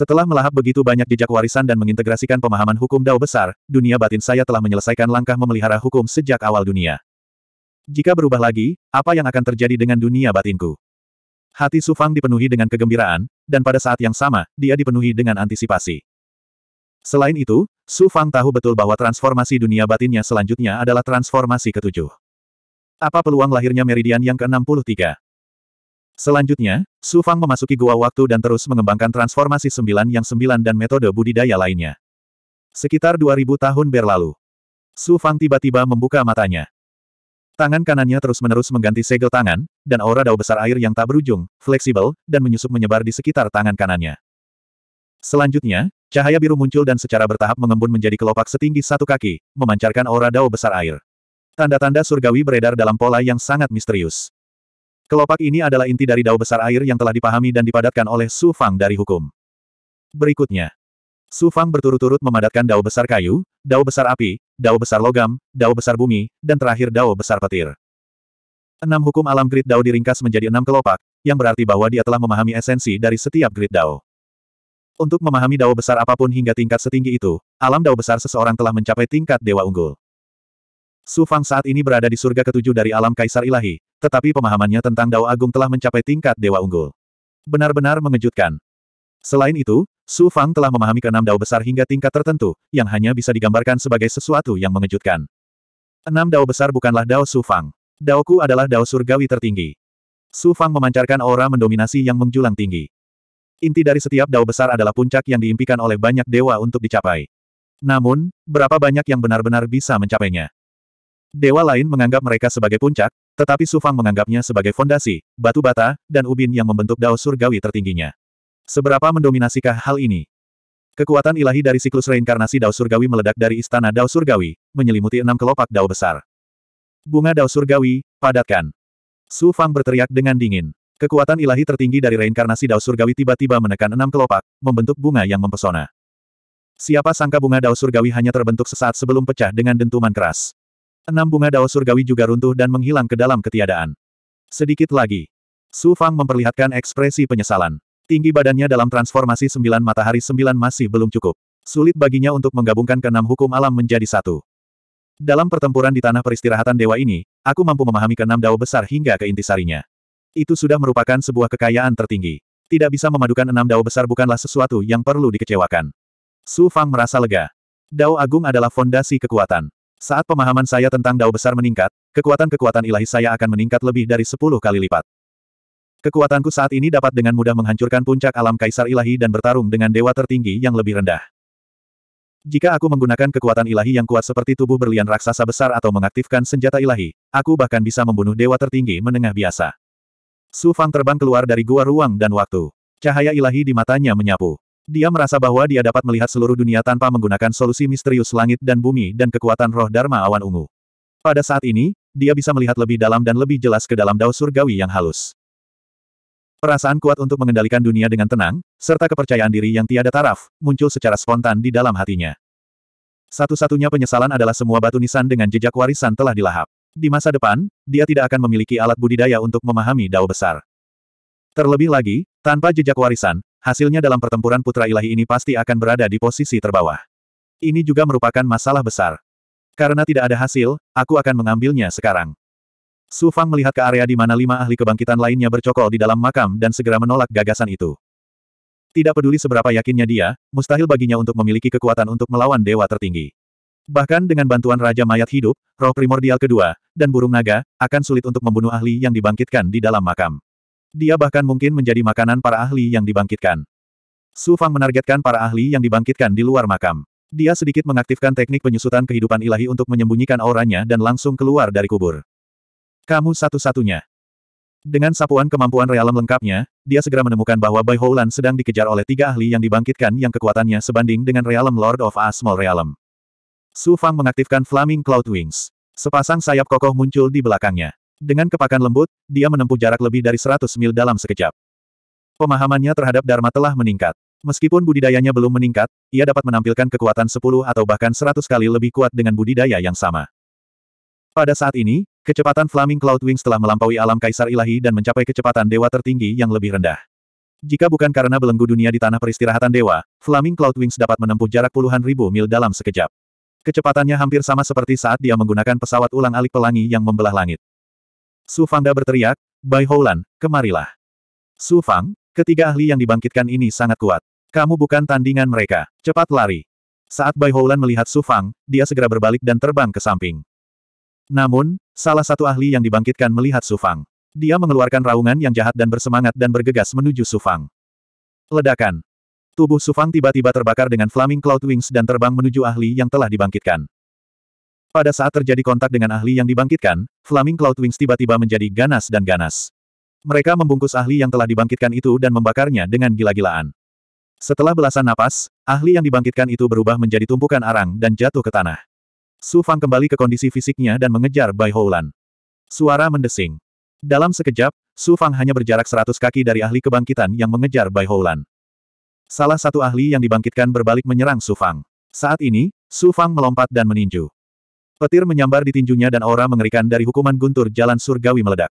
Setelah melahap begitu banyak jejak warisan dan mengintegrasikan pemahaman hukum dao besar, dunia batin saya telah menyelesaikan langkah memelihara hukum sejak awal dunia. Jika berubah lagi, apa yang akan terjadi dengan dunia batinku? Hati Sufang dipenuhi dengan kegembiraan, dan pada saat yang sama, dia dipenuhi dengan antisipasi. Selain itu, Sufang tahu betul bahwa transformasi dunia batinnya selanjutnya adalah transformasi ketujuh. Apa peluang lahirnya meridian yang ke-63? Selanjutnya, Su Fang memasuki gua waktu dan terus mengembangkan transformasi sembilan yang sembilan dan metode budidaya lainnya. Sekitar 2000 tahun berlalu. Su Fang tiba-tiba membuka matanya. Tangan kanannya terus-menerus mengganti segel tangan, dan aura dao besar air yang tak berujung, fleksibel, dan menyusup menyebar di sekitar tangan kanannya. Selanjutnya, cahaya biru muncul dan secara bertahap mengembun menjadi kelopak setinggi satu kaki, memancarkan aura dao besar air. Tanda-tanda surgawi beredar dalam pola yang sangat misterius. Kelopak ini adalah inti dari dao besar air yang telah dipahami dan dipadatkan oleh Su Fang dari hukum. Berikutnya, Su Fang berturut-turut memadatkan dao besar kayu, dao besar api, dao besar logam, dao besar bumi, dan terakhir dao besar petir. Enam hukum alam grid dao diringkas menjadi enam kelopak, yang berarti bahwa dia telah memahami esensi dari setiap grid dao. Untuk memahami dao besar apapun hingga tingkat setinggi itu, alam dao besar seseorang telah mencapai tingkat dewa unggul. Su Fang saat ini berada di surga ketujuh dari alam kaisar ilahi, tetapi pemahamannya tentang Dao Agung telah mencapai tingkat dewa unggul. Benar-benar mengejutkan. Selain itu, Su Fang telah memahami keenam Dao besar hingga tingkat tertentu, yang hanya bisa digambarkan sebagai sesuatu yang mengejutkan. Enam Dao besar bukanlah Dao Su Fang. Daoku adalah Dao surgawi tertinggi. Su Fang memancarkan aura mendominasi yang menjulang tinggi. Inti dari setiap Dao besar adalah puncak yang diimpikan oleh banyak dewa untuk dicapai. Namun, berapa banyak yang benar-benar bisa mencapainya? Dewa lain menganggap mereka sebagai puncak, tetapi Sufang menganggapnya sebagai fondasi, batu bata, dan ubin yang membentuk dao surgawi tertingginya. Seberapa mendominasikah hal ini? Kekuatan ilahi dari siklus reinkarnasi dao surgawi meledak dari istana dao surgawi, menyelimuti enam kelopak dao besar. Bunga dao surgawi, padatkan. Su Fang berteriak dengan dingin. Kekuatan ilahi tertinggi dari reinkarnasi dao surgawi tiba-tiba menekan enam kelopak, membentuk bunga yang mempesona. Siapa sangka bunga dao surgawi hanya terbentuk sesaat sebelum pecah dengan dentuman keras. Enam bunga dao surgawi juga runtuh dan menghilang ke dalam ketiadaan. Sedikit lagi. Su Fang memperlihatkan ekspresi penyesalan. Tinggi badannya dalam transformasi sembilan matahari sembilan masih belum cukup. Sulit baginya untuk menggabungkan enam hukum alam menjadi satu. Dalam pertempuran di tanah peristirahatan dewa ini, aku mampu memahami enam dao besar hingga ke intisarinya. Itu sudah merupakan sebuah kekayaan tertinggi. Tidak bisa memadukan enam dao besar bukanlah sesuatu yang perlu dikecewakan. Su Fang merasa lega. Dao Agung adalah fondasi kekuatan. Saat pemahaman saya tentang dao besar meningkat, kekuatan-kekuatan ilahi saya akan meningkat lebih dari sepuluh kali lipat. Kekuatanku saat ini dapat dengan mudah menghancurkan puncak alam kaisar ilahi dan bertarung dengan dewa tertinggi yang lebih rendah. Jika aku menggunakan kekuatan ilahi yang kuat seperti tubuh berlian raksasa besar atau mengaktifkan senjata ilahi, aku bahkan bisa membunuh dewa tertinggi menengah biasa. Su Fang terbang keluar dari gua ruang dan waktu. Cahaya ilahi di matanya menyapu. Dia merasa bahwa dia dapat melihat seluruh dunia tanpa menggunakan solusi misterius langit dan bumi dan kekuatan roh Dharma awan ungu. Pada saat ini, dia bisa melihat lebih dalam dan lebih jelas ke dalam dao surgawi yang halus. Perasaan kuat untuk mengendalikan dunia dengan tenang, serta kepercayaan diri yang tiada taraf, muncul secara spontan di dalam hatinya. Satu-satunya penyesalan adalah semua batu nisan dengan jejak warisan telah dilahap. Di masa depan, dia tidak akan memiliki alat budidaya untuk memahami dao besar. Terlebih lagi, tanpa jejak warisan, hasilnya dalam pertempuran putra ilahi ini pasti akan berada di posisi terbawah. Ini juga merupakan masalah besar. Karena tidak ada hasil, aku akan mengambilnya sekarang. Su Fang melihat ke area di mana lima ahli kebangkitan lainnya bercokol di dalam makam dan segera menolak gagasan itu. Tidak peduli seberapa yakinnya dia, mustahil baginya untuk memiliki kekuatan untuk melawan dewa tertinggi. Bahkan dengan bantuan Raja Mayat Hidup, roh primordial kedua, dan burung naga, akan sulit untuk membunuh ahli yang dibangkitkan di dalam makam. Dia bahkan mungkin menjadi makanan para ahli yang dibangkitkan. Su Fang menargetkan para ahli yang dibangkitkan di luar makam. Dia sedikit mengaktifkan teknik penyusutan kehidupan ilahi untuk menyembunyikan auranya dan langsung keluar dari kubur. Kamu satu-satunya. Dengan sapuan kemampuan realem lengkapnya, dia segera menemukan bahwa Bai Houlan sedang dikejar oleh tiga ahli yang dibangkitkan yang kekuatannya sebanding dengan realem Lord of A Small Realm. Su Fang mengaktifkan Flaming Cloud Wings. Sepasang sayap kokoh muncul di belakangnya. Dengan kepakan lembut, dia menempuh jarak lebih dari 100 mil dalam sekejap. Pemahamannya terhadap Dharma telah meningkat. Meskipun budidayanya belum meningkat, ia dapat menampilkan kekuatan 10 atau bahkan 100 kali lebih kuat dengan budidaya yang sama. Pada saat ini, kecepatan Flaming Cloud Wings telah melampaui alam kaisar ilahi dan mencapai kecepatan dewa tertinggi yang lebih rendah. Jika bukan karena belenggu dunia di tanah peristirahatan dewa, Flaming Cloud Wings dapat menempuh jarak puluhan ribu mil dalam sekejap. Kecepatannya hampir sama seperti saat dia menggunakan pesawat ulang alik pelangi yang membelah langit. Su Fangda berteriak, Bai Houlan, kemarilah. Su Fang, ketiga ahli yang dibangkitkan ini sangat kuat. Kamu bukan tandingan mereka, cepat lari. Saat Bai Houlan melihat Su Fang, dia segera berbalik dan terbang ke samping. Namun, salah satu ahli yang dibangkitkan melihat Su Fang. Dia mengeluarkan raungan yang jahat dan bersemangat dan bergegas menuju Su Fang. Ledakan. Tubuh Su Fang tiba-tiba terbakar dengan Flaming Cloud Wings dan terbang menuju ahli yang telah dibangkitkan. Pada saat terjadi kontak dengan ahli yang dibangkitkan, Flaming Cloud Wings tiba-tiba menjadi ganas dan ganas. Mereka membungkus ahli yang telah dibangkitkan itu dan membakarnya dengan gila-gilaan. Setelah belasan napas, ahli yang dibangkitkan itu berubah menjadi tumpukan arang dan jatuh ke tanah. Su Fang kembali ke kondisi fisiknya dan mengejar Bai Houlan. Suara mendesing. Dalam sekejap, Su Fang hanya berjarak seratus kaki dari ahli kebangkitan yang mengejar Bai Houlan. Salah satu ahli yang dibangkitkan berbalik menyerang Su Fang. Saat ini, Su Fang melompat dan meninju. Petir menyambar di tinjunya dan aura mengerikan dari hukuman guntur jalan surgawi meledak.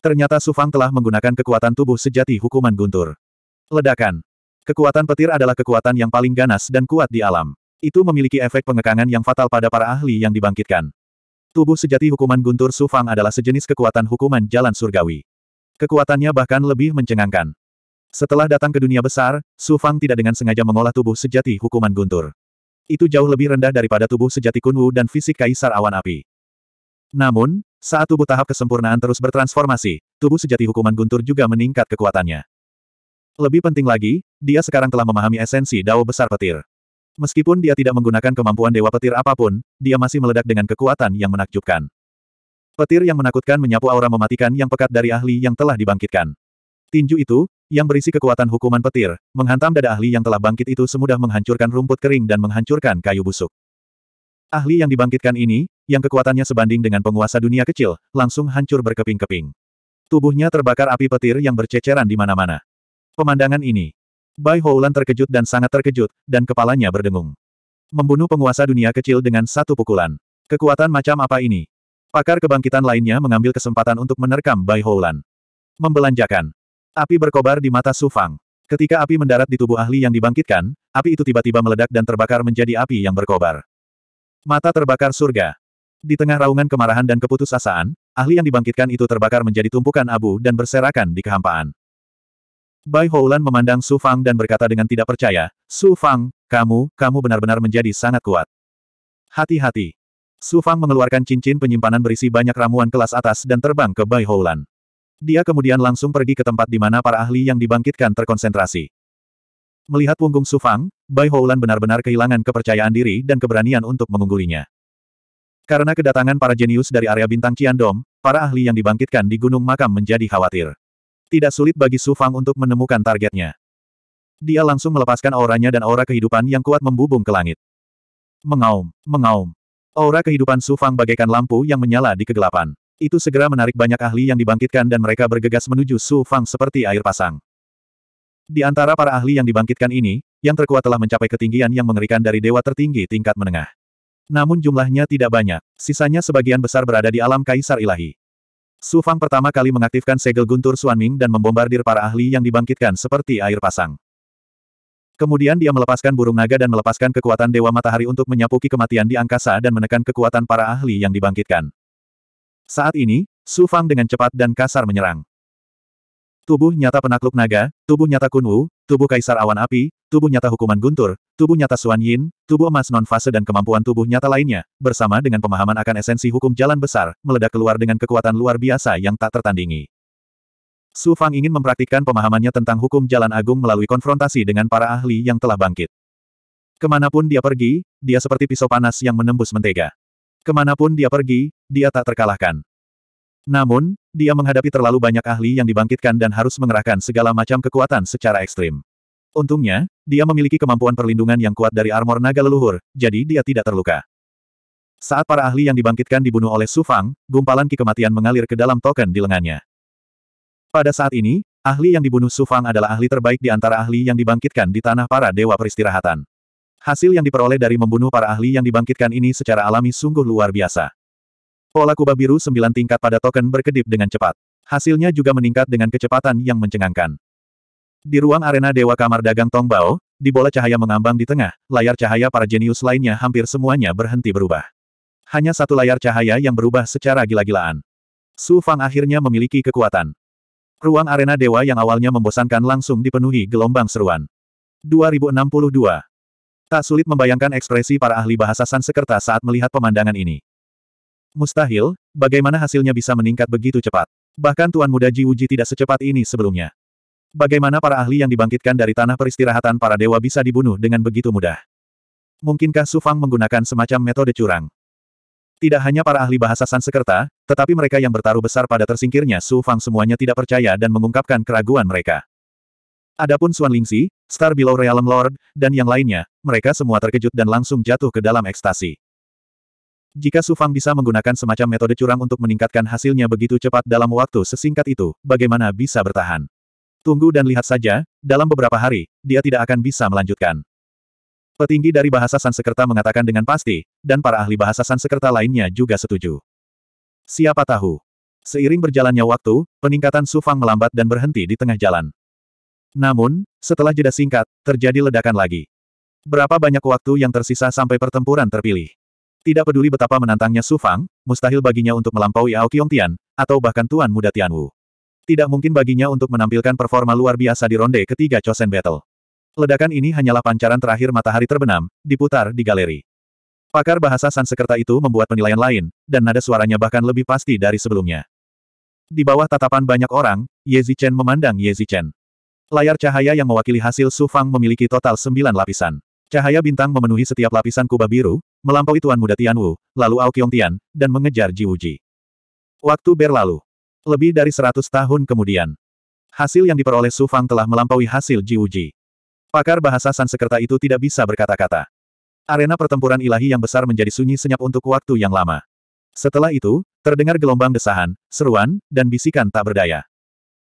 Ternyata Sufang telah menggunakan kekuatan tubuh sejati hukuman guntur. Ledakan. Kekuatan petir adalah kekuatan yang paling ganas dan kuat di alam. Itu memiliki efek pengekangan yang fatal pada para ahli yang dibangkitkan. Tubuh sejati hukuman guntur Sufang adalah sejenis kekuatan hukuman jalan surgawi. Kekuatannya bahkan lebih mencengangkan. Setelah datang ke dunia besar, Sufang tidak dengan sengaja mengolah tubuh sejati hukuman guntur. Itu jauh lebih rendah daripada tubuh sejati Kunwu dan fisik Kaisar Awan Api. Namun, saat tubuh tahap kesempurnaan terus bertransformasi, tubuh sejati hukuman guntur juga meningkat kekuatannya. Lebih penting lagi, dia sekarang telah memahami esensi dao besar petir. Meskipun dia tidak menggunakan kemampuan dewa petir apapun, dia masih meledak dengan kekuatan yang menakjubkan. Petir yang menakutkan menyapu aura mematikan yang pekat dari ahli yang telah dibangkitkan. Tinju itu, yang berisi kekuatan hukuman petir, menghantam dada ahli yang telah bangkit itu semudah menghancurkan rumput kering dan menghancurkan kayu busuk. Ahli yang dibangkitkan ini, yang kekuatannya sebanding dengan penguasa dunia kecil, langsung hancur berkeping-keping. Tubuhnya terbakar api petir yang berceceran di mana-mana. Pemandangan ini. Bai Houlan terkejut dan sangat terkejut, dan kepalanya berdengung. Membunuh penguasa dunia kecil dengan satu pukulan. Kekuatan macam apa ini? Pakar kebangkitan lainnya mengambil kesempatan untuk menerkam Bai Houlan. Membelanjakan. Api berkobar di mata Su Fang. Ketika api mendarat di tubuh ahli yang dibangkitkan, api itu tiba-tiba meledak dan terbakar menjadi api yang berkobar. Mata terbakar surga. Di tengah raungan kemarahan dan keputusasaan, ahli yang dibangkitkan itu terbakar menjadi tumpukan abu dan berserakan di kehampaan. Bai Houlan memandang Su Fang dan berkata dengan tidak percaya, Su Fang, kamu, kamu benar-benar menjadi sangat kuat. Hati-hati. Su Fang mengeluarkan cincin penyimpanan berisi banyak ramuan kelas atas dan terbang ke Bai Houlan. Dia kemudian langsung pergi ke tempat di mana para ahli yang dibangkitkan terkonsentrasi. Melihat punggung Sufang, Bai Houlan benar-benar kehilangan kepercayaan diri dan keberanian untuk mengunggulinya. Karena kedatangan para jenius dari area bintang Qiandong, para ahli yang dibangkitkan di Gunung Makam menjadi khawatir. Tidak sulit bagi Sufang untuk menemukan targetnya. Dia langsung melepaskan auranya dan aura kehidupan yang kuat membubung ke langit. Mengaum, mengaum. Aura kehidupan Sufang bagaikan lampu yang menyala di kegelapan. Itu segera menarik banyak ahli yang dibangkitkan dan mereka bergegas menuju Su Fang seperti air pasang. Di antara para ahli yang dibangkitkan ini, yang terkuat telah mencapai ketinggian yang mengerikan dari dewa tertinggi tingkat menengah. Namun jumlahnya tidak banyak, sisanya sebagian besar berada di alam kaisar ilahi. Su Fang pertama kali mengaktifkan segel guntur Suan Ming dan membombardir para ahli yang dibangkitkan seperti air pasang. Kemudian dia melepaskan burung naga dan melepaskan kekuatan Dewa Matahari untuk menyapuki kematian di angkasa dan menekan kekuatan para ahli yang dibangkitkan. Saat ini, Su Fang dengan cepat dan kasar menyerang. Tubuh nyata penakluk naga, tubuh nyata kunwu, tubuh kaisar awan api, tubuh nyata hukuman guntur, tubuh nyata suan yin, tubuh emas non-fase dan kemampuan tubuh nyata lainnya, bersama dengan pemahaman akan esensi hukum jalan besar, meledak keluar dengan kekuatan luar biasa yang tak tertandingi. Su Fang ingin mempraktikkan pemahamannya tentang hukum jalan agung melalui konfrontasi dengan para ahli yang telah bangkit. Kemanapun dia pergi, dia seperti pisau panas yang menembus mentega. Kemanapun dia pergi, dia tak terkalahkan. Namun, dia menghadapi terlalu banyak ahli yang dibangkitkan dan harus mengerahkan segala macam kekuatan secara ekstrim. Untungnya, dia memiliki kemampuan perlindungan yang kuat dari armor naga leluhur, jadi dia tidak terluka. Saat para ahli yang dibangkitkan dibunuh oleh Su Fang, gumpalan ki kematian mengalir ke dalam token di lengannya. Pada saat ini, ahli yang dibunuh Su Fang adalah ahli terbaik di antara ahli yang dibangkitkan di tanah para dewa peristirahatan. Hasil yang diperoleh dari membunuh para ahli yang dibangkitkan ini secara alami sungguh luar biasa. Pola kubah biru sembilan tingkat pada token berkedip dengan cepat. Hasilnya juga meningkat dengan kecepatan yang mencengangkan. Di ruang arena Dewa Kamar Dagang Tongbao, di bola cahaya mengambang di tengah, layar cahaya para jenius lainnya hampir semuanya berhenti berubah. Hanya satu layar cahaya yang berubah secara gila-gilaan. Su Fang akhirnya memiliki kekuatan. Ruang arena dewa yang awalnya membosankan langsung dipenuhi gelombang seruan. 2062 Tak sulit membayangkan ekspresi para ahli bahasa Sansekerta saat melihat pemandangan ini. Mustahil, bagaimana hasilnya bisa meningkat begitu cepat. Bahkan Tuan Muda Ji tidak secepat ini sebelumnya. Bagaimana para ahli yang dibangkitkan dari tanah peristirahatan para dewa bisa dibunuh dengan begitu mudah? Mungkinkah Sufang menggunakan semacam metode curang? Tidak hanya para ahli bahasa Sansekerta, tetapi mereka yang bertaruh besar pada tersingkirnya Sufang semuanya tidak percaya dan mengungkapkan keraguan mereka. Adapun Xuan Lingxi, Star Below Realm Lord, dan yang lainnya, mereka semua terkejut dan langsung jatuh ke dalam ekstasi. Jika Su Fang bisa menggunakan semacam metode curang untuk meningkatkan hasilnya begitu cepat dalam waktu sesingkat itu, bagaimana bisa bertahan? Tunggu dan lihat saja, dalam beberapa hari, dia tidak akan bisa melanjutkan. Petinggi dari bahasa Sansekerta mengatakan dengan pasti, dan para ahli bahasa Sansekerta lainnya juga setuju. Siapa tahu? Seiring berjalannya waktu, peningkatan Su Fang melambat dan berhenti di tengah jalan. Namun, setelah jeda singkat, terjadi ledakan lagi. Berapa banyak waktu yang tersisa sampai pertempuran terpilih? Tidak peduli betapa menantangnya Su Fang, mustahil baginya untuk melampaui Ao Tian, atau bahkan Tuan Muda Tian Wu. Tidak mungkin baginya untuk menampilkan performa luar biasa di ronde ketiga Chosen Battle. Ledakan ini hanyalah pancaran terakhir matahari terbenam, diputar di galeri. Pakar bahasa Sansekerta itu membuat penilaian lain, dan nada suaranya bahkan lebih pasti dari sebelumnya. Di bawah tatapan banyak orang, Ye Zichen memandang Ye Zichen. Layar cahaya yang mewakili hasil Sufang memiliki total sembilan lapisan. Cahaya bintang memenuhi setiap lapisan kubah biru, melampaui Tuan Muda Tianwu, lalu Ao Tian, dan mengejar Ji Wuji. Waktu berlalu. Lebih dari seratus tahun kemudian. Hasil yang diperoleh Sufang telah melampaui hasil Ji Wuji. Pakar bahasa Sansekerta itu tidak bisa berkata-kata. Arena pertempuran ilahi yang besar menjadi sunyi senyap untuk waktu yang lama. Setelah itu, terdengar gelombang desahan, seruan, dan bisikan tak berdaya.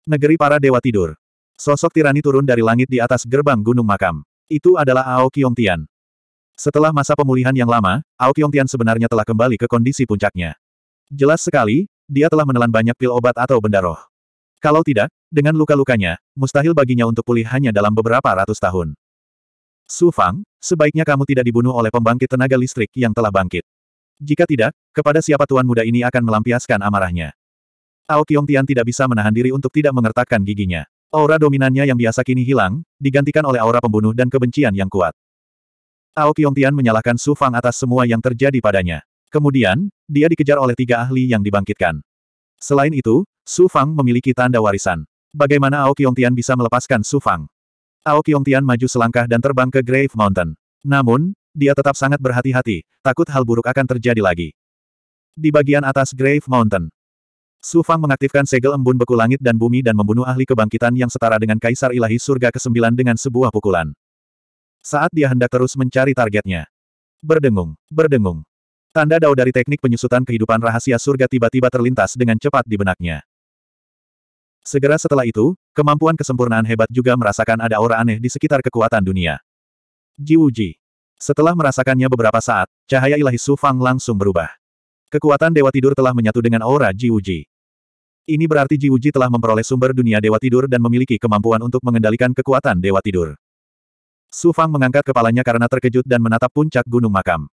Negeri para dewa tidur. Sosok tirani turun dari langit di atas gerbang gunung makam. Itu adalah Ao Tian. Setelah masa pemulihan yang lama, Ao Tian sebenarnya telah kembali ke kondisi puncaknya. Jelas sekali, dia telah menelan banyak pil obat atau benda roh. Kalau tidak, dengan luka-lukanya, mustahil baginya untuk pulih hanya dalam beberapa ratus tahun. Su Fang, sebaiknya kamu tidak dibunuh oleh pembangkit tenaga listrik yang telah bangkit. Jika tidak, kepada siapa tuan muda ini akan melampiaskan amarahnya. Ao Tian tidak bisa menahan diri untuk tidak mengertakkan giginya. Aura dominannya yang biasa kini hilang, digantikan oleh aura pembunuh dan kebencian yang kuat. Ao Qiongtian menyalahkan Su Fang atas semua yang terjadi padanya. Kemudian, dia dikejar oleh tiga ahli yang dibangkitkan. Selain itu, Su Fang memiliki tanda warisan. Bagaimana Ao Qiongtian bisa melepaskan Su Fang? Ao Qiongtian maju selangkah dan terbang ke Grave Mountain. Namun, dia tetap sangat berhati-hati, takut hal buruk akan terjadi lagi. Di bagian atas Grave Mountain, Su Fang mengaktifkan segel embun beku langit dan bumi dan membunuh ahli kebangkitan yang setara dengan Kaisar Ilahi Surga ke-9 dengan sebuah pukulan. Saat dia hendak terus mencari targetnya. Berdengung, berdengung. Tanda dao dari teknik penyusutan kehidupan rahasia surga tiba-tiba terlintas dengan cepat di benaknya. Segera setelah itu, kemampuan kesempurnaan hebat juga merasakan ada aura aneh di sekitar kekuatan dunia. Ji Jiwuji. Setelah merasakannya beberapa saat, cahaya ilahi Su Fang langsung berubah. Kekuatan Dewa Tidur telah menyatu dengan aura Ji Jiwuji. Ini berarti Ji Wuji telah memperoleh sumber dunia Dewa Tidur dan memiliki kemampuan untuk mengendalikan kekuatan Dewa Tidur. Su Fang mengangkat kepalanya karena terkejut dan menatap puncak gunung makam.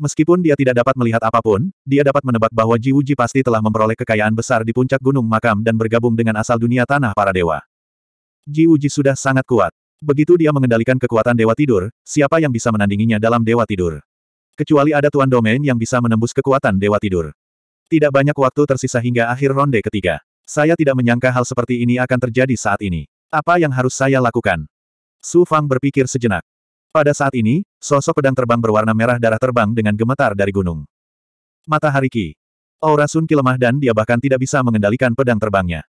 Meskipun dia tidak dapat melihat apapun, dia dapat menebak bahwa Ji Wuji pasti telah memperoleh kekayaan besar di puncak gunung makam dan bergabung dengan asal dunia tanah para dewa. Ji Wuji sudah sangat kuat. Begitu dia mengendalikan kekuatan dewa tidur, siapa yang bisa menandinginya dalam dewa tidur? Kecuali ada tuan domain yang bisa menembus kekuatan dewa tidur. Tidak banyak waktu tersisa hingga akhir ronde ketiga. Saya tidak menyangka hal seperti ini akan terjadi saat ini. Apa yang harus saya lakukan? Su Fang berpikir sejenak. Pada saat ini, sosok pedang terbang berwarna merah darah terbang dengan gemetar dari gunung. Matahari Ki. Aura Sun Ki lemah dan dia bahkan tidak bisa mengendalikan pedang terbangnya.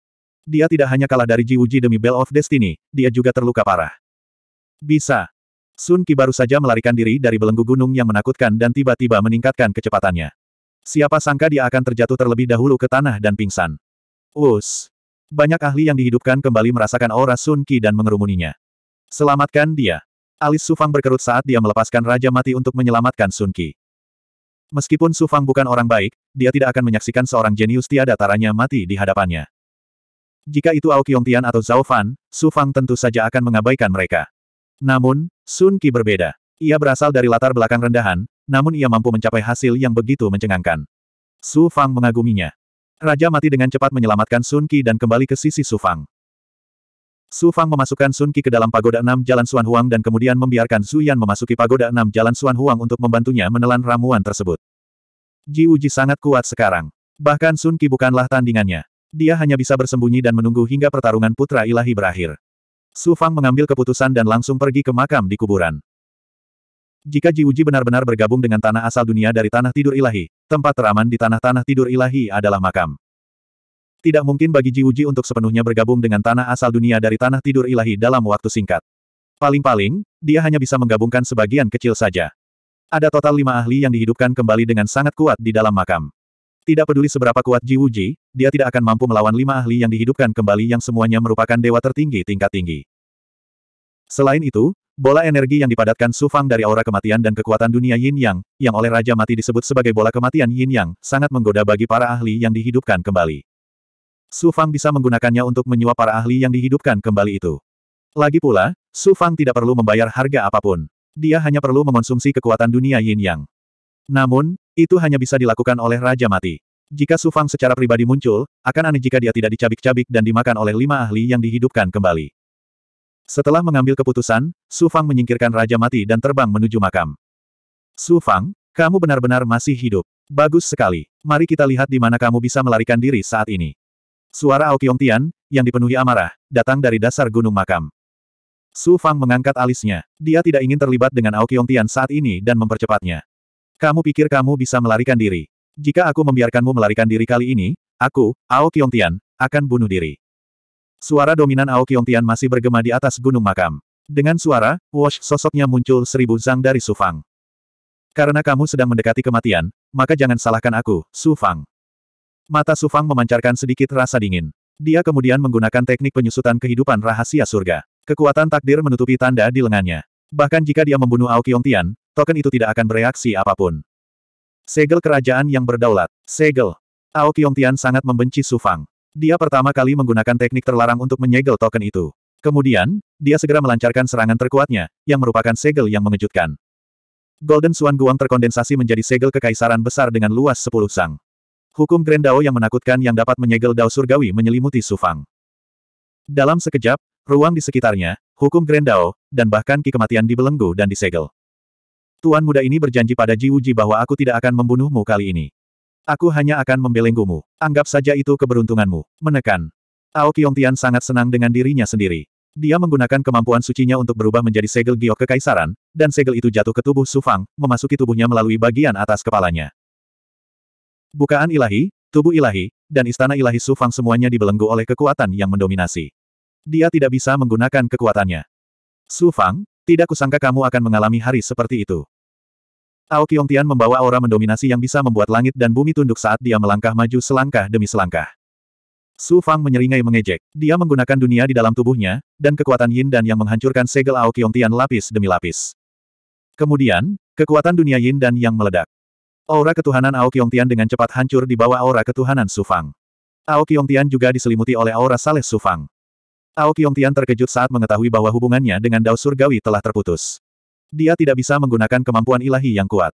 Dia tidak hanya kalah dari Ji Wuji demi Bell of Destiny, dia juga terluka parah. Bisa. Sun Ki baru saja melarikan diri dari belenggu gunung yang menakutkan dan tiba-tiba meningkatkan kecepatannya. Siapa sangka dia akan terjatuh terlebih dahulu ke tanah dan pingsan. Us. Banyak ahli yang dihidupkan kembali merasakan aura Sun Qi dan mengerumuninya. Selamatkan dia. Alis Sufang berkerut saat dia melepaskan Raja Mati untuk menyelamatkan Sun Qi. Meskipun Sufang bukan orang baik, dia tidak akan menyaksikan seorang jenius tiada taranya mati di hadapannya. Jika itu Ao Tian atau Zhao Fan, Sufang tentu saja akan mengabaikan mereka. Namun, Sun Qi berbeda. Ia berasal dari latar belakang rendahan, namun ia mampu mencapai hasil yang begitu mencengangkan. Su Fang mengaguminya. Raja mati dengan cepat menyelamatkan Sun Qi dan kembali ke sisi Su Fang. Su Fang memasukkan Sun Qi ke dalam pagoda enam Jalan Suan Huang dan kemudian membiarkan Su Yan memasuki pagoda enam Jalan Suan Huang untuk membantunya menelan ramuan tersebut. Ji Uji sangat kuat sekarang. Bahkan Sun Qi bukanlah tandingannya. Dia hanya bisa bersembunyi dan menunggu hingga pertarungan putra ilahi berakhir. Su Fang mengambil keputusan dan langsung pergi ke makam di kuburan. Jika Jiuji benar-benar bergabung dengan tanah asal dunia dari tanah tidur ilahi, tempat teraman di tanah-tanah tidur ilahi adalah makam. Tidak mungkin bagi Jiuji untuk sepenuhnya bergabung dengan tanah asal dunia dari tanah tidur ilahi dalam waktu singkat. Paling-paling, dia hanya bisa menggabungkan sebagian kecil saja. Ada total lima ahli yang dihidupkan kembali dengan sangat kuat di dalam makam. Tidak peduli seberapa kuat Jiwuji, dia tidak akan mampu melawan lima ahli yang dihidupkan kembali yang semuanya merupakan dewa tertinggi tingkat tinggi. Selain itu, Bola energi yang dipadatkan Sufang dari aura kematian dan kekuatan dunia Yin Yang, yang oleh Raja Mati disebut sebagai bola kematian Yin Yang, sangat menggoda bagi para ahli yang dihidupkan kembali. Sufang bisa menggunakannya untuk menyuap para ahli yang dihidupkan kembali itu. Lagi pula, Sufang tidak perlu membayar harga apapun. Dia hanya perlu mengonsumsi kekuatan dunia Yin Yang. Namun, itu hanya bisa dilakukan oleh Raja Mati. Jika Sufang secara pribadi muncul, akan aneh jika dia tidak dicabik-cabik dan dimakan oleh lima ahli yang dihidupkan kembali. Setelah mengambil keputusan, Su Fang menyingkirkan Raja Mati dan terbang menuju makam. Su Fang, kamu benar-benar masih hidup. Bagus sekali. Mari kita lihat di mana kamu bisa melarikan diri saat ini. Suara Aokiong Tian, yang dipenuhi amarah, datang dari dasar gunung makam. Su Fang mengangkat alisnya. Dia tidak ingin terlibat dengan Aokiong Tian saat ini dan mempercepatnya. Kamu pikir kamu bisa melarikan diri? Jika aku membiarkanmu melarikan diri kali ini, aku, Ao Tian, akan bunuh diri. Suara dominan Ao Qiongtian masih bergema di atas gunung makam. Dengan suara, Wash sosoknya muncul seribu zang dari Su Fang. Karena kamu sedang mendekati kematian, maka jangan salahkan aku, Su Fang. Mata Su Fang memancarkan sedikit rasa dingin. Dia kemudian menggunakan teknik penyusutan kehidupan rahasia surga. Kekuatan takdir menutupi tanda di lengannya. Bahkan jika dia membunuh Ao Qiongtian, token itu tidak akan bereaksi apapun. Segel kerajaan yang berdaulat. Segel. Ao Qiongtian sangat membenci Su Fang. Dia pertama kali menggunakan teknik terlarang untuk menyegel token itu. Kemudian, dia segera melancarkan serangan terkuatnya, yang merupakan segel yang mengejutkan. Golden Swan Guang terkondensasi menjadi segel kekaisaran besar dengan luas 10 sang. Hukum Grand Dao yang menakutkan yang dapat menyegel Dao Surgawi menyelimuti Sufang. Dalam sekejap, ruang di sekitarnya, hukum Grand Dao, dan bahkan ki kematian dibelenggu dan disegel. Tuan muda ini berjanji pada Ji Wuji bahwa aku tidak akan membunuhmu kali ini. Aku hanya akan membelenggumu. Anggap saja itu keberuntunganmu. Menekan. Ao Tian sangat senang dengan dirinya sendiri. Dia menggunakan kemampuan sucinya untuk berubah menjadi segel giok kekaisaran, dan segel itu jatuh ke tubuh Sufang, memasuki tubuhnya melalui bagian atas kepalanya. Bukaan ilahi, tubuh ilahi, dan istana ilahi Sufang semuanya dibelenggu oleh kekuatan yang mendominasi. Dia tidak bisa menggunakan kekuatannya. Sufang, tidak kusangka kamu akan mengalami hari seperti itu. Tao Qiongtian membawa aura mendominasi yang bisa membuat langit dan bumi tunduk saat dia melangkah maju selangkah demi selangkah. Su Fang menyeringai mengejek. Dia menggunakan dunia di dalam tubuhnya, dan kekuatan yin dan yang menghancurkan segel Ao Qiongtian lapis demi lapis. Kemudian, kekuatan dunia yin dan yang meledak. Aura ketuhanan Ao Qiongtian dengan cepat hancur di bawah aura ketuhanan Su Fang. Ao Qiongtian juga diselimuti oleh aura Saleh Su Fang. Ao Qiongtian terkejut saat mengetahui bahwa hubungannya dengan Dao Surgawi telah terputus. Dia tidak bisa menggunakan kemampuan ilahi yang kuat.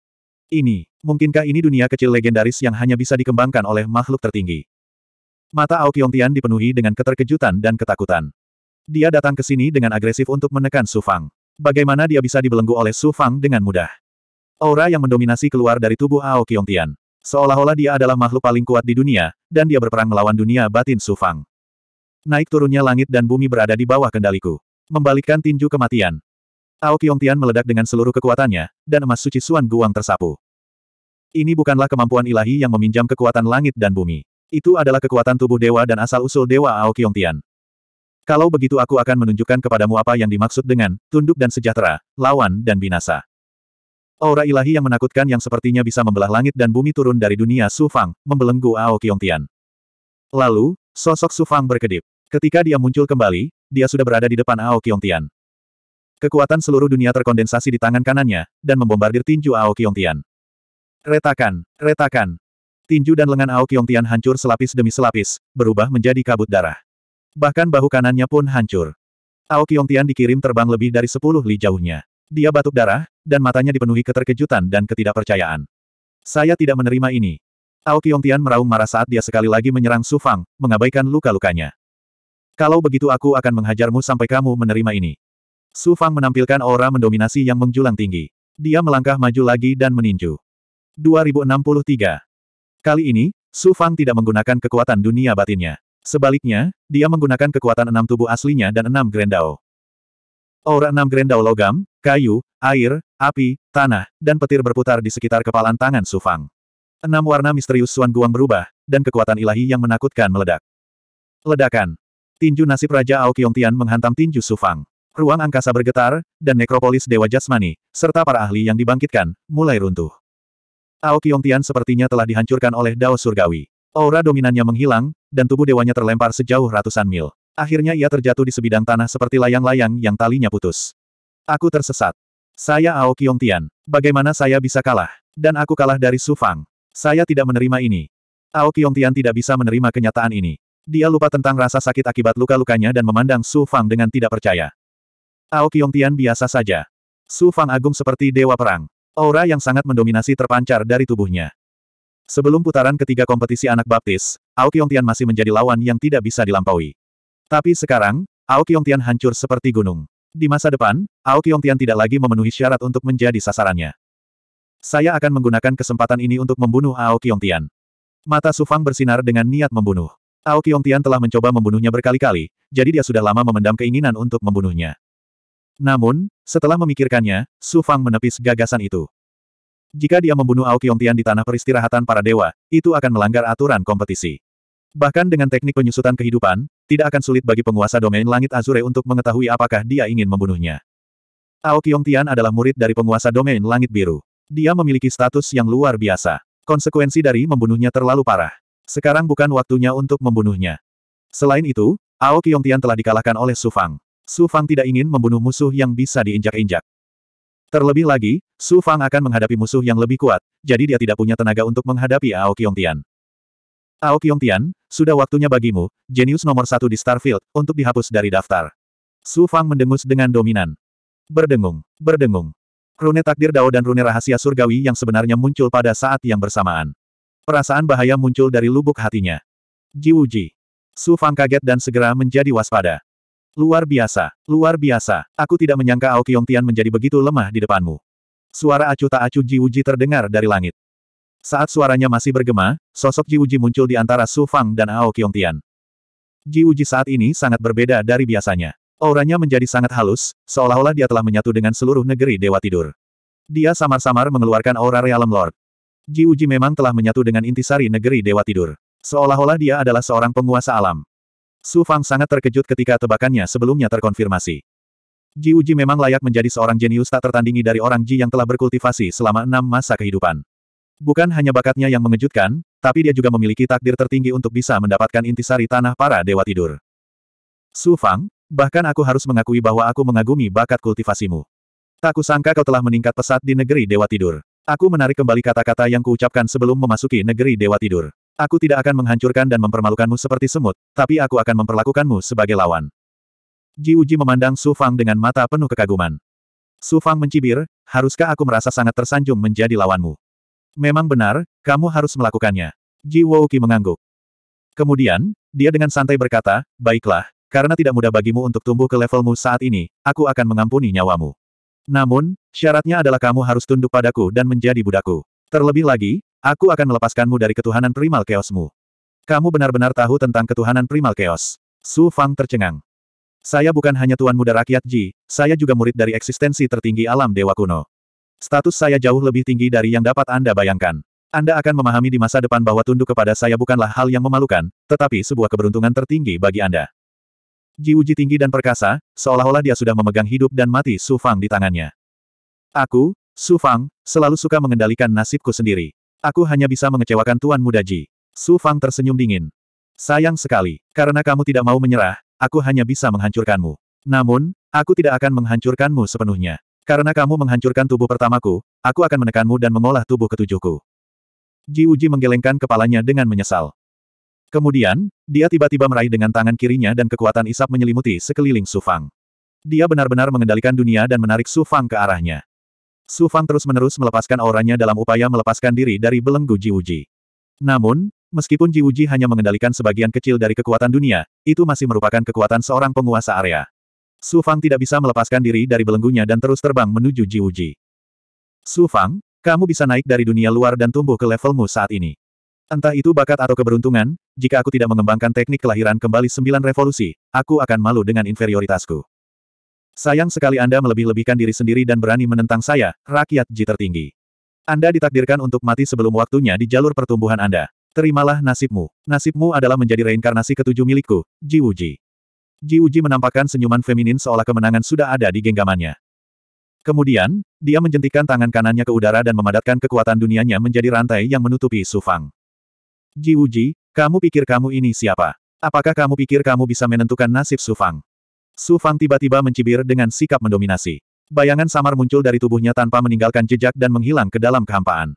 Ini, mungkinkah ini dunia kecil legendaris yang hanya bisa dikembangkan oleh makhluk tertinggi? Mata Ao Tian dipenuhi dengan keterkejutan dan ketakutan. Dia datang ke sini dengan agresif untuk menekan Su Fang. Bagaimana dia bisa dibelenggu oleh Su Fang dengan mudah? Aura yang mendominasi keluar dari tubuh Ao Tian. Seolah-olah dia adalah makhluk paling kuat di dunia, dan dia berperang melawan dunia batin Su Fang. Naik turunnya langit dan bumi berada di bawah kendaliku. Membalikkan tinju kematian, Ao Tian meledak dengan seluruh kekuatannya, dan emas suci Suan Guang tersapu. Ini bukanlah kemampuan ilahi yang meminjam kekuatan langit dan bumi. Itu adalah kekuatan tubuh dewa dan asal-usul dewa Ao Tian. Kalau begitu aku akan menunjukkan kepadamu apa yang dimaksud dengan tunduk dan sejahtera, lawan dan binasa. Aura ilahi yang menakutkan yang sepertinya bisa membelah langit dan bumi turun dari dunia Su Fang, membelenggu Ao Tian. Lalu, sosok Su Fang berkedip. Ketika dia muncul kembali, dia sudah berada di depan Ao Tian. Kekuatan seluruh dunia terkondensasi di tangan kanannya, dan membombardir tinju Ao Tian. Retakan, retakan. Tinju dan lengan Ao Tian hancur selapis demi selapis, berubah menjadi kabut darah. Bahkan bahu kanannya pun hancur. Ao Tian dikirim terbang lebih dari sepuluh li jauhnya. Dia batuk darah, dan matanya dipenuhi keterkejutan dan ketidakpercayaan. Saya tidak menerima ini. Ao Tian meraung marah saat dia sekali lagi menyerang Su Fang, mengabaikan luka-lukanya. Kalau begitu aku akan menghajarmu sampai kamu menerima ini. Su Fang menampilkan aura mendominasi yang menjulang tinggi. Dia melangkah maju lagi dan meninju. 2063. Kali ini, Su Fang tidak menggunakan kekuatan dunia batinnya. Sebaliknya, dia menggunakan kekuatan enam tubuh aslinya dan enam grendao. Aura enam grendao logam, kayu, air, api, tanah, dan petir berputar di sekitar kepalan tangan Su Fang. Enam warna misterius Suan Guang berubah, dan kekuatan ilahi yang menakutkan meledak. Ledakan. Tinju nasib Raja Ao Tian menghantam tinju Su Fang ruang angkasa bergetar, dan nekropolis Dewa Jasmani, serta para ahli yang dibangkitkan, mulai runtuh. Ao Tian sepertinya telah dihancurkan oleh Dao Surgawi. Aura dominannya menghilang, dan tubuh dewanya terlempar sejauh ratusan mil. Akhirnya ia terjatuh di sebidang tanah seperti layang-layang yang talinya putus. Aku tersesat. Saya Ao Tian. Bagaimana saya bisa kalah? Dan aku kalah dari Su Fang. Saya tidak menerima ini. Ao Tian tidak bisa menerima kenyataan ini. Dia lupa tentang rasa sakit akibat luka-lukanya dan memandang Su Fang dengan tidak percaya. Ao Tian biasa saja. Su Fang agung seperti dewa perang. Aura yang sangat mendominasi terpancar dari tubuhnya. Sebelum putaran ketiga kompetisi anak baptis, Ao Tian masih menjadi lawan yang tidak bisa dilampaui. Tapi sekarang, Ao Tian hancur seperti gunung. Di masa depan, Ao Tian tidak lagi memenuhi syarat untuk menjadi sasarannya. Saya akan menggunakan kesempatan ini untuk membunuh Ao Tian. Mata Su Fang bersinar dengan niat membunuh. Ao Tian telah mencoba membunuhnya berkali-kali, jadi dia sudah lama memendam keinginan untuk membunuhnya. Namun, setelah memikirkannya, Su Fang menepis gagasan itu. Jika dia membunuh Ao Tian di tanah peristirahatan para dewa, itu akan melanggar aturan kompetisi. Bahkan dengan teknik penyusutan kehidupan, tidak akan sulit bagi penguasa domain langit Azure untuk mengetahui apakah dia ingin membunuhnya. Ao Tian adalah murid dari penguasa domain langit biru. Dia memiliki status yang luar biasa. Konsekuensi dari membunuhnya terlalu parah. Sekarang bukan waktunya untuk membunuhnya. Selain itu, Ao Tian telah dikalahkan oleh Su Fang. Su Fang tidak ingin membunuh musuh yang bisa diinjak-injak. Terlebih lagi, Su Fang akan menghadapi musuh yang lebih kuat, jadi dia tidak punya tenaga untuk menghadapi Ao Tian. Ao Tian, sudah waktunya bagimu, jenius nomor satu di Starfield, untuk dihapus dari daftar. Su Fang mendengus dengan dominan. Berdengung, berdengung. Rune takdir Dao dan rune rahasia surgawi yang sebenarnya muncul pada saat yang bersamaan. Perasaan bahaya muncul dari lubuk hatinya. Ji Su Fang kaget dan segera menjadi waspada. Luar biasa, luar biasa, aku tidak menyangka Aokyong Tian menjadi begitu lemah di depanmu. Suara acu tak acu Ji Uji terdengar dari langit. Saat suaranya masih bergema, sosok Ji Uji muncul di antara Su Fang dan Aokyong Tian. Ji Uji saat ini sangat berbeda dari biasanya. Auranya menjadi sangat halus, seolah-olah dia telah menyatu dengan seluruh negeri Dewa Tidur. Dia samar-samar mengeluarkan aura Realm Lord. Ji Uji memang telah menyatu dengan intisari negeri Dewa Tidur. Seolah-olah dia adalah seorang penguasa alam. Su Fang sangat terkejut ketika tebakannya sebelumnya terkonfirmasi. Ji Uji memang layak menjadi seorang jenius tak tertandingi dari orang Ji yang telah berkultivasi selama enam masa kehidupan. Bukan hanya bakatnya yang mengejutkan, tapi dia juga memiliki takdir tertinggi untuk bisa mendapatkan intisari tanah para dewa tidur. Su Fang, bahkan aku harus mengakui bahwa aku mengagumi bakat kultivasimu. Tak kusangka kau telah meningkat pesat di negeri dewa tidur. Aku menarik kembali kata-kata yang kuucapkan sebelum memasuki negeri Dewa Tidur. Aku tidak akan menghancurkan dan mempermalukanmu seperti semut, tapi aku akan memperlakukanmu sebagai lawan. Ji Uji memandang Su Fang dengan mata penuh kekaguman. Su Fang mencibir, haruskah aku merasa sangat tersanjung menjadi lawanmu? Memang benar, kamu harus melakukannya. Ji Wouki mengangguk. Kemudian, dia dengan santai berkata, baiklah, karena tidak mudah bagimu untuk tumbuh ke levelmu saat ini, aku akan mengampuni nyawamu. Namun, syaratnya adalah kamu harus tunduk padaku dan menjadi budakku. Terlebih lagi, Aku akan melepaskanmu dari ketuhanan primal keosmu. Kamu benar-benar tahu tentang ketuhanan primal keos. Su Fang tercengang. Saya bukan hanya tuan muda rakyat Ji, saya juga murid dari eksistensi tertinggi alam dewa kuno. Status saya jauh lebih tinggi dari yang dapat Anda bayangkan. Anda akan memahami di masa depan bahwa tunduk kepada saya bukanlah hal yang memalukan, tetapi sebuah keberuntungan tertinggi bagi Anda. Ji Uji tinggi dan perkasa, seolah-olah dia sudah memegang hidup dan mati Su Fang di tangannya. Aku, Su Fang, selalu suka mengendalikan nasibku sendiri. Aku hanya bisa mengecewakan Tuan Muda Ji. Su Fang tersenyum dingin. Sayang sekali, karena kamu tidak mau menyerah, aku hanya bisa menghancurkanmu. Namun, aku tidak akan menghancurkanmu sepenuhnya. Karena kamu menghancurkan tubuh pertamaku, aku akan menekanmu dan mengolah tubuh ketujuhku. Ji Uji menggelengkan kepalanya dengan menyesal. Kemudian, dia tiba-tiba meraih dengan tangan kirinya dan kekuatan isap menyelimuti sekeliling Su Fang. Dia benar-benar mengendalikan dunia dan menarik Su Fang ke arahnya. Su Fang terus-menerus melepaskan auranya dalam upaya melepaskan diri dari belenggu Jiwuji. Namun, meskipun Jiwuji hanya mengendalikan sebagian kecil dari kekuatan dunia, itu masih merupakan kekuatan seorang penguasa area. Su Fang tidak bisa melepaskan diri dari belenggunya dan terus terbang menuju Jiwuji. Su Fang, kamu bisa naik dari dunia luar dan tumbuh ke levelmu saat ini. Entah itu bakat atau keberuntungan, jika aku tidak mengembangkan teknik kelahiran kembali sembilan revolusi, aku akan malu dengan inferioritasku. Sayang sekali Anda melebih-lebihkan diri sendiri dan berani menentang saya, rakyat Ji tertinggi. Anda ditakdirkan untuk mati sebelum waktunya di jalur pertumbuhan Anda. Terimalah nasibmu. Nasibmu adalah menjadi reinkarnasi ketujuh milikku, Ji Wuji. Ji Wuji menampakkan senyuman feminin seolah kemenangan sudah ada di genggamannya. Kemudian, dia menjentikan tangan kanannya ke udara dan memadatkan kekuatan dunianya menjadi rantai yang menutupi Sufang. Ji Wuji, kamu pikir kamu ini siapa? Apakah kamu pikir kamu bisa menentukan nasib Sufang? Su Fang tiba-tiba mencibir dengan sikap mendominasi. Bayangan samar muncul dari tubuhnya tanpa meninggalkan jejak dan menghilang ke dalam kehampaan.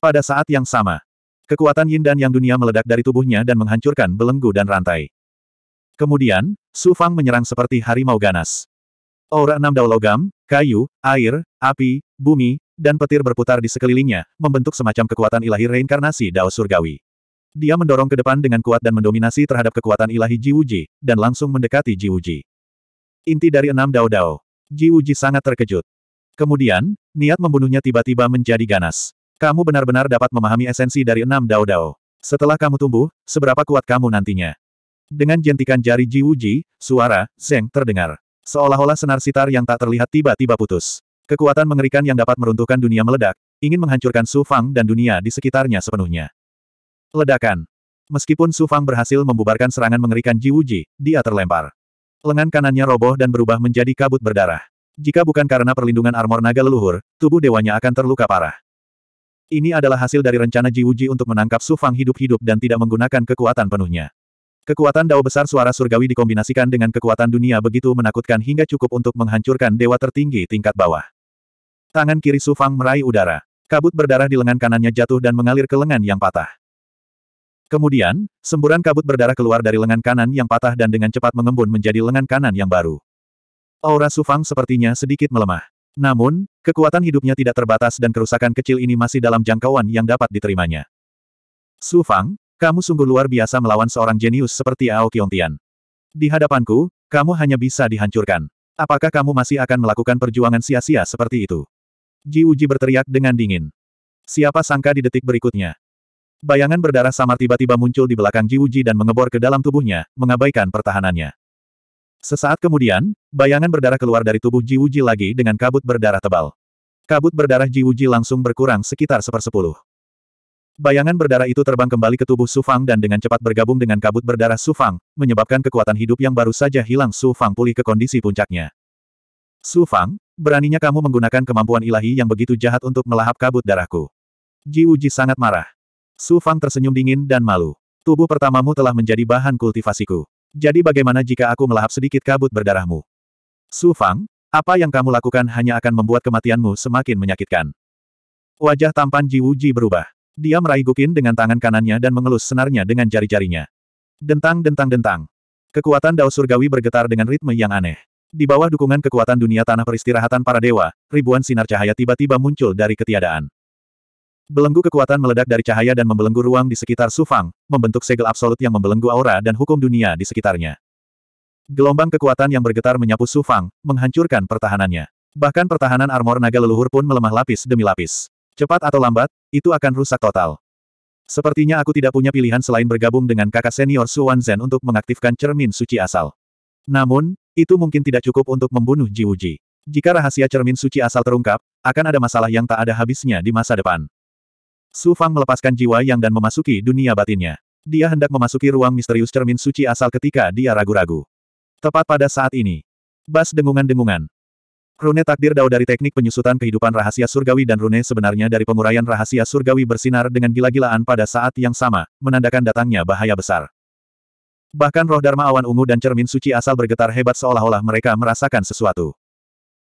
Pada saat yang sama, kekuatan yin dan yang dunia meledak dari tubuhnya dan menghancurkan belenggu dan rantai. Kemudian, Su Fang menyerang seperti harimau ganas. Aura enam dao logam, kayu, air, api, bumi, dan petir berputar di sekelilingnya, membentuk semacam kekuatan ilahi reinkarnasi dao surgawi. Dia mendorong ke depan dengan kuat dan mendominasi terhadap kekuatan ilahi Jiwuji, dan langsung mendekati Jiwuji. Inti dari enam Dao Dao. Jiwuji sangat terkejut. Kemudian, niat membunuhnya tiba-tiba menjadi ganas. Kamu benar-benar dapat memahami esensi dari enam Dao Dao. Setelah kamu tumbuh, seberapa kuat kamu nantinya? Dengan jentikan jari Jiwuji, suara, Zeng, terdengar. Seolah-olah senar sitar yang tak terlihat tiba-tiba putus. Kekuatan mengerikan yang dapat meruntuhkan dunia meledak, ingin menghancurkan Su Fang dan dunia di sekitarnya sepenuhnya. Ledakan. Meskipun Su Fang berhasil membubarkan serangan mengerikan Ji Wuji, dia terlempar. Lengan kanannya roboh dan berubah menjadi kabut berdarah. Jika bukan karena perlindungan armor naga leluhur, tubuh dewanya akan terluka parah. Ini adalah hasil dari rencana Ji Wuji untuk menangkap Su Fang hidup-hidup dan tidak menggunakan kekuatan penuhnya. Kekuatan dao besar suara surgawi dikombinasikan dengan kekuatan dunia begitu menakutkan hingga cukup untuk menghancurkan dewa tertinggi tingkat bawah. Tangan kiri Su Fang meraih udara. Kabut berdarah di lengan kanannya jatuh dan mengalir ke lengan yang patah. Kemudian, semburan kabut berdarah keluar dari lengan kanan yang patah dan dengan cepat mengembun menjadi lengan kanan yang baru. Aura Sufang sepertinya sedikit melemah. Namun, kekuatan hidupnya tidak terbatas dan kerusakan kecil ini masih dalam jangkauan yang dapat diterimanya. Sufang, kamu sungguh luar biasa melawan seorang jenius seperti Ao Tian. Di hadapanku, kamu hanya bisa dihancurkan. Apakah kamu masih akan melakukan perjuangan sia-sia seperti itu? Ji Uji berteriak dengan dingin. Siapa sangka di detik berikutnya, Bayangan berdarah samar tiba-tiba muncul di belakang Ji Jiwuji dan mengebor ke dalam tubuhnya, mengabaikan pertahanannya. Sesaat kemudian, bayangan berdarah keluar dari tubuh Ji Jiwuji lagi dengan kabut berdarah tebal. Kabut berdarah Ji Jiwuji langsung berkurang sekitar sepersepuluh. Bayangan berdarah itu terbang kembali ke tubuh Sufang dan dengan cepat bergabung dengan kabut berdarah Sufang, menyebabkan kekuatan hidup yang baru saja hilang Sufang pulih ke kondisi puncaknya. Sufang, beraninya kamu menggunakan kemampuan ilahi yang begitu jahat untuk melahap kabut darahku. Ji Wuji sangat marah. Su Fang tersenyum dingin dan malu. Tubuh pertamamu telah menjadi bahan kultivasiku. Jadi bagaimana jika aku melahap sedikit kabut berdarahmu? Su Fang, apa yang kamu lakukan hanya akan membuat kematianmu semakin menyakitkan. Wajah tampan Ji Wuji berubah. Dia meraih Gukin dengan tangan kanannya dan mengelus senarnya dengan jari-jarinya. Dentang dentang dentang. Kekuatan Dao Surgawi bergetar dengan ritme yang aneh. Di bawah dukungan kekuatan dunia tanah peristirahatan para dewa, ribuan sinar cahaya tiba-tiba muncul dari ketiadaan. Belenggu kekuatan meledak dari cahaya dan membelenggu ruang di sekitar Sufang, membentuk segel absolut yang membelenggu aura dan hukum dunia di sekitarnya. Gelombang kekuatan yang bergetar menyapu Sufang, menghancurkan pertahanannya. Bahkan pertahanan armor naga leluhur pun melemah lapis demi lapis. Cepat atau lambat, itu akan rusak total. Sepertinya aku tidak punya pilihan selain bergabung dengan kakak senior Suan Zen untuk mengaktifkan cermin suci asal. Namun, itu mungkin tidak cukup untuk membunuh Ji Wuji. Jika rahasia cermin suci asal terungkap, akan ada masalah yang tak ada habisnya di masa depan. Su Fang melepaskan jiwa yang dan memasuki dunia batinnya. Dia hendak memasuki ruang misterius cermin suci asal ketika dia ragu-ragu. Tepat pada saat ini. Bas dengungan-dengungan. Rune takdir dao dari teknik penyusutan kehidupan rahasia surgawi dan rune sebenarnya dari penguraian rahasia surgawi bersinar dengan gila-gilaan pada saat yang sama, menandakan datangnya bahaya besar. Bahkan roh Dharma Awan Ungu dan cermin suci asal bergetar hebat seolah-olah mereka merasakan sesuatu.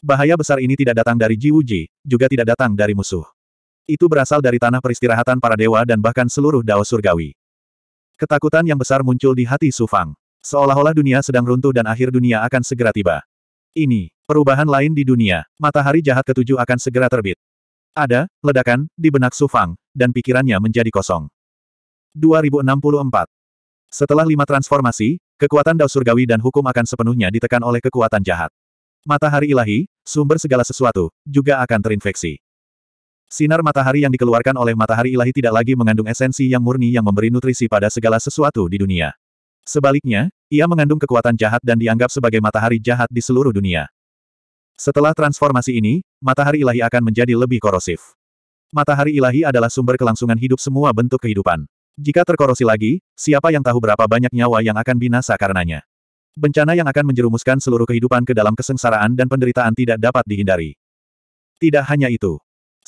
Bahaya besar ini tidak datang dari Ji Wuji, juga tidak datang dari musuh. Itu berasal dari tanah peristirahatan para dewa dan bahkan seluruh dao surgawi. Ketakutan yang besar muncul di hati Sufang. Seolah-olah dunia sedang runtuh dan akhir dunia akan segera tiba. Ini, perubahan lain di dunia, matahari jahat ketujuh akan segera terbit. Ada, ledakan, di benak Sufang, dan pikirannya menjadi kosong. 2064 Setelah lima transformasi, kekuatan Dao Surgawi dan hukum akan sepenuhnya ditekan oleh kekuatan jahat. Matahari ilahi, sumber segala sesuatu, juga akan terinfeksi. Sinar matahari yang dikeluarkan oleh matahari ilahi tidak lagi mengandung esensi yang murni yang memberi nutrisi pada segala sesuatu di dunia. Sebaliknya, ia mengandung kekuatan jahat dan dianggap sebagai matahari jahat di seluruh dunia. Setelah transformasi ini, matahari ilahi akan menjadi lebih korosif. Matahari ilahi adalah sumber kelangsungan hidup semua bentuk kehidupan. Jika terkorosi lagi, siapa yang tahu berapa banyak nyawa yang akan binasa karenanya. Bencana yang akan menjerumuskan seluruh kehidupan ke dalam kesengsaraan dan penderitaan tidak dapat dihindari. Tidak hanya itu,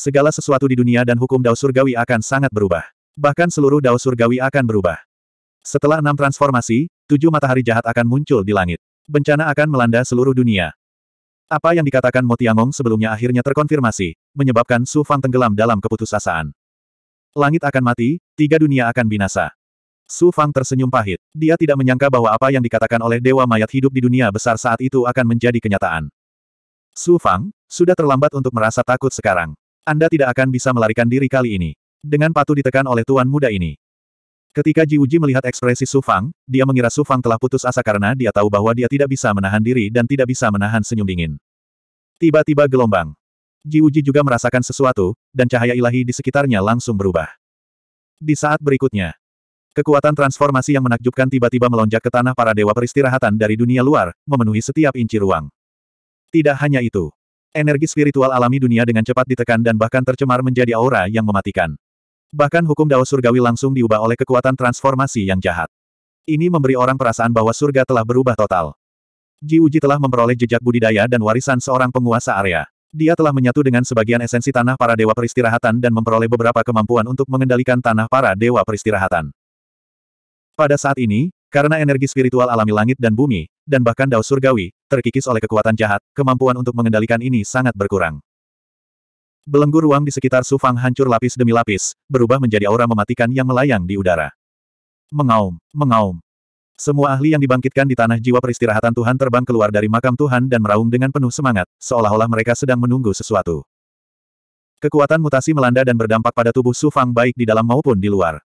segala sesuatu di dunia dan hukum dao surgawi akan sangat berubah. Bahkan seluruh dao surgawi akan berubah. Setelah enam transformasi, tujuh matahari jahat akan muncul di langit. Bencana akan melanda seluruh dunia. Apa yang dikatakan Motiangong sebelumnya akhirnya terkonfirmasi, menyebabkan Su Fang tenggelam dalam keputusasaan. Langit akan mati, tiga dunia akan binasa. Su Fang tersenyum pahit. Dia tidak menyangka bahwa apa yang dikatakan oleh Dewa Mayat hidup di dunia besar saat itu akan menjadi kenyataan. Su Fang, sudah terlambat untuk merasa takut sekarang. Anda tidak akan bisa melarikan diri kali ini. Dengan patuh ditekan oleh tuan muda ini. Ketika Ji Uji melihat ekspresi Su Fang, dia mengira Su Fang telah putus asa karena dia tahu bahwa dia tidak bisa menahan diri dan tidak bisa menahan senyum dingin. Tiba-tiba gelombang. Ji Uji juga merasakan sesuatu, dan cahaya ilahi di sekitarnya langsung berubah. Di saat berikutnya, kekuatan transformasi yang menakjubkan tiba-tiba melonjak ke tanah para dewa peristirahatan dari dunia luar, memenuhi setiap inci ruang. Tidak hanya itu, Energi spiritual alami dunia dengan cepat ditekan dan bahkan tercemar menjadi aura yang mematikan. Bahkan hukum Dao Surgawi langsung diubah oleh kekuatan transformasi yang jahat. Ini memberi orang perasaan bahwa surga telah berubah total. Ji Uji telah memperoleh jejak budidaya dan warisan seorang penguasa area. Dia telah menyatu dengan sebagian esensi tanah para dewa peristirahatan dan memperoleh beberapa kemampuan untuk mengendalikan tanah para dewa peristirahatan. Pada saat ini, karena energi spiritual alami langit dan bumi, dan bahkan Dao Surgawi, terkikis oleh kekuatan jahat, kemampuan untuk mengendalikan ini sangat berkurang. Belenggu ruang di sekitar Sufang hancur lapis demi lapis, berubah menjadi aura mematikan yang melayang di udara. Mengaum, mengaum. Semua ahli yang dibangkitkan di tanah jiwa peristirahatan Tuhan terbang keluar dari makam Tuhan dan meraung dengan penuh semangat, seolah-olah mereka sedang menunggu sesuatu. Kekuatan mutasi melanda dan berdampak pada tubuh Sufang baik di dalam maupun di luar.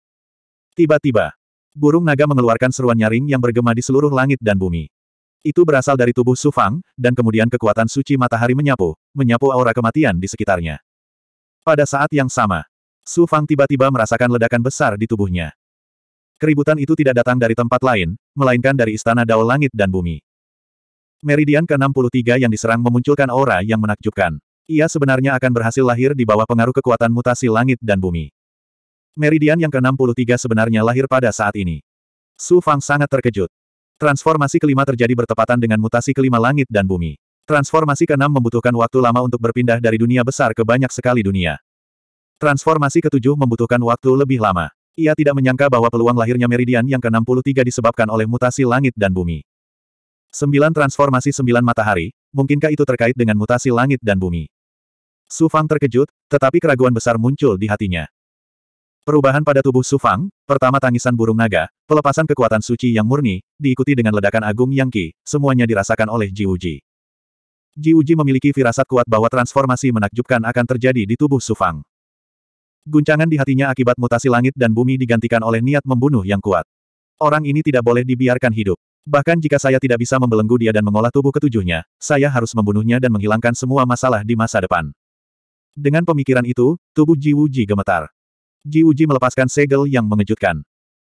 Tiba-tiba, burung naga mengeluarkan seruan nyaring yang bergema di seluruh langit dan bumi. Itu berasal dari tubuh Su Fang, dan kemudian kekuatan suci matahari menyapu, menyapu aura kematian di sekitarnya. Pada saat yang sama, Su Fang tiba-tiba merasakan ledakan besar di tubuhnya. Keributan itu tidak datang dari tempat lain, melainkan dari istana Dao Langit dan Bumi. Meridian ke-63 yang diserang memunculkan aura yang menakjubkan. Ia sebenarnya akan berhasil lahir di bawah pengaruh kekuatan mutasi langit dan bumi. Meridian yang ke-63 sebenarnya lahir pada saat ini. Su Fang sangat terkejut. Transformasi kelima terjadi bertepatan dengan mutasi kelima langit dan bumi. Transformasi keenam membutuhkan waktu lama untuk berpindah dari dunia besar ke banyak sekali dunia. Transformasi ketujuh membutuhkan waktu lebih lama. Ia tidak menyangka bahwa peluang lahirnya meridian yang ke-63 disebabkan oleh mutasi langit dan bumi. Sembilan transformasi sembilan matahari, mungkinkah itu terkait dengan mutasi langit dan bumi? Su Fang terkejut, tetapi keraguan besar muncul di hatinya. Perubahan pada tubuh Sufang, pertama tangisan burung naga, pelepasan kekuatan suci yang murni, diikuti dengan ledakan agung yang ki, semuanya dirasakan oleh Ji Uji. Ji Uji memiliki firasat kuat bahwa transformasi menakjubkan akan terjadi di tubuh Sufang. Guncangan di hatinya akibat mutasi langit dan bumi digantikan oleh niat membunuh yang kuat. Orang ini tidak boleh dibiarkan hidup. Bahkan jika saya tidak bisa membelenggu dia dan mengolah tubuh ketujuhnya, saya harus membunuhnya dan menghilangkan semua masalah di masa depan. Dengan pemikiran itu, tubuh Ji Wuji gemetar. Ji Uji melepaskan segel yang mengejutkan.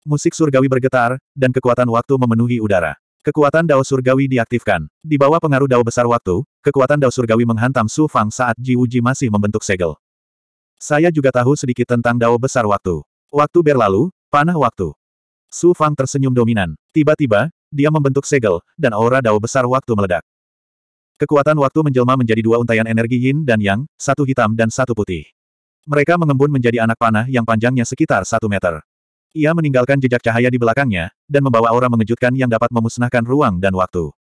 Musik surgawi bergetar, dan kekuatan waktu memenuhi udara. Kekuatan dao surgawi diaktifkan. Di bawah pengaruh dao besar waktu, kekuatan dao surgawi menghantam Su Fang saat Ji Uji masih membentuk segel. Saya juga tahu sedikit tentang dao besar waktu. Waktu berlalu, panah waktu. Su Fang tersenyum dominan. Tiba-tiba, dia membentuk segel, dan aura dao besar waktu meledak. Kekuatan waktu menjelma menjadi dua untayan energi yin dan yang, satu hitam dan satu putih. Mereka mengembun menjadi anak panah yang panjangnya sekitar satu meter. Ia meninggalkan jejak cahaya di belakangnya, dan membawa aura mengejutkan yang dapat memusnahkan ruang dan waktu.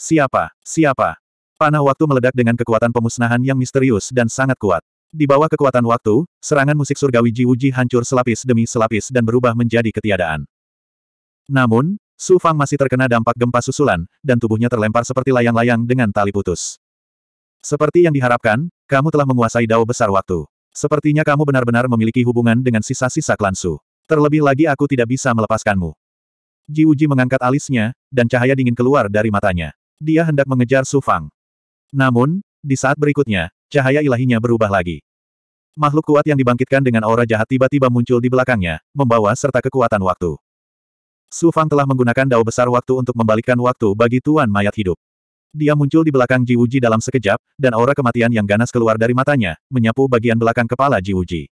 Siapa? Siapa? Panah waktu meledak dengan kekuatan pemusnahan yang misterius dan sangat kuat. Di bawah kekuatan waktu, serangan musik surgawi Jiwuji hancur selapis demi selapis dan berubah menjadi ketiadaan. Namun, Su Fang masih terkena dampak gempa susulan, dan tubuhnya terlempar seperti layang-layang dengan tali putus. Seperti yang diharapkan, kamu telah menguasai dao besar waktu. Sepertinya kamu benar-benar memiliki hubungan dengan sisa-sisa klan Su. Terlebih lagi aku tidak bisa melepaskanmu. Ji Uji mengangkat alisnya, dan cahaya dingin keluar dari matanya. Dia hendak mengejar Su Fang. Namun, di saat berikutnya, cahaya ilahinya berubah lagi. Makhluk kuat yang dibangkitkan dengan aura jahat tiba-tiba muncul di belakangnya, membawa serta kekuatan waktu. Su Fang telah menggunakan dao besar waktu untuk membalikkan waktu bagi Tuan Mayat Hidup. Dia muncul di belakang Jiwuji dalam sekejap, dan aura kematian yang ganas keluar dari matanya, menyapu bagian belakang kepala Jiwuji.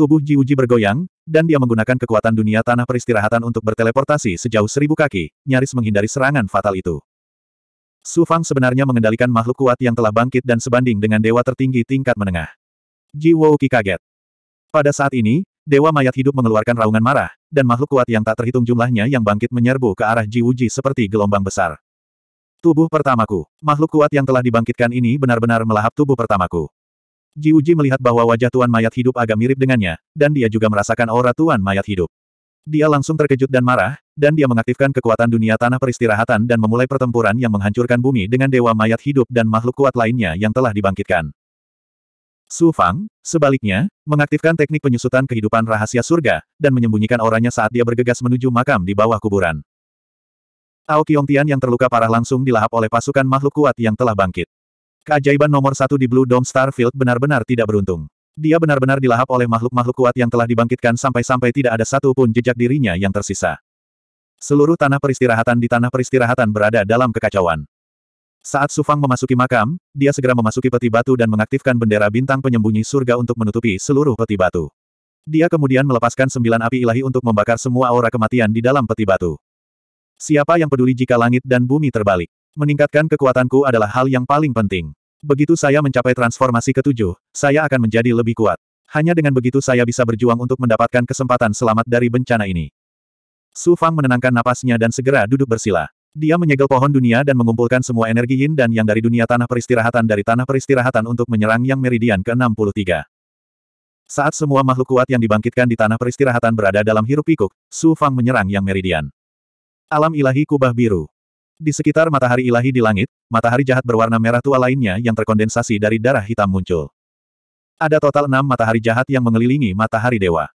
Tubuh Jiwuji bergoyang, dan dia menggunakan kekuatan dunia tanah peristirahatan untuk berteleportasi sejauh seribu kaki, nyaris menghindari serangan fatal itu. Su Fang sebenarnya mengendalikan makhluk kuat yang telah bangkit dan sebanding dengan dewa tertinggi tingkat menengah. Ji Wouqi kaget. Pada saat ini, dewa mayat hidup mengeluarkan raungan marah, dan makhluk kuat yang tak terhitung jumlahnya yang bangkit menyerbu ke arah Ji Wuji seperti gelombang besar. Tubuh pertamaku. Makhluk kuat yang telah dibangkitkan ini benar-benar melahap tubuh pertamaku. Ji Uji melihat bahwa wajah Tuan Mayat Hidup agak mirip dengannya, dan dia juga merasakan aura Tuan Mayat Hidup. Dia langsung terkejut dan marah, dan dia mengaktifkan kekuatan dunia tanah peristirahatan dan memulai pertempuran yang menghancurkan bumi dengan dewa mayat hidup dan makhluk kuat lainnya yang telah dibangkitkan. Su Fang, sebaliknya, mengaktifkan teknik penyusutan kehidupan rahasia surga, dan menyembunyikan orangnya saat dia bergegas menuju makam di bawah kuburan. Ao Tian yang terluka parah langsung dilahap oleh pasukan makhluk kuat yang telah bangkit. Keajaiban nomor satu di Blue Dome Starfield benar-benar tidak beruntung. Dia benar-benar dilahap oleh makhluk-makhluk kuat yang telah dibangkitkan sampai-sampai tidak ada satu pun jejak dirinya yang tersisa. Seluruh tanah peristirahatan di tanah peristirahatan berada dalam kekacauan. Saat Sufang memasuki makam, dia segera memasuki peti batu dan mengaktifkan bendera bintang penyembunyi surga untuk menutupi seluruh peti batu. Dia kemudian melepaskan sembilan api ilahi untuk membakar semua aura kematian di dalam peti batu. Siapa yang peduli jika langit dan bumi terbalik? Meningkatkan kekuatanku adalah hal yang paling penting. Begitu saya mencapai transformasi ketujuh, saya akan menjadi lebih kuat. Hanya dengan begitu saya bisa berjuang untuk mendapatkan kesempatan selamat dari bencana ini. Su Fang menenangkan napasnya dan segera duduk bersila. Dia menyegel pohon dunia dan mengumpulkan semua energi yin dan yang dari dunia tanah peristirahatan dari tanah peristirahatan untuk menyerang yang meridian ke-63. Saat semua makhluk kuat yang dibangkitkan di tanah peristirahatan berada dalam hirup pikuk, Su Fang menyerang yang meridian. Alam ilahi kubah biru. Di sekitar matahari ilahi di langit, matahari jahat berwarna merah tua lainnya yang terkondensasi dari darah hitam muncul. Ada total enam matahari jahat yang mengelilingi matahari dewa.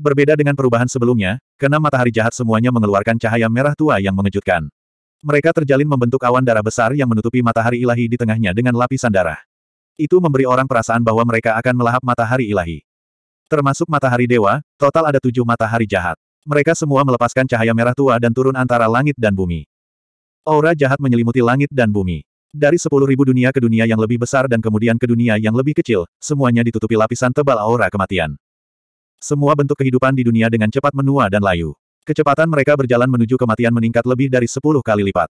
Berbeda dengan perubahan sebelumnya, keenam matahari jahat semuanya mengeluarkan cahaya merah tua yang mengejutkan. Mereka terjalin membentuk awan darah besar yang menutupi matahari ilahi di tengahnya dengan lapisan darah. Itu memberi orang perasaan bahwa mereka akan melahap matahari ilahi. Termasuk matahari dewa, total ada tujuh matahari jahat. Mereka semua melepaskan cahaya merah tua dan turun antara langit dan bumi. Aura jahat menyelimuti langit dan bumi. Dari sepuluh ribu dunia ke dunia yang lebih besar dan kemudian ke dunia yang lebih kecil, semuanya ditutupi lapisan tebal aura kematian. Semua bentuk kehidupan di dunia dengan cepat menua dan layu. Kecepatan mereka berjalan menuju kematian meningkat lebih dari sepuluh kali lipat.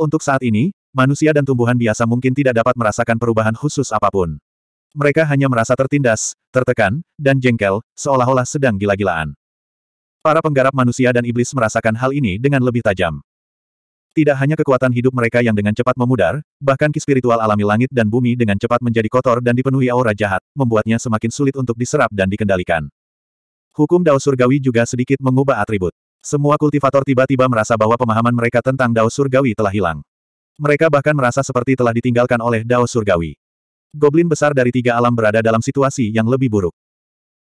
Untuk saat ini, manusia dan tumbuhan biasa mungkin tidak dapat merasakan perubahan khusus apapun. Mereka hanya merasa tertindas, tertekan, dan jengkel, seolah-olah sedang gila-gilaan. Para penggarap manusia dan iblis merasakan hal ini dengan lebih tajam. Tidak hanya kekuatan hidup mereka yang dengan cepat memudar, bahkan ki spiritual alami langit dan bumi dengan cepat menjadi kotor dan dipenuhi aura jahat, membuatnya semakin sulit untuk diserap dan dikendalikan. Hukum Dao Surgawi juga sedikit mengubah atribut. Semua kultivator tiba-tiba merasa bahwa pemahaman mereka tentang Dao Surgawi telah hilang. Mereka bahkan merasa seperti telah ditinggalkan oleh Dao Surgawi. Goblin besar dari tiga alam berada dalam situasi yang lebih buruk.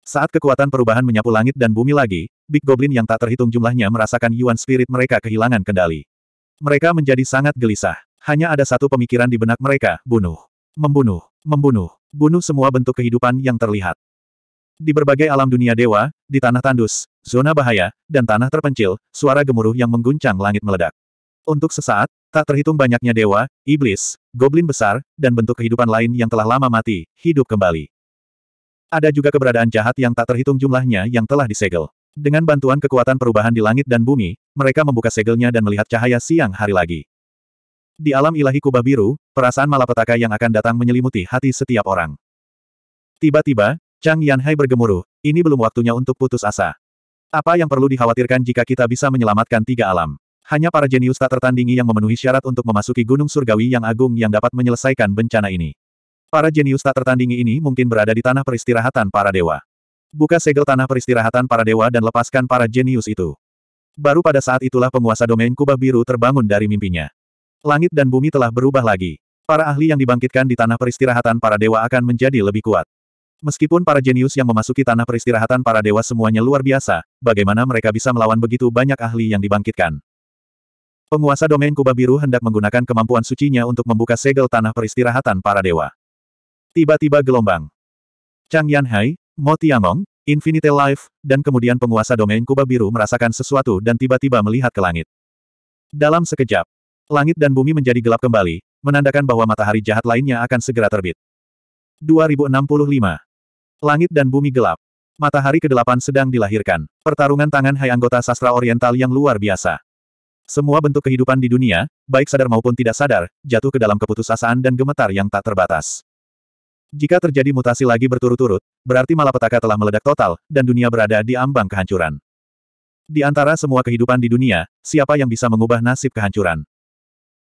Saat kekuatan perubahan menyapu langit dan bumi lagi, Big Goblin yang tak terhitung jumlahnya merasakan Yuan Spirit mereka kehilangan kendali. Mereka menjadi sangat gelisah. Hanya ada satu pemikiran di benak mereka, bunuh. Membunuh, membunuh, bunuh semua bentuk kehidupan yang terlihat. Di berbagai alam dunia dewa, di tanah tandus, zona bahaya, dan tanah terpencil, suara gemuruh yang mengguncang langit meledak. Untuk sesaat, tak terhitung banyaknya dewa, iblis, goblin besar, dan bentuk kehidupan lain yang telah lama mati, hidup kembali. Ada juga keberadaan jahat yang tak terhitung jumlahnya yang telah disegel. Dengan bantuan kekuatan perubahan di langit dan bumi, mereka membuka segelnya dan melihat cahaya siang hari lagi. Di alam ilahi kubah biru, perasaan malapetaka yang akan datang menyelimuti hati setiap orang. Tiba-tiba, Chang Yanhai bergemuruh, ini belum waktunya untuk putus asa. Apa yang perlu dikhawatirkan jika kita bisa menyelamatkan tiga alam? Hanya para jenius tak tertandingi yang memenuhi syarat untuk memasuki gunung surgawi yang agung yang dapat menyelesaikan bencana ini. Para jenius tak tertandingi ini mungkin berada di tanah peristirahatan para dewa. Buka segel tanah peristirahatan para dewa dan lepaskan para jenius itu. Baru pada saat itulah penguasa domain kubah biru terbangun dari mimpinya. Langit dan bumi telah berubah lagi. Para ahli yang dibangkitkan di tanah peristirahatan para dewa akan menjadi lebih kuat. Meskipun para jenius yang memasuki tanah peristirahatan para dewa semuanya luar biasa, bagaimana mereka bisa melawan begitu banyak ahli yang dibangkitkan? Penguasa domain kubah biru hendak menggunakan kemampuan sucinya untuk membuka segel tanah peristirahatan para dewa. Tiba-tiba gelombang. Chang Yanhai, Mo Tiangong, Infinite Life, dan kemudian penguasa domain Kubah Biru merasakan sesuatu dan tiba-tiba melihat ke langit. Dalam sekejap, langit dan bumi menjadi gelap kembali, menandakan bahwa matahari jahat lainnya akan segera terbit. 2065. Langit dan bumi gelap. Matahari ke-8 sedang dilahirkan. Pertarungan tangan hai anggota sastra oriental yang luar biasa. Semua bentuk kehidupan di dunia, baik sadar maupun tidak sadar, jatuh ke dalam keputusasaan dan gemetar yang tak terbatas. Jika terjadi mutasi lagi berturut-turut, berarti malapetaka telah meledak total, dan dunia berada di ambang kehancuran. Di antara semua kehidupan di dunia, siapa yang bisa mengubah nasib kehancuran?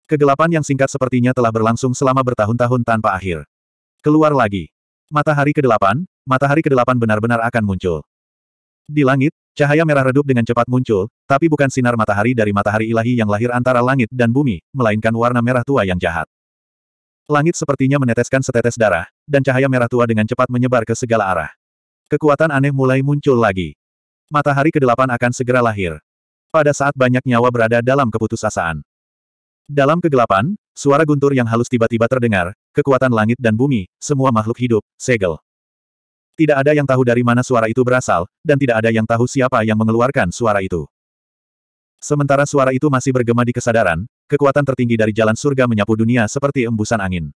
Kegelapan yang singkat sepertinya telah berlangsung selama bertahun-tahun tanpa akhir. Keluar lagi. Matahari ke ke-8, matahari ke ke-8 benar-benar akan muncul. Di langit, cahaya merah redup dengan cepat muncul, tapi bukan sinar matahari dari matahari ilahi yang lahir antara langit dan bumi, melainkan warna merah tua yang jahat. Langit sepertinya meneteskan setetes darah, dan cahaya merah tua dengan cepat menyebar ke segala arah. Kekuatan aneh mulai muncul lagi. Matahari ke delapan akan segera lahir. Pada saat banyak nyawa berada dalam keputusasaan. Dalam kegelapan, suara guntur yang halus tiba-tiba terdengar, kekuatan langit dan bumi, semua makhluk hidup, segel. Tidak ada yang tahu dari mana suara itu berasal, dan tidak ada yang tahu siapa yang mengeluarkan suara itu. Sementara suara itu masih bergema di kesadaran, kekuatan tertinggi dari jalan surga menyapu dunia seperti embusan angin.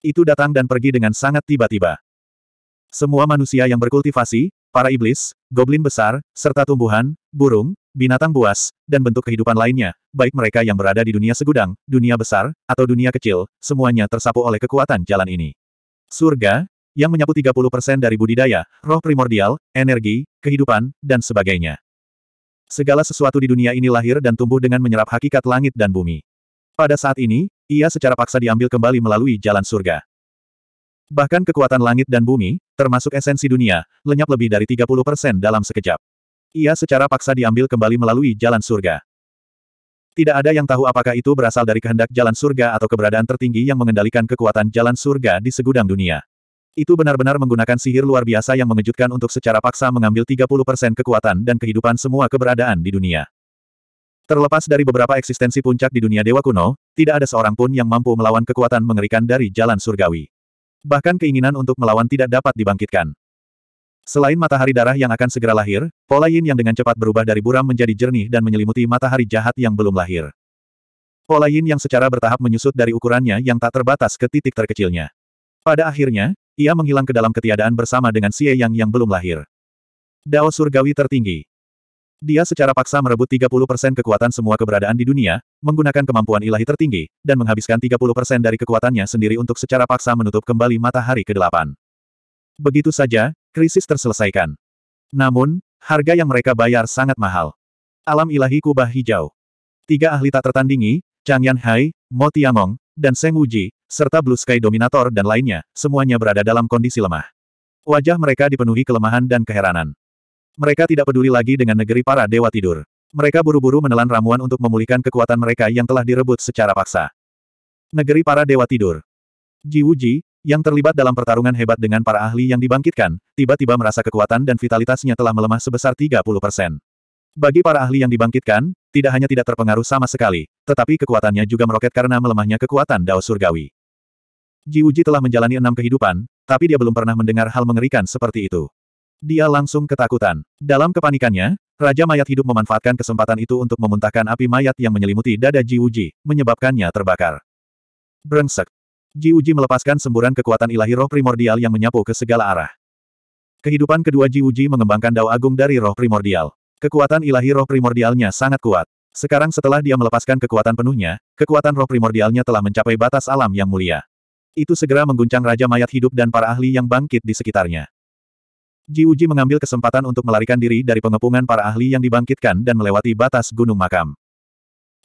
Itu datang dan pergi dengan sangat tiba-tiba. Semua manusia yang berkultivasi, para iblis, goblin besar, serta tumbuhan, burung, binatang buas, dan bentuk kehidupan lainnya, baik mereka yang berada di dunia segudang, dunia besar, atau dunia kecil, semuanya tersapu oleh kekuatan jalan ini. Surga, yang menyapu 30% dari budidaya, roh primordial, energi, kehidupan, dan sebagainya. Segala sesuatu di dunia ini lahir dan tumbuh dengan menyerap hakikat langit dan bumi. Pada saat ini, ia secara paksa diambil kembali melalui jalan surga. Bahkan kekuatan langit dan bumi, termasuk esensi dunia, lenyap lebih dari 30% dalam sekejap. Ia secara paksa diambil kembali melalui jalan surga. Tidak ada yang tahu apakah itu berasal dari kehendak jalan surga atau keberadaan tertinggi yang mengendalikan kekuatan jalan surga di segudang dunia. Itu benar-benar menggunakan sihir luar biasa yang mengejutkan untuk secara paksa mengambil 30% kekuatan dan kehidupan semua keberadaan di dunia. Terlepas dari beberapa eksistensi puncak di dunia dewa kuno, tidak ada seorang pun yang mampu melawan kekuatan mengerikan dari jalan surgawi. Bahkan keinginan untuk melawan tidak dapat dibangkitkan. Selain matahari darah yang akan segera lahir, pola yin yang dengan cepat berubah dari buram menjadi jernih dan menyelimuti matahari jahat yang belum lahir. Pola yin yang secara bertahap menyusut dari ukurannya yang tak terbatas ke titik terkecilnya. Pada akhirnya, ia menghilang ke dalam ketiadaan bersama dengan Xie Yang yang belum lahir. Dao surgawi tertinggi. Dia secara paksa merebut 30% kekuatan semua keberadaan di dunia, menggunakan kemampuan ilahi tertinggi, dan menghabiskan 30% dari kekuatannya sendiri untuk secara paksa menutup kembali matahari ke-8. Begitu saja, krisis terselesaikan. Namun, harga yang mereka bayar sangat mahal. Alam ilahi kubah hijau. Tiga ahli tak tertandingi, Chang Yanhai, Mo Tiamong, dan Seng Wuji, serta Blue Sky Dominator dan lainnya, semuanya berada dalam kondisi lemah. Wajah mereka dipenuhi kelemahan dan keheranan. Mereka tidak peduli lagi dengan negeri para dewa tidur. Mereka buru-buru menelan ramuan untuk memulihkan kekuatan mereka yang telah direbut secara paksa. Negeri para dewa tidur. Ji Wuji, yang terlibat dalam pertarungan hebat dengan para ahli yang dibangkitkan, tiba-tiba merasa kekuatan dan vitalitasnya telah melemah sebesar 30 persen. Bagi para ahli yang dibangkitkan, tidak hanya tidak terpengaruh sama sekali, tetapi kekuatannya juga meroket karena melemahnya kekuatan Dao Surgawi. Ji Wuji telah menjalani enam kehidupan, tapi dia belum pernah mendengar hal mengerikan seperti itu. Dia langsung ketakutan. Dalam kepanikannya, Raja Mayat Hidup memanfaatkan kesempatan itu untuk memuntahkan api mayat yang menyelimuti dada Ji Uji, menyebabkannya terbakar. Brengsek. Ji Uji melepaskan semburan kekuatan ilahi roh primordial yang menyapu ke segala arah. Kehidupan kedua Ji Uji mengembangkan dao agung dari roh primordial. Kekuatan ilahi roh primordialnya sangat kuat. Sekarang setelah dia melepaskan kekuatan penuhnya, kekuatan roh primordialnya telah mencapai batas alam yang mulia. Itu segera mengguncang Raja Mayat Hidup dan para ahli yang bangkit di sekitarnya. Ji Uji mengambil kesempatan untuk melarikan diri dari pengepungan para ahli yang dibangkitkan dan melewati batas gunung makam.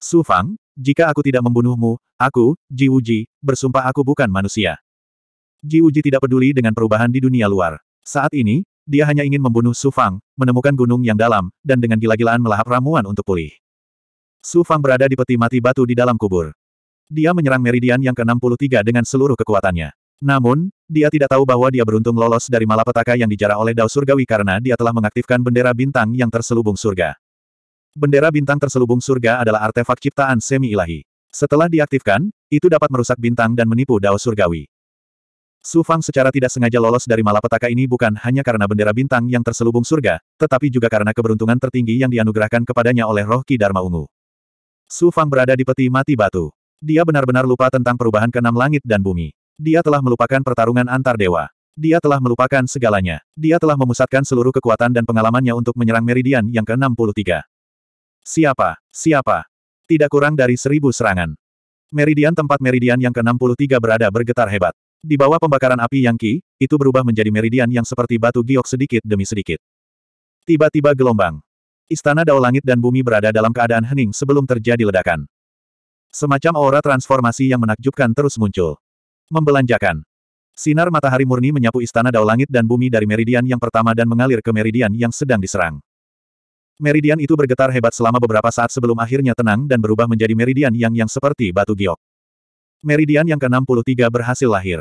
Su Fang, jika aku tidak membunuhmu, aku, Ji Uji, bersumpah aku bukan manusia. Ji Uji tidak peduli dengan perubahan di dunia luar. Saat ini, dia hanya ingin membunuh Su Fang, menemukan gunung yang dalam, dan dengan gila-gilaan melahap ramuan untuk pulih. Su Fang berada di peti mati batu di dalam kubur. Dia menyerang meridian yang ke-63 dengan seluruh kekuatannya. Namun, dia tidak tahu bahwa dia beruntung lolos dari malapetaka yang dijarah oleh Dao Surgawi karena dia telah mengaktifkan bendera bintang yang terselubung surga. Bendera bintang terselubung surga adalah artefak ciptaan semi-ilahi. Setelah diaktifkan, itu dapat merusak bintang dan menipu Dao Surgawi. Su Fang secara tidak sengaja lolos dari malapetaka ini bukan hanya karena bendera bintang yang terselubung surga, tetapi juga karena keberuntungan tertinggi yang dianugerahkan kepadanya oleh roh Ki Dharma Ungu. Su Fang berada di peti mati batu. Dia benar-benar lupa tentang perubahan keenam langit dan bumi. Dia telah melupakan pertarungan antar dewa. Dia telah melupakan segalanya. Dia telah memusatkan seluruh kekuatan dan pengalamannya untuk menyerang meridian yang ke-63. Siapa? Siapa? Tidak kurang dari seribu serangan. Meridian tempat meridian yang ke-63 berada bergetar hebat. Di bawah pembakaran api yang ki, itu berubah menjadi meridian yang seperti batu giok sedikit demi sedikit. Tiba-tiba gelombang. Istana Dao Langit dan Bumi berada dalam keadaan hening sebelum terjadi ledakan. Semacam aura transformasi yang menakjubkan terus muncul. Membelanjakan. Sinar matahari murni menyapu istana dao langit dan bumi dari meridian yang pertama dan mengalir ke meridian yang sedang diserang. Meridian itu bergetar hebat selama beberapa saat sebelum akhirnya tenang dan berubah menjadi meridian yang yang seperti batu giok. Meridian yang ke-63 berhasil lahir.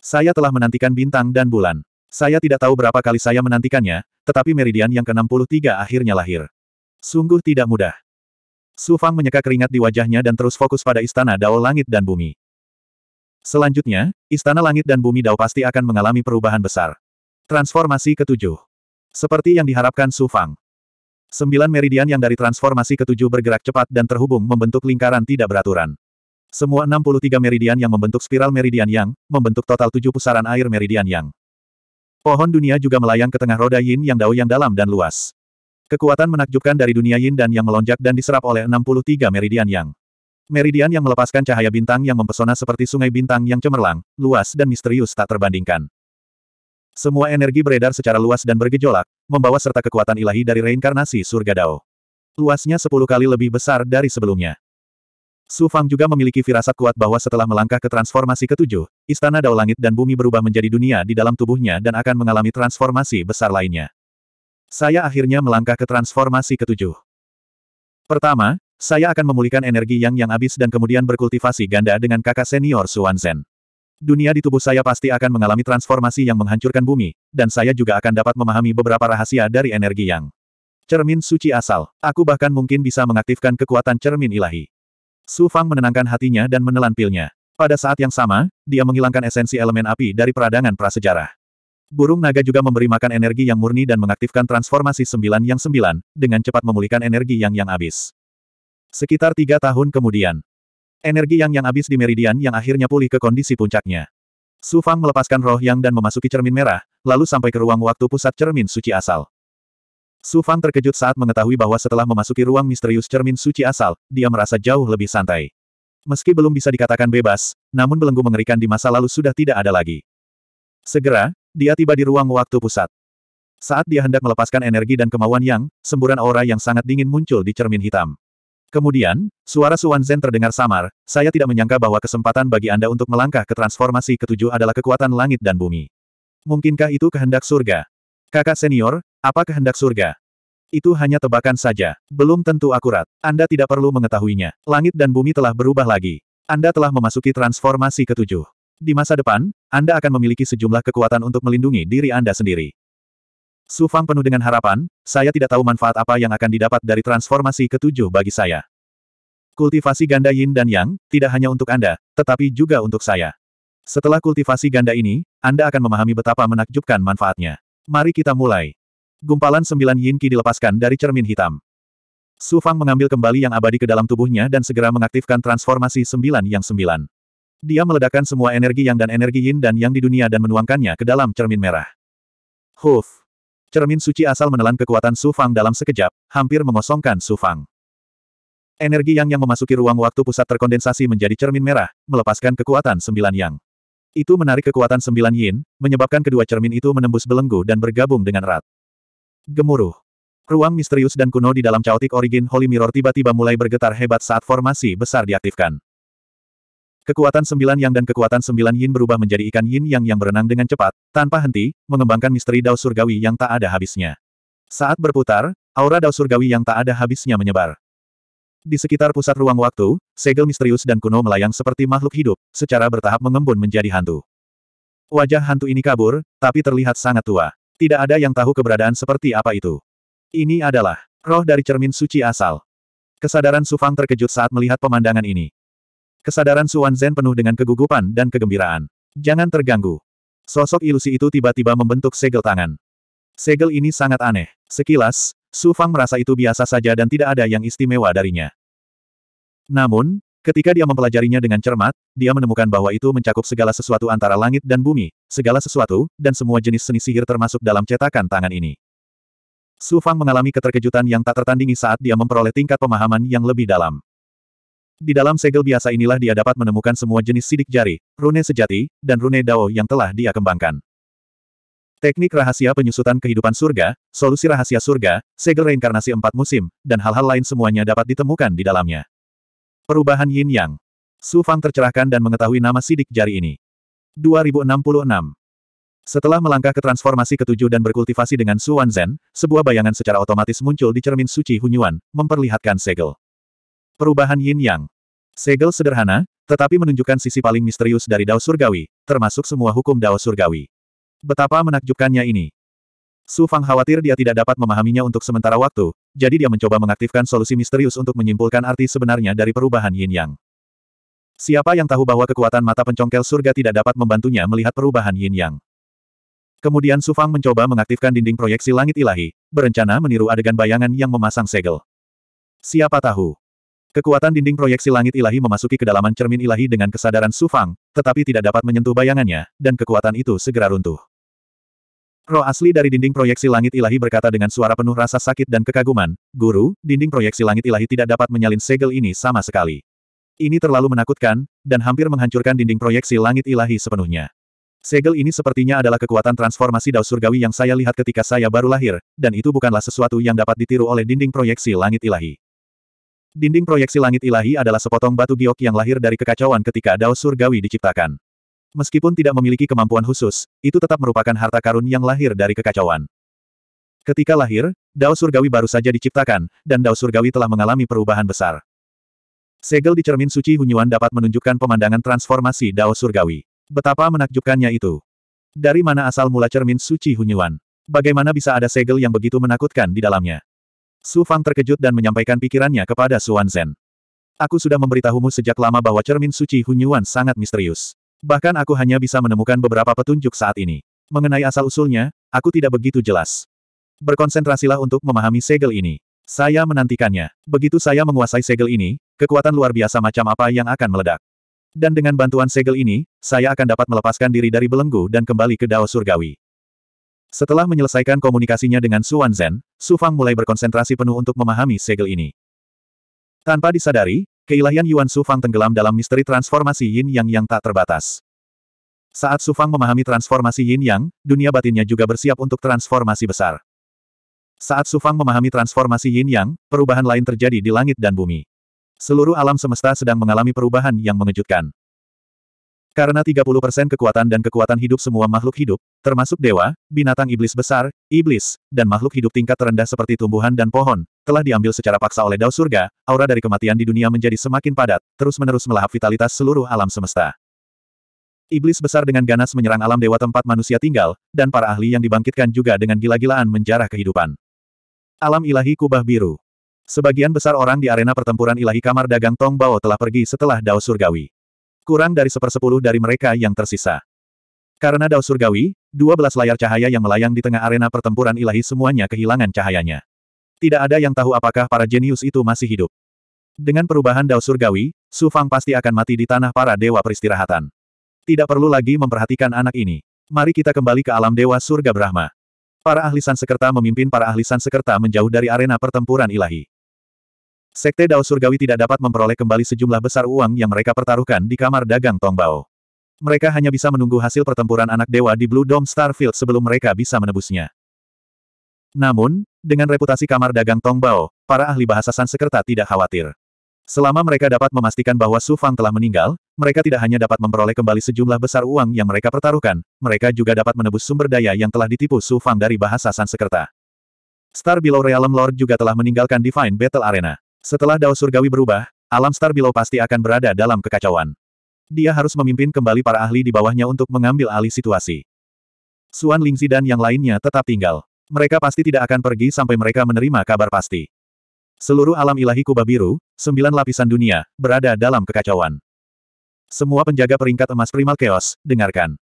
Saya telah menantikan bintang dan bulan. Saya tidak tahu berapa kali saya menantikannya, tetapi meridian yang ke-63 akhirnya lahir. Sungguh tidak mudah. Su Fang menyeka keringat di wajahnya dan terus fokus pada istana Dao Langit dan Bumi. Selanjutnya, Istana Langit dan Bumi Dao pasti akan mengalami perubahan besar. Transformasi ketujuh. Seperti yang diharapkan Su Fang. Sembilan meridian yang dari transformasi ketujuh bergerak cepat dan terhubung membentuk lingkaran tidak beraturan. Semua 63 meridian yang membentuk spiral meridian yang, membentuk total tujuh pusaran air meridian yang. Pohon dunia juga melayang ke tengah roda yin yang dao yang dalam dan luas. Kekuatan menakjubkan dari dunia yin dan yang melonjak dan diserap oleh 63 meridian yang. Meridian yang melepaskan cahaya bintang yang mempesona seperti sungai bintang yang cemerlang, luas dan misterius tak terbandingkan. Semua energi beredar secara luas dan bergejolak, membawa serta kekuatan ilahi dari reinkarnasi surga Dao. Luasnya sepuluh kali lebih besar dari sebelumnya. Su Fang juga memiliki firasat kuat bahwa setelah melangkah ke transformasi ketujuh, istana Dao langit dan bumi berubah menjadi dunia di dalam tubuhnya dan akan mengalami transformasi besar lainnya. Saya akhirnya melangkah ke transformasi ketujuh. Pertama, saya akan memulihkan energi yang yang habis dan kemudian berkultivasi ganda dengan kakak senior Suan Zen. Dunia di tubuh saya pasti akan mengalami transformasi yang menghancurkan bumi, dan saya juga akan dapat memahami beberapa rahasia dari energi yang. Cermin suci asal, aku bahkan mungkin bisa mengaktifkan kekuatan cermin ilahi. Su Fang menenangkan hatinya dan menelan pilnya. Pada saat yang sama, dia menghilangkan esensi elemen api dari peradangan prasejarah. Burung naga juga memberi makan energi yang murni dan mengaktifkan transformasi sembilan yang sembilan, dengan cepat memulihkan energi yang yang abis. Sekitar tiga tahun kemudian. Energi yang yang habis di meridian yang akhirnya pulih ke kondisi puncaknya. Su Fang melepaskan roh yang dan memasuki cermin merah, lalu sampai ke ruang waktu pusat cermin suci asal. Su Fang terkejut saat mengetahui bahwa setelah memasuki ruang misterius cermin suci asal, dia merasa jauh lebih santai. Meski belum bisa dikatakan bebas, namun belenggu mengerikan di masa lalu sudah tidak ada lagi. Segera, dia tiba di ruang waktu pusat. Saat dia hendak melepaskan energi dan kemauan yang, semburan aura yang sangat dingin muncul di cermin hitam. Kemudian, suara Suan Zen terdengar samar, saya tidak menyangka bahwa kesempatan bagi Anda untuk melangkah ke transformasi ketujuh adalah kekuatan langit dan bumi. Mungkinkah itu kehendak surga? Kakak senior, apa kehendak surga? Itu hanya tebakan saja, belum tentu akurat. Anda tidak perlu mengetahuinya. Langit dan bumi telah berubah lagi. Anda telah memasuki transformasi ketujuh. Di masa depan, Anda akan memiliki sejumlah kekuatan untuk melindungi diri Anda sendiri. Sufang penuh dengan harapan, saya tidak tahu manfaat apa yang akan didapat dari transformasi ketujuh bagi saya. Kultivasi ganda yin dan yang, tidak hanya untuk Anda, tetapi juga untuk saya. Setelah kultivasi ganda ini, Anda akan memahami betapa menakjubkan manfaatnya. Mari kita mulai. Gumpalan sembilan yin ki dilepaskan dari cermin hitam. Su Fang mengambil kembali yang abadi ke dalam tubuhnya dan segera mengaktifkan transformasi sembilan yang sembilan. Dia meledakkan semua energi yang dan energi yin dan yang di dunia dan menuangkannya ke dalam cermin merah. Huf! Cermin suci asal menelan kekuatan Su Fang dalam sekejap, hampir mengosongkan Su Fang. Energi yang yang memasuki ruang waktu pusat terkondensasi menjadi cermin merah, melepaskan kekuatan sembilan yang. Itu menarik kekuatan sembilan yin, menyebabkan kedua cermin itu menembus belenggu dan bergabung dengan rat. Gemuruh. Ruang misterius dan kuno di dalam caotik origin Holy Mirror tiba-tiba mulai bergetar hebat saat formasi besar diaktifkan. Kekuatan sembilan yang dan kekuatan sembilan yin berubah menjadi ikan yin yang yang berenang dengan cepat, tanpa henti, mengembangkan misteri dao surgawi yang tak ada habisnya. Saat berputar, aura dao surgawi yang tak ada habisnya menyebar. Di sekitar pusat ruang waktu, segel misterius dan kuno melayang seperti makhluk hidup, secara bertahap mengembun menjadi hantu. Wajah hantu ini kabur, tapi terlihat sangat tua. Tidak ada yang tahu keberadaan seperti apa itu. Ini adalah roh dari cermin suci asal. Kesadaran Sufang terkejut saat melihat pemandangan ini. Kesadaran Suan Zen penuh dengan kegugupan dan kegembiraan. Jangan terganggu. Sosok ilusi itu tiba-tiba membentuk segel tangan. Segel ini sangat aneh. Sekilas, Su Fang merasa itu biasa saja dan tidak ada yang istimewa darinya. Namun, ketika dia mempelajarinya dengan cermat, dia menemukan bahwa itu mencakup segala sesuatu antara langit dan bumi, segala sesuatu, dan semua jenis seni sihir termasuk dalam cetakan tangan ini. Su Fang mengalami keterkejutan yang tak tertandingi saat dia memperoleh tingkat pemahaman yang lebih dalam. Di dalam segel biasa inilah dia dapat menemukan semua jenis sidik jari, rune sejati, dan rune dao yang telah dia kembangkan. Teknik rahasia penyusutan kehidupan surga, solusi rahasia surga, segel reinkarnasi empat musim, dan hal-hal lain semuanya dapat ditemukan di dalamnya. Perubahan Yin Yang Su Fang tercerahkan dan mengetahui nama sidik jari ini. 2066 setelah melangkah ke transformasi ketujuh dan berkultivasi dengan Su Wanzhen, sebuah bayangan secara otomatis muncul di cermin suci Hunyuan, memperlihatkan segel. Perubahan Yin Yang. Segel sederhana, tetapi menunjukkan sisi paling misterius dari Dao Surgawi, termasuk semua hukum Dao Surgawi. Betapa menakjubkannya ini. Su Fang khawatir dia tidak dapat memahaminya untuk sementara waktu, jadi dia mencoba mengaktifkan solusi misterius untuk menyimpulkan arti sebenarnya dari perubahan Yin Yang. Siapa yang tahu bahwa kekuatan mata pencongkel surga tidak dapat membantunya melihat perubahan Yin Yang. Kemudian Su Fang mencoba mengaktifkan dinding proyeksi langit ilahi, berencana meniru adegan bayangan yang memasang segel. Siapa tahu? Kekuatan dinding proyeksi langit ilahi memasuki kedalaman cermin ilahi dengan kesadaran Sufang, tetapi tidak dapat menyentuh bayangannya, dan kekuatan itu segera runtuh. Roh asli dari dinding proyeksi langit ilahi berkata dengan suara penuh rasa sakit dan kekaguman, Guru, dinding proyeksi langit ilahi tidak dapat menyalin segel ini sama sekali. Ini terlalu menakutkan, dan hampir menghancurkan dinding proyeksi langit ilahi sepenuhnya. Segel ini sepertinya adalah kekuatan transformasi dao surgawi yang saya lihat ketika saya baru lahir, dan itu bukanlah sesuatu yang dapat ditiru oleh dinding proyeksi langit ilahi. Dinding proyeksi langit ilahi adalah sepotong batu giok yang lahir dari kekacauan ketika Dao Surgawi diciptakan. Meskipun tidak memiliki kemampuan khusus, itu tetap merupakan harta karun yang lahir dari kekacauan. Ketika lahir, Dao Surgawi baru saja diciptakan, dan Dao Surgawi telah mengalami perubahan besar. Segel di cermin suci Hunyuan dapat menunjukkan pemandangan transformasi Dao Surgawi. Betapa menakjubkannya itu. Dari mana asal mula cermin suci Hunyuan? Bagaimana bisa ada segel yang begitu menakutkan di dalamnya? Su Fang terkejut dan menyampaikan pikirannya kepada Xuan Zhen. Aku sudah memberitahumu sejak lama bahwa cermin suci Hunyuan sangat misterius. Bahkan aku hanya bisa menemukan beberapa petunjuk saat ini. Mengenai asal-usulnya, aku tidak begitu jelas. Berkonsentrasilah untuk memahami segel ini. Saya menantikannya. Begitu saya menguasai segel ini, kekuatan luar biasa macam apa yang akan meledak. Dan dengan bantuan segel ini, saya akan dapat melepaskan diri dari belenggu dan kembali ke Dao Surgawi. Setelah menyelesaikan komunikasinya dengan Su Zen, Su Fang mulai berkonsentrasi penuh untuk memahami segel ini. Tanpa disadari, keilahian Yuan Su Fang tenggelam dalam misteri transformasi yin yang yang tak terbatas. Saat Su Fang memahami transformasi yin yang, dunia batinnya juga bersiap untuk transformasi besar. Saat Su Fang memahami transformasi yin yang, perubahan lain terjadi di langit dan bumi. Seluruh alam semesta sedang mengalami perubahan yang mengejutkan. Karena 30% kekuatan dan kekuatan hidup semua makhluk hidup, termasuk dewa, binatang iblis besar, iblis, dan makhluk hidup tingkat terendah seperti tumbuhan dan pohon, telah diambil secara paksa oleh Dao Surga, aura dari kematian di dunia menjadi semakin padat, terus-menerus melahap vitalitas seluruh alam semesta. Iblis besar dengan ganas menyerang alam dewa tempat manusia tinggal, dan para ahli yang dibangkitkan juga dengan gila-gilaan menjarah kehidupan. Alam ilahi kubah biru. Sebagian besar orang di arena pertempuran ilahi kamar dagang Tong Bao telah pergi setelah Dao Surgawi kurang dari sepersepuluh dari mereka yang tersisa. Karena Dao surgawi, dua belas layar cahaya yang melayang di tengah arena pertempuran ilahi semuanya kehilangan cahayanya. Tidak ada yang tahu apakah para jenius itu masih hidup. Dengan perubahan Dao surgawi, Su Fang pasti akan mati di tanah para dewa peristirahatan. Tidak perlu lagi memperhatikan anak ini. Mari kita kembali ke alam dewa surga Brahma. Para ahli sansekerta memimpin para ahli sansekerta menjauh dari arena pertempuran ilahi. Sekte Dao Surgawi tidak dapat memperoleh kembali sejumlah besar uang yang mereka pertaruhkan di kamar dagang Tongbao. Mereka hanya bisa menunggu hasil pertempuran anak dewa di Blue Dome Starfield sebelum mereka bisa menebusnya. Namun, dengan reputasi kamar dagang Tongbao, para ahli bahasa Sansekerta tidak khawatir. Selama mereka dapat memastikan bahwa Su Fang telah meninggal, mereka tidak hanya dapat memperoleh kembali sejumlah besar uang yang mereka pertaruhkan, mereka juga dapat menebus sumber daya yang telah ditipu Su Fang dari bahasa Sansekerta. Star Below Realm Lord juga telah meninggalkan Divine Battle Arena. Setelah Dao Surgawi berubah, alam star below pasti akan berada dalam kekacauan. Dia harus memimpin kembali para ahli di bawahnya untuk mengambil alih situasi. Suan Lingzi dan yang lainnya tetap tinggal. Mereka pasti tidak akan pergi sampai mereka menerima kabar pasti. Seluruh alam ilahi kubah biru, sembilan lapisan dunia, berada dalam kekacauan. Semua penjaga peringkat emas primal chaos, dengarkan.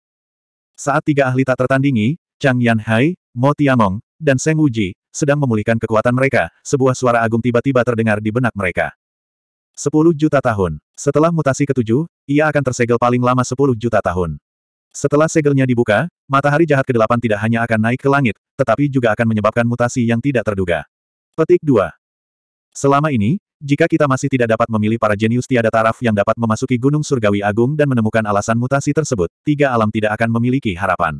Saat tiga ahli tak tertandingi, Chang Yan Hai, Mo Tiamong, dan Seng Wuji, sedang memulihkan kekuatan mereka, sebuah suara agung tiba-tiba terdengar di benak mereka. 10 juta tahun. Setelah mutasi ketujuh, ia akan tersegel paling lama 10 juta tahun. Setelah segelnya dibuka, matahari jahat ke-8 tidak hanya akan naik ke langit, tetapi juga akan menyebabkan mutasi yang tidak terduga. Petik 2. Selama ini, jika kita masih tidak dapat memilih para jenius tiada taraf yang dapat memasuki Gunung Surgawi Agung dan menemukan alasan mutasi tersebut, tiga alam tidak akan memiliki harapan.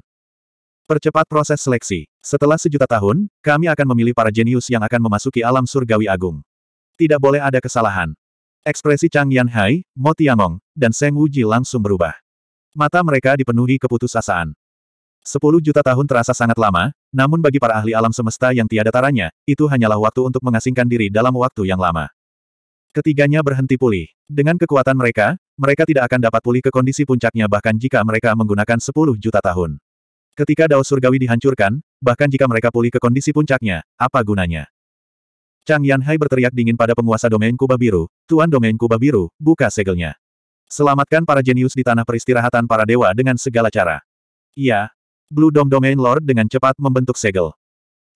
Percepat proses seleksi. Setelah sejuta tahun, kami akan memilih para jenius yang akan memasuki alam surgawi agung. Tidak boleh ada kesalahan. Ekspresi Chang Yanhai, Mo Tiangong, dan Seng Wuji langsung berubah. Mata mereka dipenuhi keputusasaan. Sepuluh juta tahun terasa sangat lama, namun bagi para ahli alam semesta yang tiada taranya, itu hanyalah waktu untuk mengasingkan diri dalam waktu yang lama. Ketiganya berhenti pulih. Dengan kekuatan mereka, mereka tidak akan dapat pulih ke kondisi puncaknya bahkan jika mereka menggunakan sepuluh juta tahun. Ketika Dao Surgawi dihancurkan, bahkan jika mereka pulih ke kondisi puncaknya, apa gunanya? Chang Yanhai berteriak dingin pada penguasa domain Kuba Biru, Tuan domain Kuba Biru, buka segelnya. Selamatkan para jenius di tanah peristirahatan para dewa dengan segala cara. Iya. Blue Dome Domain Lord dengan cepat membentuk segel.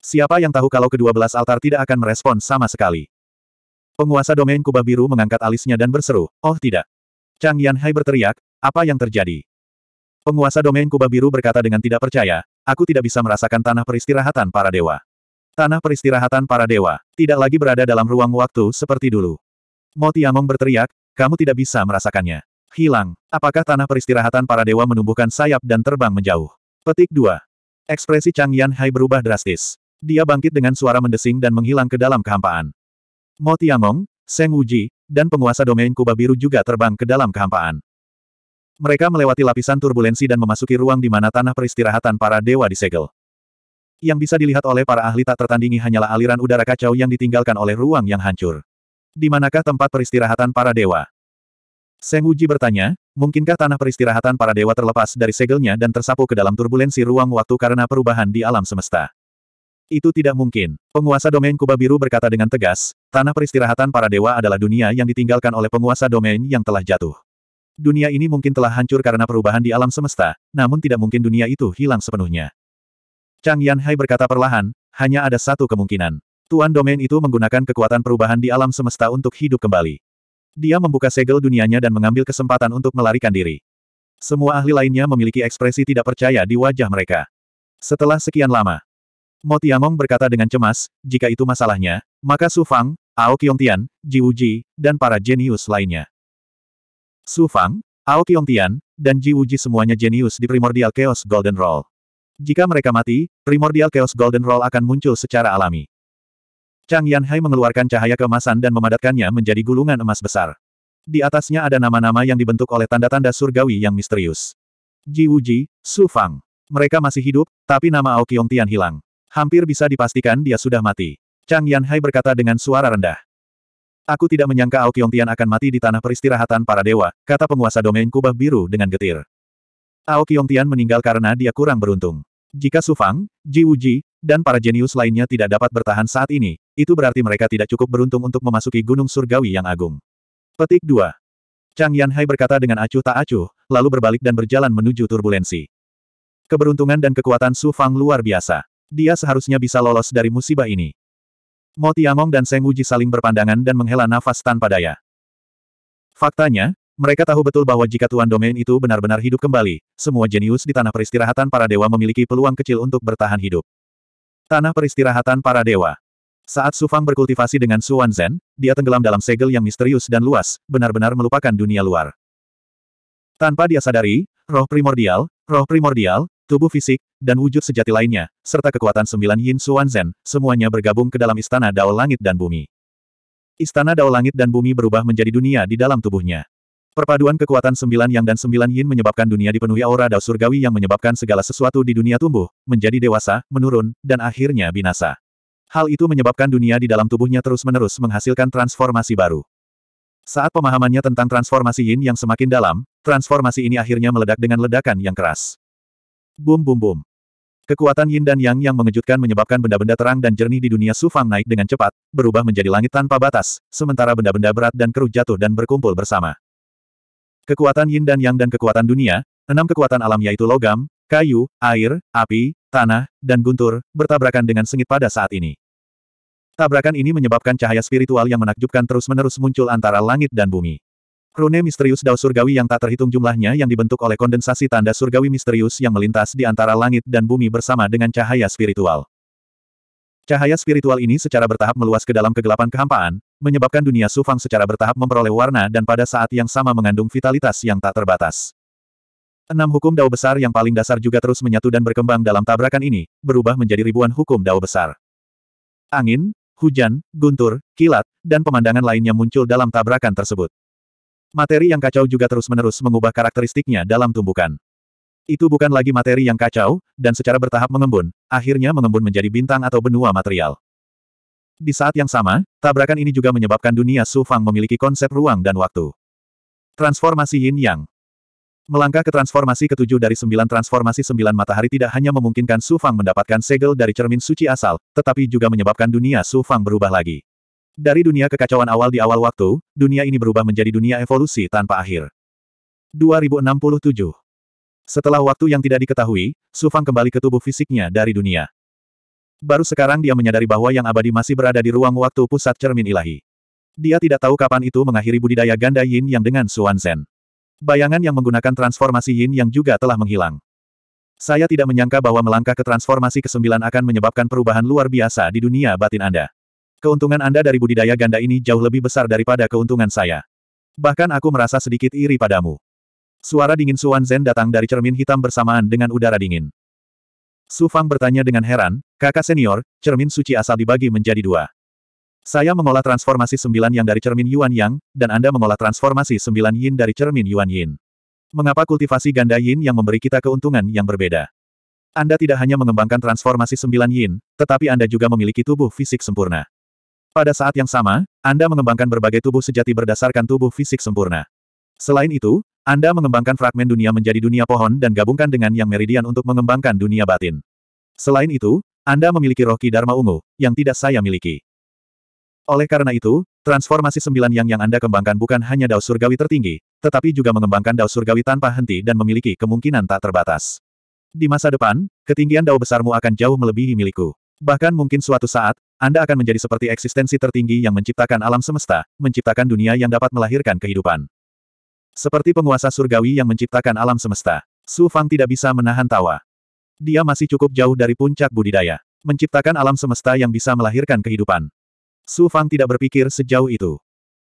Siapa yang tahu kalau kedua belas altar tidak akan merespon sama sekali. Penguasa domain Kuba Biru mengangkat alisnya dan berseru, oh tidak. Chang Yanhai berteriak, apa yang terjadi? Penguasa domain Kubah Biru berkata dengan tidak percaya, aku tidak bisa merasakan tanah peristirahatan para dewa. Tanah peristirahatan para dewa, tidak lagi berada dalam ruang waktu seperti dulu. Mo Tiangong berteriak, kamu tidak bisa merasakannya. Hilang, apakah tanah peristirahatan para dewa menumbuhkan sayap dan terbang menjauh? Petik 2. Ekspresi Chang Yan Hai berubah drastis. Dia bangkit dengan suara mendesing dan menghilang ke dalam kehampaan. Mo Tiangong, Seng Wuji, dan penguasa domain Kubah Biru juga terbang ke dalam kehampaan. Mereka melewati lapisan turbulensi dan memasuki ruang di mana tanah peristirahatan para dewa disegel. Yang bisa dilihat oleh para ahli tak tertandingi hanyalah aliran udara kacau yang ditinggalkan oleh ruang yang hancur. Di manakah tempat peristirahatan para dewa? Seng Uji bertanya, mungkinkah tanah peristirahatan para dewa terlepas dari segelnya dan tersapu ke dalam turbulensi ruang waktu karena perubahan di alam semesta? Itu tidak mungkin. Penguasa domain Kubah Biru berkata dengan tegas, tanah peristirahatan para dewa adalah dunia yang ditinggalkan oleh penguasa domain yang telah jatuh. Dunia ini mungkin telah hancur karena perubahan di alam semesta, namun tidak mungkin dunia itu hilang sepenuhnya. Chang Yanhai berkata perlahan, hanya ada satu kemungkinan. Tuan domain itu menggunakan kekuatan perubahan di alam semesta untuk hidup kembali. Dia membuka segel dunianya dan mengambil kesempatan untuk melarikan diri. Semua ahli lainnya memiliki ekspresi tidak percaya di wajah mereka. Setelah sekian lama, Mo Tiamong berkata dengan cemas, jika itu masalahnya, maka Su Fang, Ao Tian, Ji Wuji, dan para jenius lainnya. Su Fang, Ao Tian, dan Ji Wuji semuanya jenius di Primordial Chaos Golden Roll. Jika mereka mati, Primordial Chaos Golden Roll akan muncul secara alami. Chang Hai mengeluarkan cahaya kemasan dan memadatkannya menjadi gulungan emas besar. Di atasnya ada nama-nama yang dibentuk oleh tanda-tanda surgawi yang misterius. Ji Wuji, Su Fang. Mereka masih hidup, tapi nama Ao Tian hilang. Hampir bisa dipastikan dia sudah mati. Chang Hai berkata dengan suara rendah. Aku tidak menyangka Ao Tian akan mati di tanah peristirahatan para dewa, kata penguasa domain kubah biru dengan getir. Ao Tian meninggal karena dia kurang beruntung. Jika Su Fang, Ji Wuji, dan para jenius lainnya tidak dapat bertahan saat ini, itu berarti mereka tidak cukup beruntung untuk memasuki gunung surgawi yang agung. Petik 2. Chang Yanhai berkata dengan acuh tak acuh, lalu berbalik dan berjalan menuju turbulensi. Keberuntungan dan kekuatan Su Fang luar biasa. Dia seharusnya bisa lolos dari musibah ini. Mo Tiamong dan Seng Wuji saling berpandangan dan menghela nafas tanpa daya. Faktanya, mereka tahu betul bahwa jika Tuan Domain itu benar-benar hidup kembali, semua jenius di tanah peristirahatan para dewa memiliki peluang kecil untuk bertahan hidup. Tanah peristirahatan para dewa. Saat Sufang berkultivasi dengan Suan Zen, dia tenggelam dalam segel yang misterius dan luas, benar-benar melupakan dunia luar. Tanpa dia sadari, roh primordial, roh primordial, tubuh fisik, dan wujud sejati lainnya, serta kekuatan sembilan Yin Xuanzhen, semuanya bergabung ke dalam istana Dao Langit dan Bumi. Istana Dao Langit dan Bumi berubah menjadi dunia di dalam tubuhnya. Perpaduan kekuatan sembilan yang dan sembilan yin menyebabkan dunia dipenuhi aura dao surgawi yang menyebabkan segala sesuatu di dunia tumbuh, menjadi dewasa, menurun, dan akhirnya binasa. Hal itu menyebabkan dunia di dalam tubuhnya terus-menerus menghasilkan transformasi baru. Saat pemahamannya tentang transformasi yin yang semakin dalam, transformasi ini akhirnya meledak dengan ledakan yang keras. Bum bum bum. Kekuatan yin dan yang yang mengejutkan menyebabkan benda-benda terang dan jernih di dunia Sufang naik dengan cepat, berubah menjadi langit tanpa batas, sementara benda-benda berat dan keruh jatuh dan berkumpul bersama. Kekuatan yin dan yang dan kekuatan dunia, enam kekuatan alam yaitu logam, kayu, air, api, tanah, dan guntur, bertabrakan dengan sengit pada saat ini. Tabrakan ini menyebabkan cahaya spiritual yang menakjubkan terus-menerus muncul antara langit dan bumi. Rune misterius dao surgawi yang tak terhitung jumlahnya yang dibentuk oleh kondensasi tanda surgawi misterius yang melintas di antara langit dan bumi bersama dengan cahaya spiritual. Cahaya spiritual ini secara bertahap meluas ke dalam kegelapan kehampaan, menyebabkan dunia Sufang secara bertahap memperoleh warna dan pada saat yang sama mengandung vitalitas yang tak terbatas. Enam hukum dao besar yang paling dasar juga terus menyatu dan berkembang dalam tabrakan ini, berubah menjadi ribuan hukum dao besar. Angin, hujan, guntur, kilat, dan pemandangan lainnya muncul dalam tabrakan tersebut. Materi yang kacau juga terus-menerus mengubah karakteristiknya dalam tumbukan. Itu bukan lagi materi yang kacau, dan secara bertahap mengembun, akhirnya mengembun menjadi bintang atau benua material. Di saat yang sama, tabrakan ini juga menyebabkan dunia Su Fang memiliki konsep ruang dan waktu. Transformasi Yin Yang Melangkah ke transformasi ketujuh dari sembilan transformasi sembilan matahari tidak hanya memungkinkan Su Fang mendapatkan segel dari cermin suci asal, tetapi juga menyebabkan dunia Su Fang berubah lagi. Dari dunia kekacauan awal di awal waktu, dunia ini berubah menjadi dunia evolusi tanpa akhir. 2067 Setelah waktu yang tidak diketahui, Su Fang kembali ke tubuh fisiknya dari dunia. Baru sekarang dia menyadari bahwa yang abadi masih berada di ruang waktu pusat cermin ilahi. Dia tidak tahu kapan itu mengakhiri budidaya ganda yin yang dengan Suan Zen. Bayangan yang menggunakan transformasi Yin yang juga telah menghilang. Saya tidak menyangka bahwa melangkah ke transformasi ke-9 akan menyebabkan perubahan luar biasa di dunia batin Anda. Keuntungan Anda dari budidaya ganda ini jauh lebih besar daripada keuntungan saya. Bahkan aku merasa sedikit iri padamu. Suara dingin Suan Zen datang dari cermin hitam bersamaan dengan udara dingin. Su Fang bertanya dengan heran, kakak senior, cermin suci asal dibagi menjadi dua. Saya mengolah transformasi sembilan yang dari cermin Yuan Yang, dan Anda mengolah transformasi sembilan Yin dari cermin Yuan Yin. Mengapa kultivasi ganda Yin yang memberi kita keuntungan yang berbeda? Anda tidak hanya mengembangkan transformasi sembilan Yin, tetapi Anda juga memiliki tubuh fisik sempurna. Pada saat yang sama, Anda mengembangkan berbagai tubuh sejati berdasarkan tubuh fisik sempurna. Selain itu, Anda mengembangkan fragmen dunia menjadi dunia pohon dan gabungkan dengan yang meridian untuk mengembangkan dunia batin. Selain itu, Anda memiliki roh ki Dharma ungu, yang tidak saya miliki. Oleh karena itu, transformasi sembilan yang yang Anda kembangkan bukan hanya dao surgawi tertinggi, tetapi juga mengembangkan dao surgawi tanpa henti dan memiliki kemungkinan tak terbatas. Di masa depan, ketinggian dao besarmu akan jauh melebihi milikku. Bahkan mungkin suatu saat, Anda akan menjadi seperti eksistensi tertinggi yang menciptakan alam semesta, menciptakan dunia yang dapat melahirkan kehidupan. Seperti penguasa surgawi yang menciptakan alam semesta, Su Fang tidak bisa menahan tawa. Dia masih cukup jauh dari puncak budidaya. Menciptakan alam semesta yang bisa melahirkan kehidupan. Su Fang tidak berpikir sejauh itu.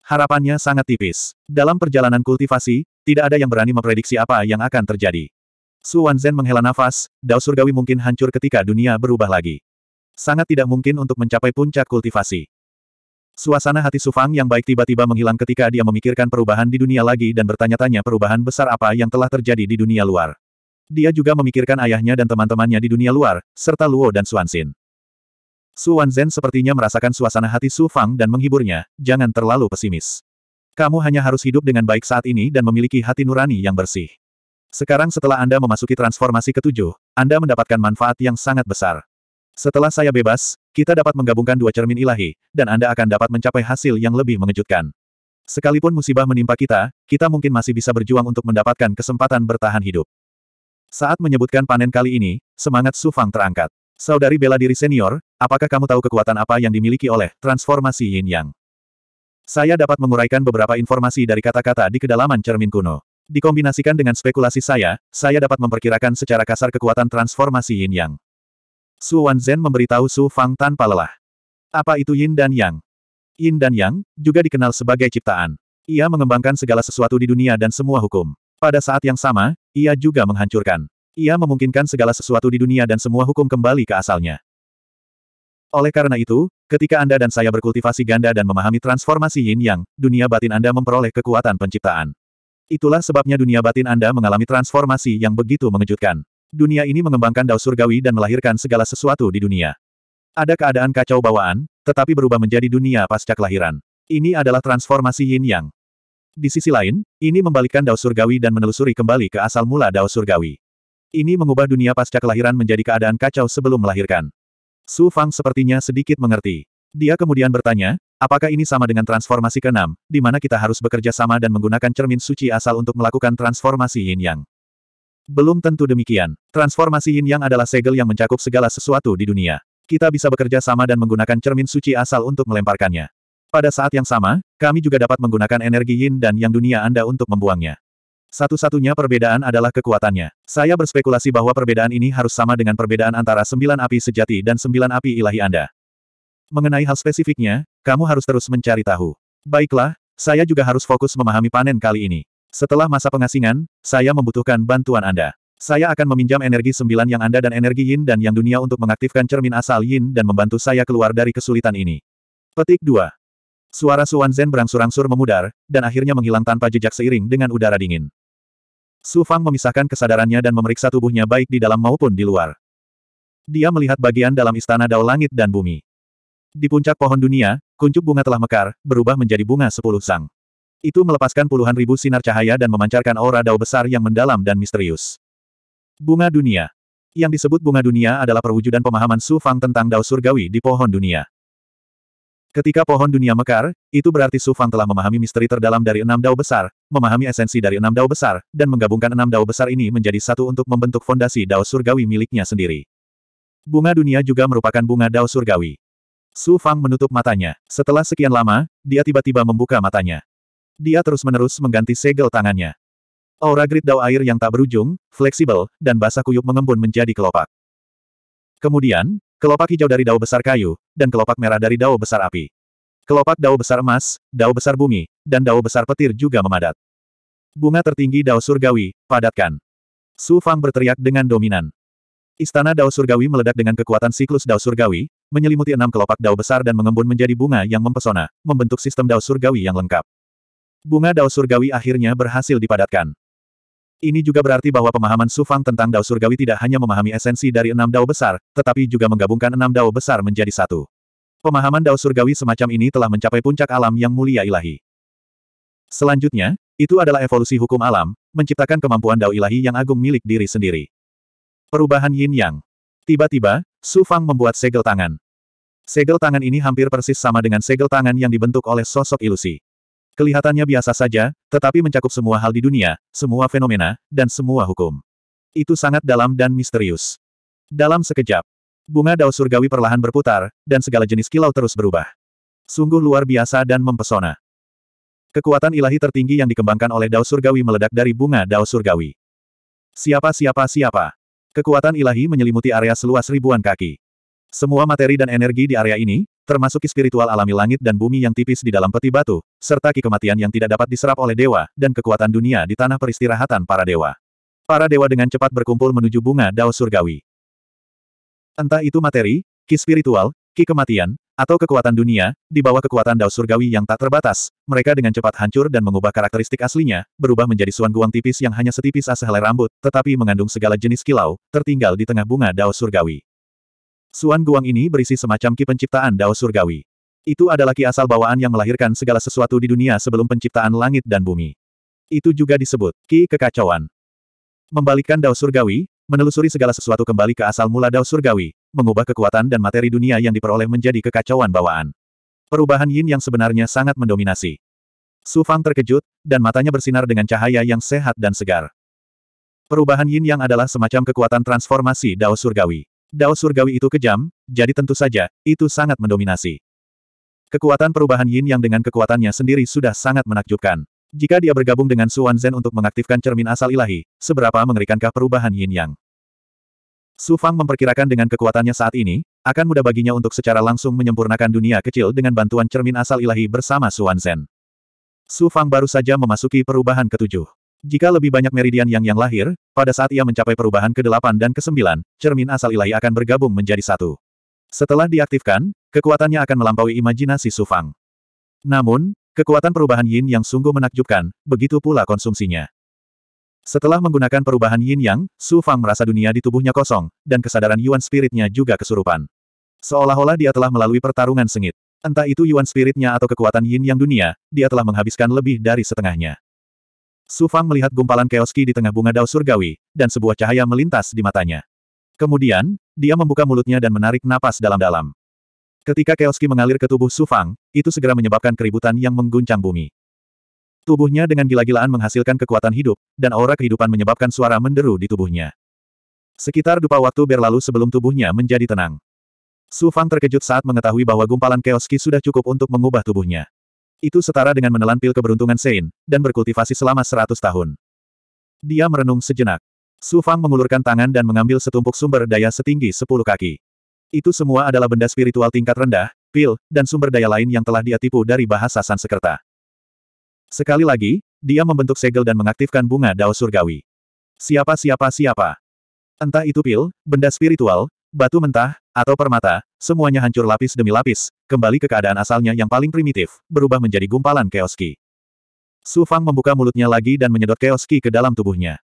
Harapannya sangat tipis. Dalam perjalanan kultivasi, tidak ada yang berani memprediksi apa yang akan terjadi. Su Wanzhen menghela nafas, Dao Surgawi mungkin hancur ketika dunia berubah lagi. Sangat tidak mungkin untuk mencapai puncak kultivasi. Suasana hati Su Fang yang baik tiba-tiba menghilang ketika dia memikirkan perubahan di dunia lagi dan bertanya-tanya perubahan besar apa yang telah terjadi di dunia luar. Dia juga memikirkan ayahnya dan teman-temannya di dunia luar, serta Luo dan Suansin. Su Wanzhen sepertinya merasakan suasana hati Su Fang dan menghiburnya, jangan terlalu pesimis. Kamu hanya harus hidup dengan baik saat ini dan memiliki hati nurani yang bersih. Sekarang setelah Anda memasuki transformasi ketujuh, Anda mendapatkan manfaat yang sangat besar. Setelah saya bebas, kita dapat menggabungkan dua cermin ilahi, dan Anda akan dapat mencapai hasil yang lebih mengejutkan. Sekalipun musibah menimpa kita, kita mungkin masih bisa berjuang untuk mendapatkan kesempatan bertahan hidup. Saat menyebutkan panen kali ini, semangat Sufang terangkat. Saudari bela diri senior, apakah kamu tahu kekuatan apa yang dimiliki oleh transformasi yin yang? Saya dapat menguraikan beberapa informasi dari kata-kata di kedalaman cermin kuno. Dikombinasikan dengan spekulasi saya, saya dapat memperkirakan secara kasar kekuatan transformasi yin yang. Su Wanzhen memberitahu Su Fang tanpa lelah. Apa itu yin dan yang? Yin dan yang, juga dikenal sebagai ciptaan. Ia mengembangkan segala sesuatu di dunia dan semua hukum. Pada saat yang sama, ia juga menghancurkan. Ia memungkinkan segala sesuatu di dunia dan semua hukum kembali ke asalnya. Oleh karena itu, ketika Anda dan saya berkultivasi ganda dan memahami transformasi yin yang, dunia batin Anda memperoleh kekuatan penciptaan. Itulah sebabnya dunia batin Anda mengalami transformasi yang begitu mengejutkan. Dunia ini mengembangkan dao surgawi dan melahirkan segala sesuatu di dunia. Ada keadaan kacau bawaan, tetapi berubah menjadi dunia pasca kelahiran. Ini adalah transformasi yin yang. Di sisi lain, ini membalikkan dao surgawi dan menelusuri kembali ke asal mula dao surgawi. Ini mengubah dunia pasca kelahiran menjadi keadaan kacau sebelum melahirkan. Su Fang sepertinya sedikit mengerti. Dia kemudian bertanya, apakah ini sama dengan transformasi keenam, di mana kita harus bekerja sama dan menggunakan cermin suci asal untuk melakukan transformasi yin yang? Belum tentu demikian. Transformasi yin yang adalah segel yang mencakup segala sesuatu di dunia. Kita bisa bekerja sama dan menggunakan cermin suci asal untuk melemparkannya. Pada saat yang sama, kami juga dapat menggunakan energi yin dan yang dunia Anda untuk membuangnya. Satu-satunya perbedaan adalah kekuatannya. Saya berspekulasi bahwa perbedaan ini harus sama dengan perbedaan antara sembilan api sejati dan sembilan api ilahi Anda. Mengenai hal spesifiknya, kamu harus terus mencari tahu. Baiklah, saya juga harus fokus memahami panen kali ini. Setelah masa pengasingan, saya membutuhkan bantuan Anda. Saya akan meminjam energi sembilan yang Anda dan energi yin dan yang dunia untuk mengaktifkan cermin asal yin dan membantu saya keluar dari kesulitan ini. Petik 2. Suara Suan Zen berangsur-angsur memudar, dan akhirnya menghilang tanpa jejak seiring dengan udara dingin. Su Fang memisahkan kesadarannya dan memeriksa tubuhnya baik di dalam maupun di luar. Dia melihat bagian dalam istana dao langit dan bumi. Di puncak pohon dunia, kuncup bunga telah mekar, berubah menjadi bunga sepuluh sang. Itu melepaskan puluhan ribu sinar cahaya dan memancarkan aura dao besar yang mendalam dan misterius. Bunga dunia. Yang disebut bunga dunia adalah perwujudan pemahaman Su Fang tentang dao surgawi di pohon dunia. Ketika pohon dunia mekar, itu berarti Su Fang telah memahami misteri terdalam dari enam dao besar, memahami esensi dari enam dao besar, dan menggabungkan enam dao besar ini menjadi satu untuk membentuk fondasi dao surgawi miliknya sendiri. Bunga dunia juga merupakan bunga dao surgawi. Su Fang menutup matanya. Setelah sekian lama, dia tiba-tiba membuka matanya. Dia terus-menerus mengganti segel tangannya. Aura grid dao air yang tak berujung, fleksibel, dan basah kuyup mengembun menjadi kelopak. Kemudian, kelopak hijau dari dao besar kayu, dan kelopak merah dari dao besar api. Kelopak dao besar emas, dao besar bumi, dan dao besar petir juga memadat. Bunga tertinggi dao surgawi, padatkan. Su Fang berteriak dengan dominan. Istana dao surgawi meledak dengan kekuatan siklus dao surgawi, menyelimuti enam kelopak dao besar dan mengembun menjadi bunga yang mempesona, membentuk sistem dao surgawi yang lengkap. Bunga dao surgawi akhirnya berhasil dipadatkan. Ini juga berarti bahwa pemahaman Sufang tentang Dao Surgawi tidak hanya memahami esensi dari enam Dao besar, tetapi juga menggabungkan enam Dao besar menjadi satu. Pemahaman Dao Surgawi semacam ini telah mencapai puncak alam yang mulia ilahi. Selanjutnya, itu adalah evolusi hukum alam, menciptakan kemampuan Dao ilahi yang agung milik diri sendiri. Perubahan Yin Yang. Tiba-tiba, Su Fang membuat segel tangan. Segel tangan ini hampir persis sama dengan segel tangan yang dibentuk oleh sosok ilusi. Kelihatannya biasa saja, tetapi mencakup semua hal di dunia, semua fenomena, dan semua hukum. Itu sangat dalam dan misterius. Dalam sekejap, bunga dao surgawi perlahan berputar, dan segala jenis kilau terus berubah. Sungguh luar biasa dan mempesona. Kekuatan ilahi tertinggi yang dikembangkan oleh dao surgawi meledak dari bunga dao surgawi. Siapa siapa siapa. Kekuatan ilahi menyelimuti area seluas ribuan kaki. Semua materi dan energi di area ini, termasuk ki spiritual alami langit dan bumi yang tipis di dalam peti batu, serta ki kematian yang tidak dapat diserap oleh dewa, dan kekuatan dunia di tanah peristirahatan para dewa. Para dewa dengan cepat berkumpul menuju bunga dao surgawi. Entah itu materi, ki spiritual, ki kematian, atau kekuatan dunia, di bawah kekuatan dao surgawi yang tak terbatas, mereka dengan cepat hancur dan mengubah karakteristik aslinya, berubah menjadi suan guang tipis yang hanya setipis sehelai rambut, tetapi mengandung segala jenis kilau, tertinggal di tengah bunga dao surgawi. Suan Guang ini berisi semacam ki penciptaan Dao Surgawi. Itu adalah ki asal bawaan yang melahirkan segala sesuatu di dunia sebelum penciptaan langit dan bumi. Itu juga disebut ki kekacauan. Membalikkan Dao Surgawi, menelusuri segala sesuatu kembali ke asal mula Dao Surgawi, mengubah kekuatan dan materi dunia yang diperoleh menjadi kekacauan bawaan. Perubahan yin yang sebenarnya sangat mendominasi. Su Fang terkejut, dan matanya bersinar dengan cahaya yang sehat dan segar. Perubahan yin yang adalah semacam kekuatan transformasi Dao Surgawi. Dao surgawi itu kejam, jadi tentu saja, itu sangat mendominasi. Kekuatan perubahan yin yang dengan kekuatannya sendiri sudah sangat menakjubkan. Jika dia bergabung dengan Suan Zhen untuk mengaktifkan cermin asal ilahi, seberapa mengerikankah perubahan yin yang? Su Fang memperkirakan dengan kekuatannya saat ini, akan mudah baginya untuk secara langsung menyempurnakan dunia kecil dengan bantuan cermin asal ilahi bersama Suan Zhen. Su Fang baru saja memasuki perubahan ketujuh. Jika lebih banyak meridian yang yang lahir, pada saat ia mencapai perubahan ke-8 dan ke-9, cermin asal ilahi akan bergabung menjadi satu. Setelah diaktifkan, kekuatannya akan melampaui imajinasi Sufang. Namun, kekuatan perubahan yin yang sungguh menakjubkan, begitu pula konsumsinya. Setelah menggunakan perubahan yin yang, Su Fang merasa dunia di tubuhnya kosong, dan kesadaran Yuan Spiritnya juga kesurupan. Seolah-olah dia telah melalui pertarungan sengit. Entah itu Yuan Spiritnya atau kekuatan yin yang dunia, dia telah menghabiskan lebih dari setengahnya. Su Fang melihat gumpalan keoski di tengah bunga dao surgawi, dan sebuah cahaya melintas di matanya. Kemudian, dia membuka mulutnya dan menarik napas dalam-dalam. Ketika keoski mengalir ke tubuh Su Fang, itu segera menyebabkan keributan yang mengguncang bumi. Tubuhnya dengan gila-gilaan menghasilkan kekuatan hidup, dan aura kehidupan menyebabkan suara menderu di tubuhnya. Sekitar dupa waktu berlalu sebelum tubuhnya menjadi tenang. Su Fang terkejut saat mengetahui bahwa gumpalan keoski sudah cukup untuk mengubah tubuhnya. Itu setara dengan menelan pil keberuntungan Sein, dan berkultivasi selama seratus tahun. Dia merenung sejenak. Su Fang mengulurkan tangan dan mengambil setumpuk sumber daya setinggi sepuluh kaki. Itu semua adalah benda spiritual tingkat rendah, pil, dan sumber daya lain yang telah dia tipu dari bahasa Sansekerta. Sekali lagi, dia membentuk segel dan mengaktifkan bunga dao surgawi. Siapa siapa siapa. Entah itu pil, benda spiritual, batu mentah, atau permata, semuanya hancur lapis demi lapis, kembali ke keadaan asalnya yang paling primitif, berubah menjadi gumpalan keoski. Su Fang membuka mulutnya lagi dan menyedot keoski ke dalam tubuhnya.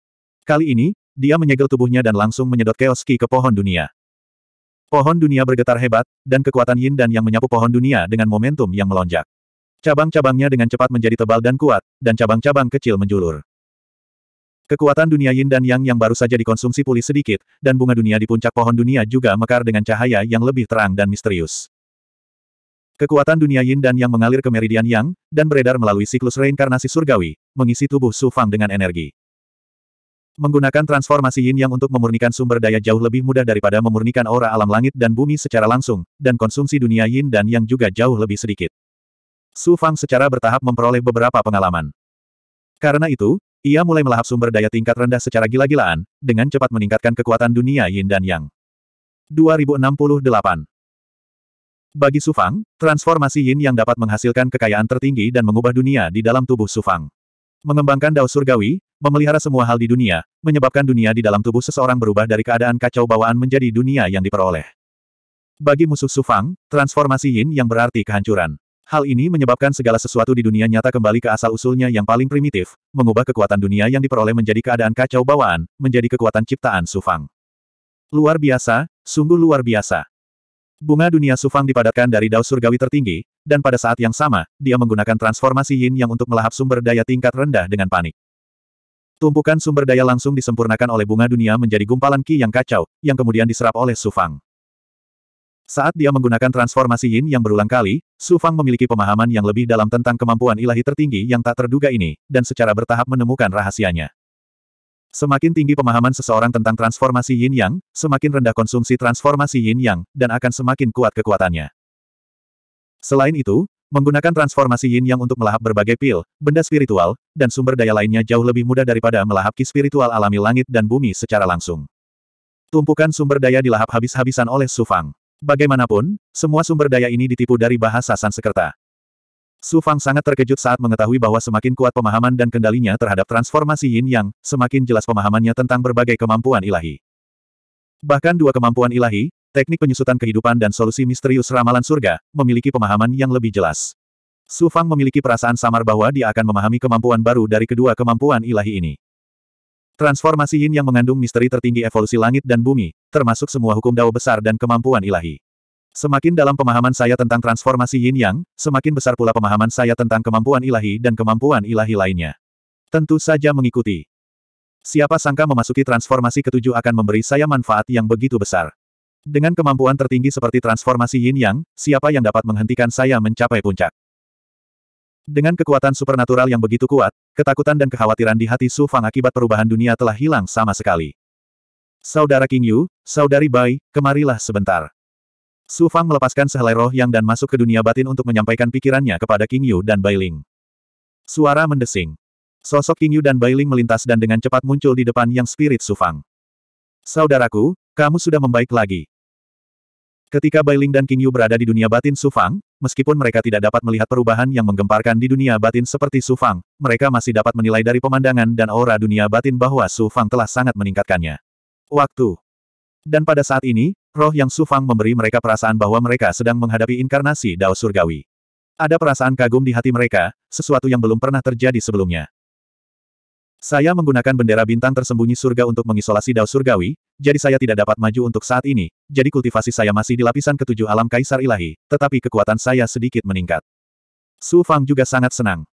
Kali ini, dia menyegel tubuhnya dan langsung menyedot keoski ke pohon dunia. Pohon dunia bergetar hebat, dan kekuatan yin dan yang menyapu pohon dunia dengan momentum yang melonjak. Cabang-cabangnya dengan cepat menjadi tebal dan kuat, dan cabang-cabang kecil menjulur. Kekuatan dunia yin dan yang yang baru saja dikonsumsi pulih sedikit, dan bunga dunia di puncak pohon dunia juga mekar dengan cahaya yang lebih terang dan misterius. Kekuatan dunia yin dan yang mengalir ke meridian yang, dan beredar melalui siklus reinkarnasi surgawi, mengisi tubuh Su Fang dengan energi. Menggunakan transformasi yin yang untuk memurnikan sumber daya jauh lebih mudah daripada memurnikan aura alam langit dan bumi secara langsung, dan konsumsi dunia yin dan yang juga jauh lebih sedikit. Su Fang secara bertahap memperoleh beberapa pengalaman. Karena itu, ia mulai melahap sumber daya tingkat rendah secara gila-gilaan, dengan cepat meningkatkan kekuatan dunia Yin dan Yang. 2068 Bagi Sufang, transformasi Yin yang dapat menghasilkan kekayaan tertinggi dan mengubah dunia di dalam tubuh Sufang. Mengembangkan Dao Surgawi, memelihara semua hal di dunia, menyebabkan dunia di dalam tubuh seseorang berubah dari keadaan kacau bawaan menjadi dunia yang diperoleh. Bagi musuh Sufang, transformasi Yin yang berarti kehancuran. Hal ini menyebabkan segala sesuatu di dunia nyata kembali ke asal-usulnya yang paling primitif, mengubah kekuatan dunia yang diperoleh menjadi keadaan kacau bawaan, menjadi kekuatan ciptaan Sufang. Luar biasa, sungguh luar biasa. Bunga dunia Sufang dipadatkan dari dao surgawi tertinggi, dan pada saat yang sama, dia menggunakan transformasi yin yang untuk melahap sumber daya tingkat rendah dengan panik. Tumpukan sumber daya langsung disempurnakan oleh bunga dunia menjadi gumpalan ki yang kacau, yang kemudian diserap oleh Sufang. Saat dia menggunakan transformasi Yin yang berulang kali, Su Fang memiliki pemahaman yang lebih dalam tentang kemampuan ilahi tertinggi yang tak terduga ini, dan secara bertahap menemukan rahasianya. Semakin tinggi pemahaman seseorang tentang transformasi Yin Yang, semakin rendah konsumsi transformasi Yin Yang, dan akan semakin kuat kekuatannya. Selain itu, menggunakan transformasi Yin Yang untuk melahap berbagai pil, benda spiritual, dan sumber daya lainnya jauh lebih mudah daripada melahap ki spiritual alami langit dan bumi secara langsung. Tumpukan sumber daya dilahap habis-habisan oleh Su Fang. Bagaimanapun, semua sumber daya ini ditipu dari bahasa Sansekerta. Su Fang sangat terkejut saat mengetahui bahwa semakin kuat pemahaman dan kendalinya terhadap transformasi Yin Yang, semakin jelas pemahamannya tentang berbagai kemampuan ilahi. Bahkan dua kemampuan ilahi, teknik penyusutan kehidupan dan solusi misterius ramalan surga, memiliki pemahaman yang lebih jelas. Su Fang memiliki perasaan samar bahwa dia akan memahami kemampuan baru dari kedua kemampuan ilahi ini. Transformasi Yin yang mengandung misteri tertinggi evolusi langit dan bumi, termasuk semua hukum dao besar dan kemampuan ilahi. Semakin dalam pemahaman saya tentang transformasi Yin Yang, semakin besar pula pemahaman saya tentang kemampuan ilahi dan kemampuan ilahi lainnya. Tentu saja mengikuti. Siapa sangka memasuki transformasi ketujuh akan memberi saya manfaat yang begitu besar. Dengan kemampuan tertinggi seperti transformasi Yin Yang, siapa yang dapat menghentikan saya mencapai puncak? Dengan kekuatan supernatural yang begitu kuat, ketakutan dan kekhawatiran di hati Su Fang akibat perubahan dunia telah hilang sama sekali. Saudara King Yu, Saudari Bai, kemarilah sebentar. Su Fang melepaskan sehelai roh yang dan masuk ke dunia batin untuk menyampaikan pikirannya kepada King Yu dan Bai Ling. Suara mendesing. Sosok King Yu dan Bai Ling melintas dan dengan cepat muncul di depan yang spirit Su Fang. Saudaraku, kamu sudah membaik lagi. Ketika Bai Ling dan King Yu berada di dunia batin Su Fang, meskipun mereka tidak dapat melihat perubahan yang menggemparkan di dunia batin seperti Su Fang, mereka masih dapat menilai dari pemandangan dan aura dunia batin bahwa Su Fang telah sangat meningkatkannya. Waktu. Dan pada saat ini, roh yang Su Fang memberi mereka perasaan bahwa mereka sedang menghadapi inkarnasi Dao Surgawi. Ada perasaan kagum di hati mereka, sesuatu yang belum pernah terjadi sebelumnya. Saya menggunakan bendera bintang tersembunyi surga untuk mengisolasi dao surgawi, jadi saya tidak dapat maju untuk saat ini, jadi kultivasi saya masih di lapisan ketujuh alam kaisar ilahi, tetapi kekuatan saya sedikit meningkat. Su Fang juga sangat senang.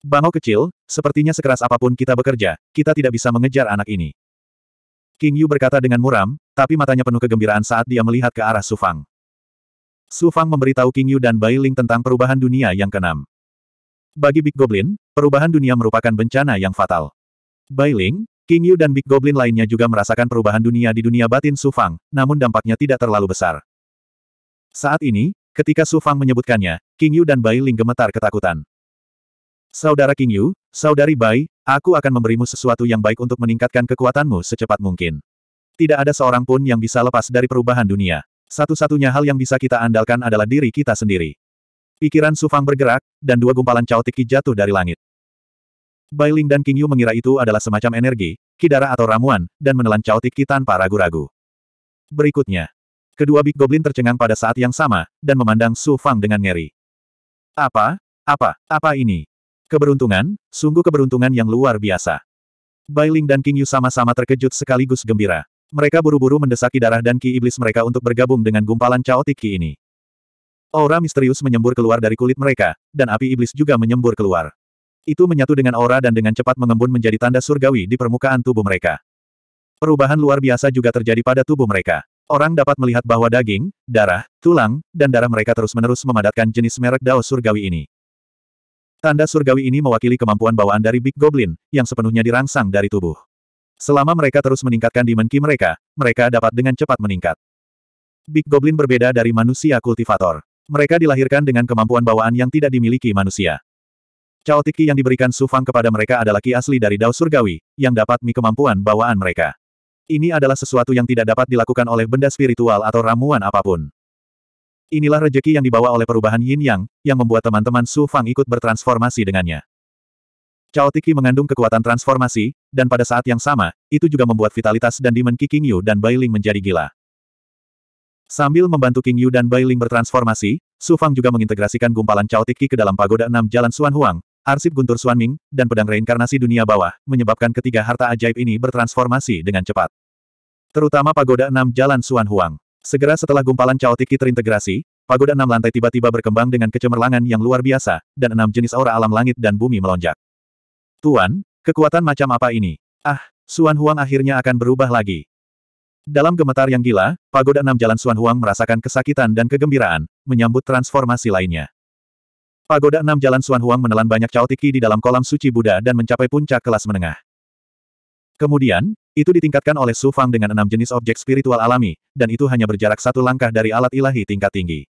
Bango kecil, sepertinya sekeras apapun kita bekerja, kita tidak bisa mengejar anak ini. King Yu berkata dengan muram, tapi matanya penuh kegembiraan saat dia melihat ke arah Su Fang. Su Fang memberitahu King Yu dan Bai Ling tentang perubahan dunia yang keenam. Bagi Big Goblin, perubahan dunia merupakan bencana yang fatal. Bai Ling, King Yu dan Big Goblin lainnya juga merasakan perubahan dunia di dunia batin Su Fang, namun dampaknya tidak terlalu besar. Saat ini, ketika Su Fang menyebutkannya, King Yu dan Bai Ling gemetar ketakutan. Saudara King Yu, saudari Bai, aku akan memberimu sesuatu yang baik untuk meningkatkan kekuatanmu secepat mungkin. Tidak ada seorang pun yang bisa lepas dari perubahan dunia. Satu-satunya hal yang bisa kita andalkan adalah diri kita sendiri. Pikiran Sufang bergerak, dan dua gumpalan Cao Tiki jatuh dari langit. Bailing dan King Yu mengira itu adalah semacam energi, kidara atau ramuan, dan menelan Cao Tiki tanpa ragu-ragu. Berikutnya, kedua Big Goblin tercengang pada saat yang sama, dan memandang Su Fang dengan ngeri. Apa? Apa? Apa ini? Keberuntungan, sungguh keberuntungan yang luar biasa. Bailing dan King Yu sama-sama terkejut sekaligus gembira. Mereka buru-buru mendesaki darah dan ki iblis mereka untuk bergabung dengan gumpalan Cao Tiki ini. Aura misterius menyembur keluar dari kulit mereka, dan api iblis juga menyembur keluar. Itu menyatu dengan aura dan dengan cepat mengembun menjadi tanda surgawi di permukaan tubuh mereka. Perubahan luar biasa juga terjadi pada tubuh mereka. Orang dapat melihat bahwa daging, darah, tulang, dan darah mereka terus-menerus memadatkan jenis merek Dao surgawi ini. Tanda surgawi ini mewakili kemampuan bawaan dari Big Goblin, yang sepenuhnya dirangsang dari tubuh. Selama mereka terus meningkatkan Demon mereka, mereka dapat dengan cepat meningkat. Big Goblin berbeda dari manusia kultivator. Mereka dilahirkan dengan kemampuan bawaan yang tidak dimiliki manusia. Chaotic Tiki yang diberikan Sufang kepada mereka adalah ki asli dari Dao Surgawi, yang dapat mi kemampuan bawaan mereka. Ini adalah sesuatu yang tidak dapat dilakukan oleh benda spiritual atau ramuan apapun. Inilah rejeki yang dibawa oleh perubahan Yin Yang, yang membuat teman-teman Su Fang ikut bertransformasi dengannya. Chaotic Tiki mengandung kekuatan transformasi, dan pada saat yang sama, itu juga membuat vitalitas dan Demon Qi Qingyu dan Bailing menjadi gila. Sambil membantu King Yu dan Bai Ling bertransformasi, Su Fang juga mengintegrasikan gumpalan Chao Tiki ke dalam pagoda enam Jalan Suan Huang, arsip Guntur Suan Ming, dan pedang reinkarnasi dunia bawah, menyebabkan ketiga harta ajaib ini bertransformasi dengan cepat. Terutama pagoda enam Jalan Suan Huang. Segera setelah gumpalan Chao Tiki terintegrasi, pagoda enam lantai tiba-tiba berkembang dengan kecemerlangan yang luar biasa, dan enam jenis aura alam langit dan bumi melonjak. Tuan, kekuatan macam apa ini? Ah, Suan Huang akhirnya akan berubah lagi. Dalam gemetar yang gila, pagoda enam jalan Xuan Huang merasakan kesakitan dan kegembiraan, menyambut transformasi lainnya. Pagoda enam jalan Xuan Huang menelan banyak caotiki di dalam kolam suci Buddha dan mencapai puncak kelas menengah. Kemudian, itu ditingkatkan oleh Su Fang dengan enam jenis objek spiritual alami, dan itu hanya berjarak satu langkah dari alat ilahi tingkat tinggi.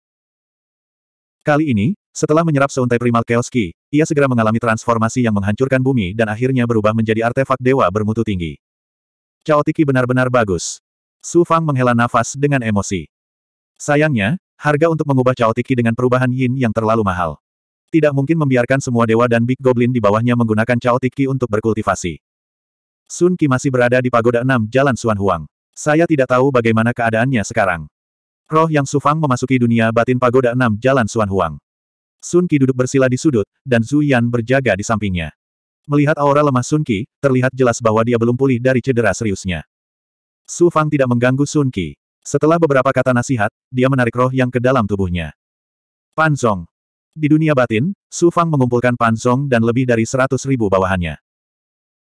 Kali ini, setelah menyerap seuntai primal chaos ia segera mengalami transformasi yang menghancurkan bumi dan akhirnya berubah menjadi artefak dewa bermutu tinggi. Caotiki benar-benar bagus. Su Fang menghela nafas dengan emosi. Sayangnya, harga untuk mengubah Tiki dengan perubahan Yin yang terlalu mahal. Tidak mungkin membiarkan semua dewa dan Big Goblin di bawahnya menggunakan Tiki untuk berkultivasi. Sun Qi masih berada di Pagoda Enam Jalan Suan Huang. Saya tidak tahu bagaimana keadaannya sekarang. Roh yang Su Fang memasuki dunia batin Pagoda Enam Jalan Suan Huang. Sun Qi duduk bersila di sudut, dan Zhu Yan berjaga di sampingnya. Melihat aura lemah Sun Qi, terlihat jelas bahwa dia belum pulih dari cedera seriusnya. Su Fang tidak mengganggu Sun Qi. Setelah beberapa kata nasihat, dia menarik roh yang ke dalam tubuhnya. Pan Panzong. Di dunia batin, Su Fang mengumpulkan Pan Panzong dan lebih dari seratus ribu bawahannya.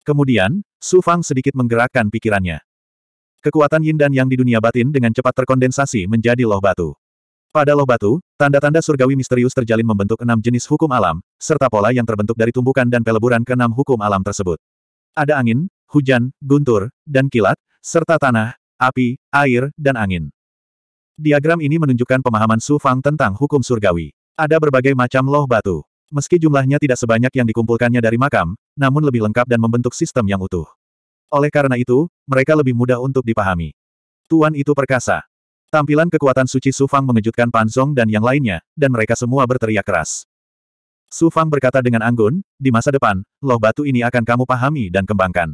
Kemudian, Su Fang sedikit menggerakkan pikirannya. Kekuatan yin dan yang di dunia batin dengan cepat terkondensasi menjadi loh batu. Pada loh batu, tanda-tanda surgawi misterius terjalin membentuk enam jenis hukum alam, serta pola yang terbentuk dari tumbukan dan peleburan enam hukum alam tersebut. Ada angin, hujan, guntur, dan kilat, serta tanah, api, air, dan angin. Diagram ini menunjukkan pemahaman Su Fang tentang hukum surgawi. Ada berbagai macam loh batu. Meski jumlahnya tidak sebanyak yang dikumpulkannya dari makam, namun lebih lengkap dan membentuk sistem yang utuh. Oleh karena itu, mereka lebih mudah untuk dipahami. Tuan itu perkasa. Tampilan kekuatan suci Su Fang mengejutkan Pan Zong dan yang lainnya, dan mereka semua berteriak keras. Su Fang berkata dengan anggun, di masa depan, loh batu ini akan kamu pahami dan kembangkan.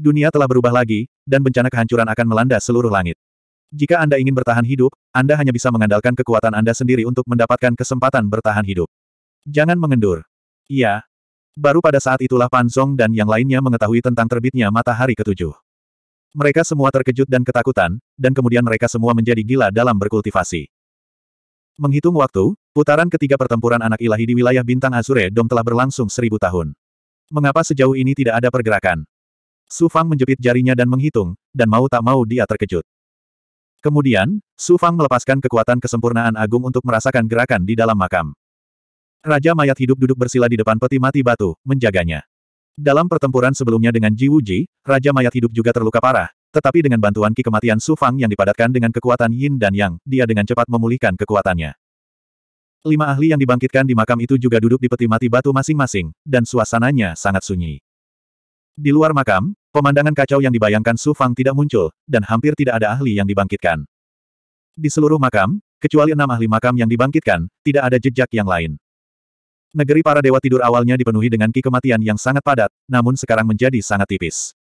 Dunia telah berubah lagi, dan bencana kehancuran akan melanda seluruh langit. Jika Anda ingin bertahan hidup, Anda hanya bisa mengandalkan kekuatan Anda sendiri untuk mendapatkan kesempatan bertahan hidup. Jangan mengendur. Iya. Baru pada saat itulah Pan Zong dan yang lainnya mengetahui tentang terbitnya matahari ketujuh. Mereka semua terkejut dan ketakutan, dan kemudian mereka semua menjadi gila dalam berkultivasi. Menghitung waktu, putaran ketiga pertempuran anak ilahi di wilayah bintang Azure Dom telah berlangsung seribu tahun. Mengapa sejauh ini tidak ada pergerakan? Su Fang menjepit jarinya dan menghitung, dan mau tak mau dia terkejut. Kemudian, Su Fang melepaskan kekuatan kesempurnaan agung untuk merasakan gerakan di dalam makam. Raja mayat hidup duduk bersila di depan peti mati batu, menjaganya. Dalam pertempuran sebelumnya dengan Ji Wuji, Raja mayat hidup juga terluka parah, tetapi dengan bantuan ki kematian Su Fang yang dipadatkan dengan kekuatan Yin dan Yang, dia dengan cepat memulihkan kekuatannya. Lima ahli yang dibangkitkan di makam itu juga duduk di peti mati batu masing-masing, dan suasananya sangat sunyi. Di luar makam, pemandangan kacau yang dibayangkan Su Fang tidak muncul, dan hampir tidak ada ahli yang dibangkitkan. Di seluruh makam, kecuali enam ahli makam yang dibangkitkan, tidak ada jejak yang lain. Negeri para dewa tidur awalnya dipenuhi dengan ki kematian yang sangat padat, namun sekarang menjadi sangat tipis.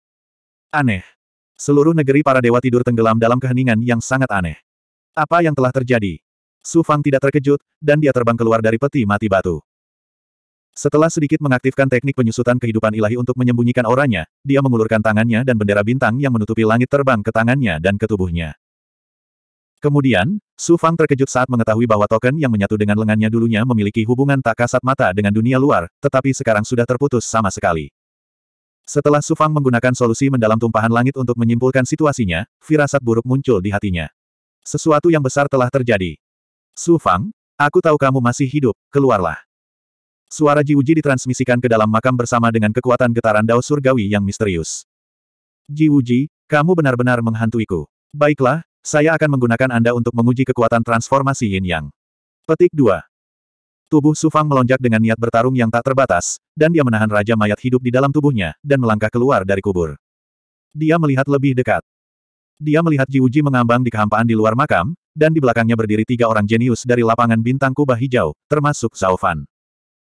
Aneh. Seluruh negeri para dewa tidur tenggelam dalam keheningan yang sangat aneh. Apa yang telah terjadi? Su Fang tidak terkejut, dan dia terbang keluar dari peti mati batu. Setelah sedikit mengaktifkan teknik penyusutan kehidupan ilahi untuk menyembunyikan orangnya, dia mengulurkan tangannya dan bendera bintang yang menutupi langit terbang ke tangannya dan ke tubuhnya. Kemudian, Su Fang terkejut saat mengetahui bahwa token yang menyatu dengan lengannya dulunya memiliki hubungan tak kasat mata dengan dunia luar, tetapi sekarang sudah terputus sama sekali. Setelah Su Fang menggunakan solusi mendalam tumpahan langit untuk menyimpulkan situasinya, firasat buruk muncul di hatinya. Sesuatu yang besar telah terjadi. Su Fang, aku tahu kamu masih hidup, keluarlah. Suara Ji Uji ditransmisikan ke dalam makam bersama dengan kekuatan getaran dao surgawi yang misterius. Ji Uji, kamu benar-benar menghantuiku. Baiklah, saya akan menggunakan Anda untuk menguji kekuatan transformasi Yin Yang. Petik 2. Tubuh Sufang melonjak dengan niat bertarung yang tak terbatas, dan dia menahan Raja Mayat hidup di dalam tubuhnya, dan melangkah keluar dari kubur. Dia melihat lebih dekat. Dia melihat Ji Jiuji mengambang di kehampaan di luar makam, dan di belakangnya berdiri tiga orang jenius dari lapangan bintang kubah hijau, termasuk Zhao Fan.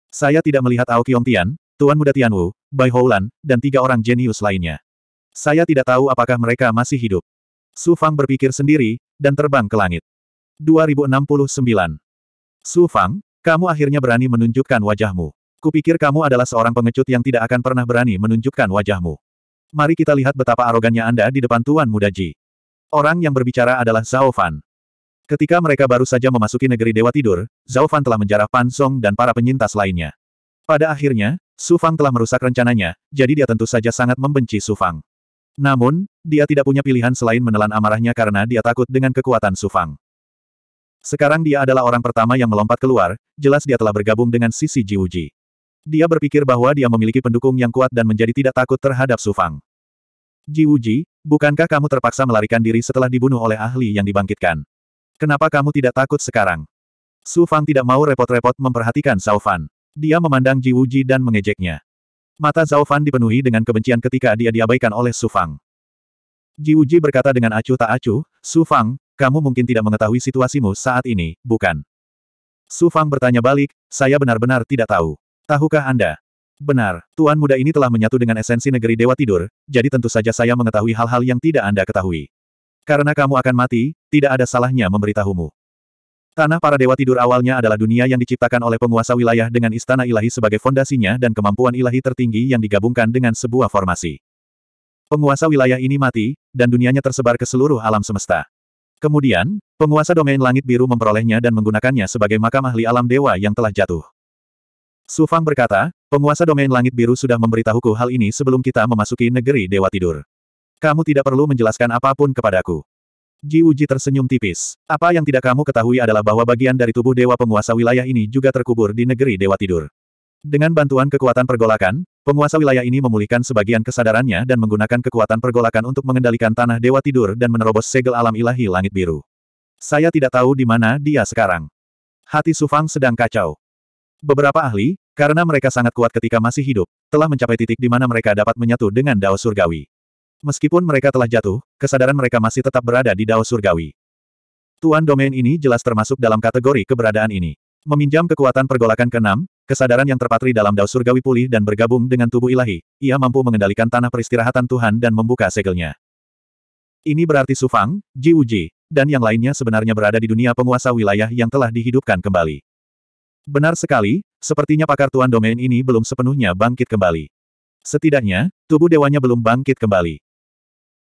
Saya tidak melihat Ao Qiong Tian, Tuan Muda Tian Wu, Bai Houlan, dan tiga orang jenius lainnya. Saya tidak tahu apakah mereka masih hidup. Su Fang berpikir sendiri, dan terbang ke langit. 2069. Su Fang, kamu akhirnya berani menunjukkan wajahmu. Kupikir kamu adalah seorang pengecut yang tidak akan pernah berani menunjukkan wajahmu. Mari kita lihat betapa arogannya Anda di depan Tuan Muda Ji. Orang yang berbicara adalah Zhao Fan. Ketika mereka baru saja memasuki negeri Dewa Tidur, Zhao Fan telah menjarah Pan Song dan para penyintas lainnya. Pada akhirnya, Su Fang telah merusak rencananya, jadi dia tentu saja sangat membenci Su Fang. Namun, dia tidak punya pilihan selain menelan amarahnya karena dia takut dengan kekuatan Su Fang. Sekarang dia adalah orang pertama yang melompat keluar, jelas dia telah bergabung dengan sisi Ji Jiuji. Dia berpikir bahwa dia memiliki pendukung yang kuat dan menjadi tidak takut terhadap Su Fang. Jiuji, bukankah kamu terpaksa melarikan diri setelah dibunuh oleh ahli yang dibangkitkan? Kenapa kamu tidak takut sekarang? Su Fang tidak mau repot-repot memperhatikan Zhao Fan. Dia memandang Ji Wuji dan mengejeknya. Mata Zhao Fan dipenuhi dengan kebencian ketika dia diabaikan oleh Su Fang. Ji Wuji berkata dengan acuh tak acuh, Su Fang, kamu mungkin tidak mengetahui situasimu saat ini, bukan? Su Fang bertanya balik, saya benar-benar tidak tahu. Tahukah Anda? Benar, Tuan muda ini telah menyatu dengan esensi negeri Dewa Tidur, jadi tentu saja saya mengetahui hal-hal yang tidak Anda ketahui. Karena kamu akan mati, tidak ada salahnya memberitahumu. Tanah para dewa tidur awalnya adalah dunia yang diciptakan oleh penguasa wilayah dengan istana ilahi sebagai fondasinya dan kemampuan ilahi tertinggi yang digabungkan dengan sebuah formasi. Penguasa wilayah ini mati, dan dunianya tersebar ke seluruh alam semesta. Kemudian, penguasa domain langit biru memperolehnya dan menggunakannya sebagai makam ahli alam dewa yang telah jatuh. Sufang berkata, penguasa domain langit biru sudah memberitahuku hal ini sebelum kita memasuki negeri dewa tidur. Kamu tidak perlu menjelaskan apapun kepadaku. Ji Wuji tersenyum tipis. Apa yang tidak kamu ketahui adalah bahwa bagian dari tubuh dewa penguasa wilayah ini juga terkubur di negeri dewa tidur. Dengan bantuan kekuatan pergolakan, penguasa wilayah ini memulihkan sebagian kesadarannya dan menggunakan kekuatan pergolakan untuk mengendalikan tanah dewa tidur dan menerobos segel alam ilahi langit biru. Saya tidak tahu di mana dia sekarang. Hati Sufang sedang kacau. Beberapa ahli, karena mereka sangat kuat ketika masih hidup, telah mencapai titik di mana mereka dapat menyatu dengan Dao Surgawi. Meskipun mereka telah jatuh, kesadaran mereka masih tetap berada di Dao Surgawi. Tuan domain ini jelas termasuk dalam kategori keberadaan ini. Meminjam kekuatan pergolakan keenam, kesadaran yang terpatri dalam Dao Surgawi pulih dan bergabung dengan tubuh ilahi, ia mampu mengendalikan tanah peristirahatan Tuhan dan membuka segelnya. Ini berarti Sufang, Ji Uji, dan yang lainnya sebenarnya berada di dunia penguasa wilayah yang telah dihidupkan kembali. Benar sekali, sepertinya pakar tuan domain ini belum sepenuhnya bangkit kembali. Setidaknya, tubuh dewanya belum bangkit kembali.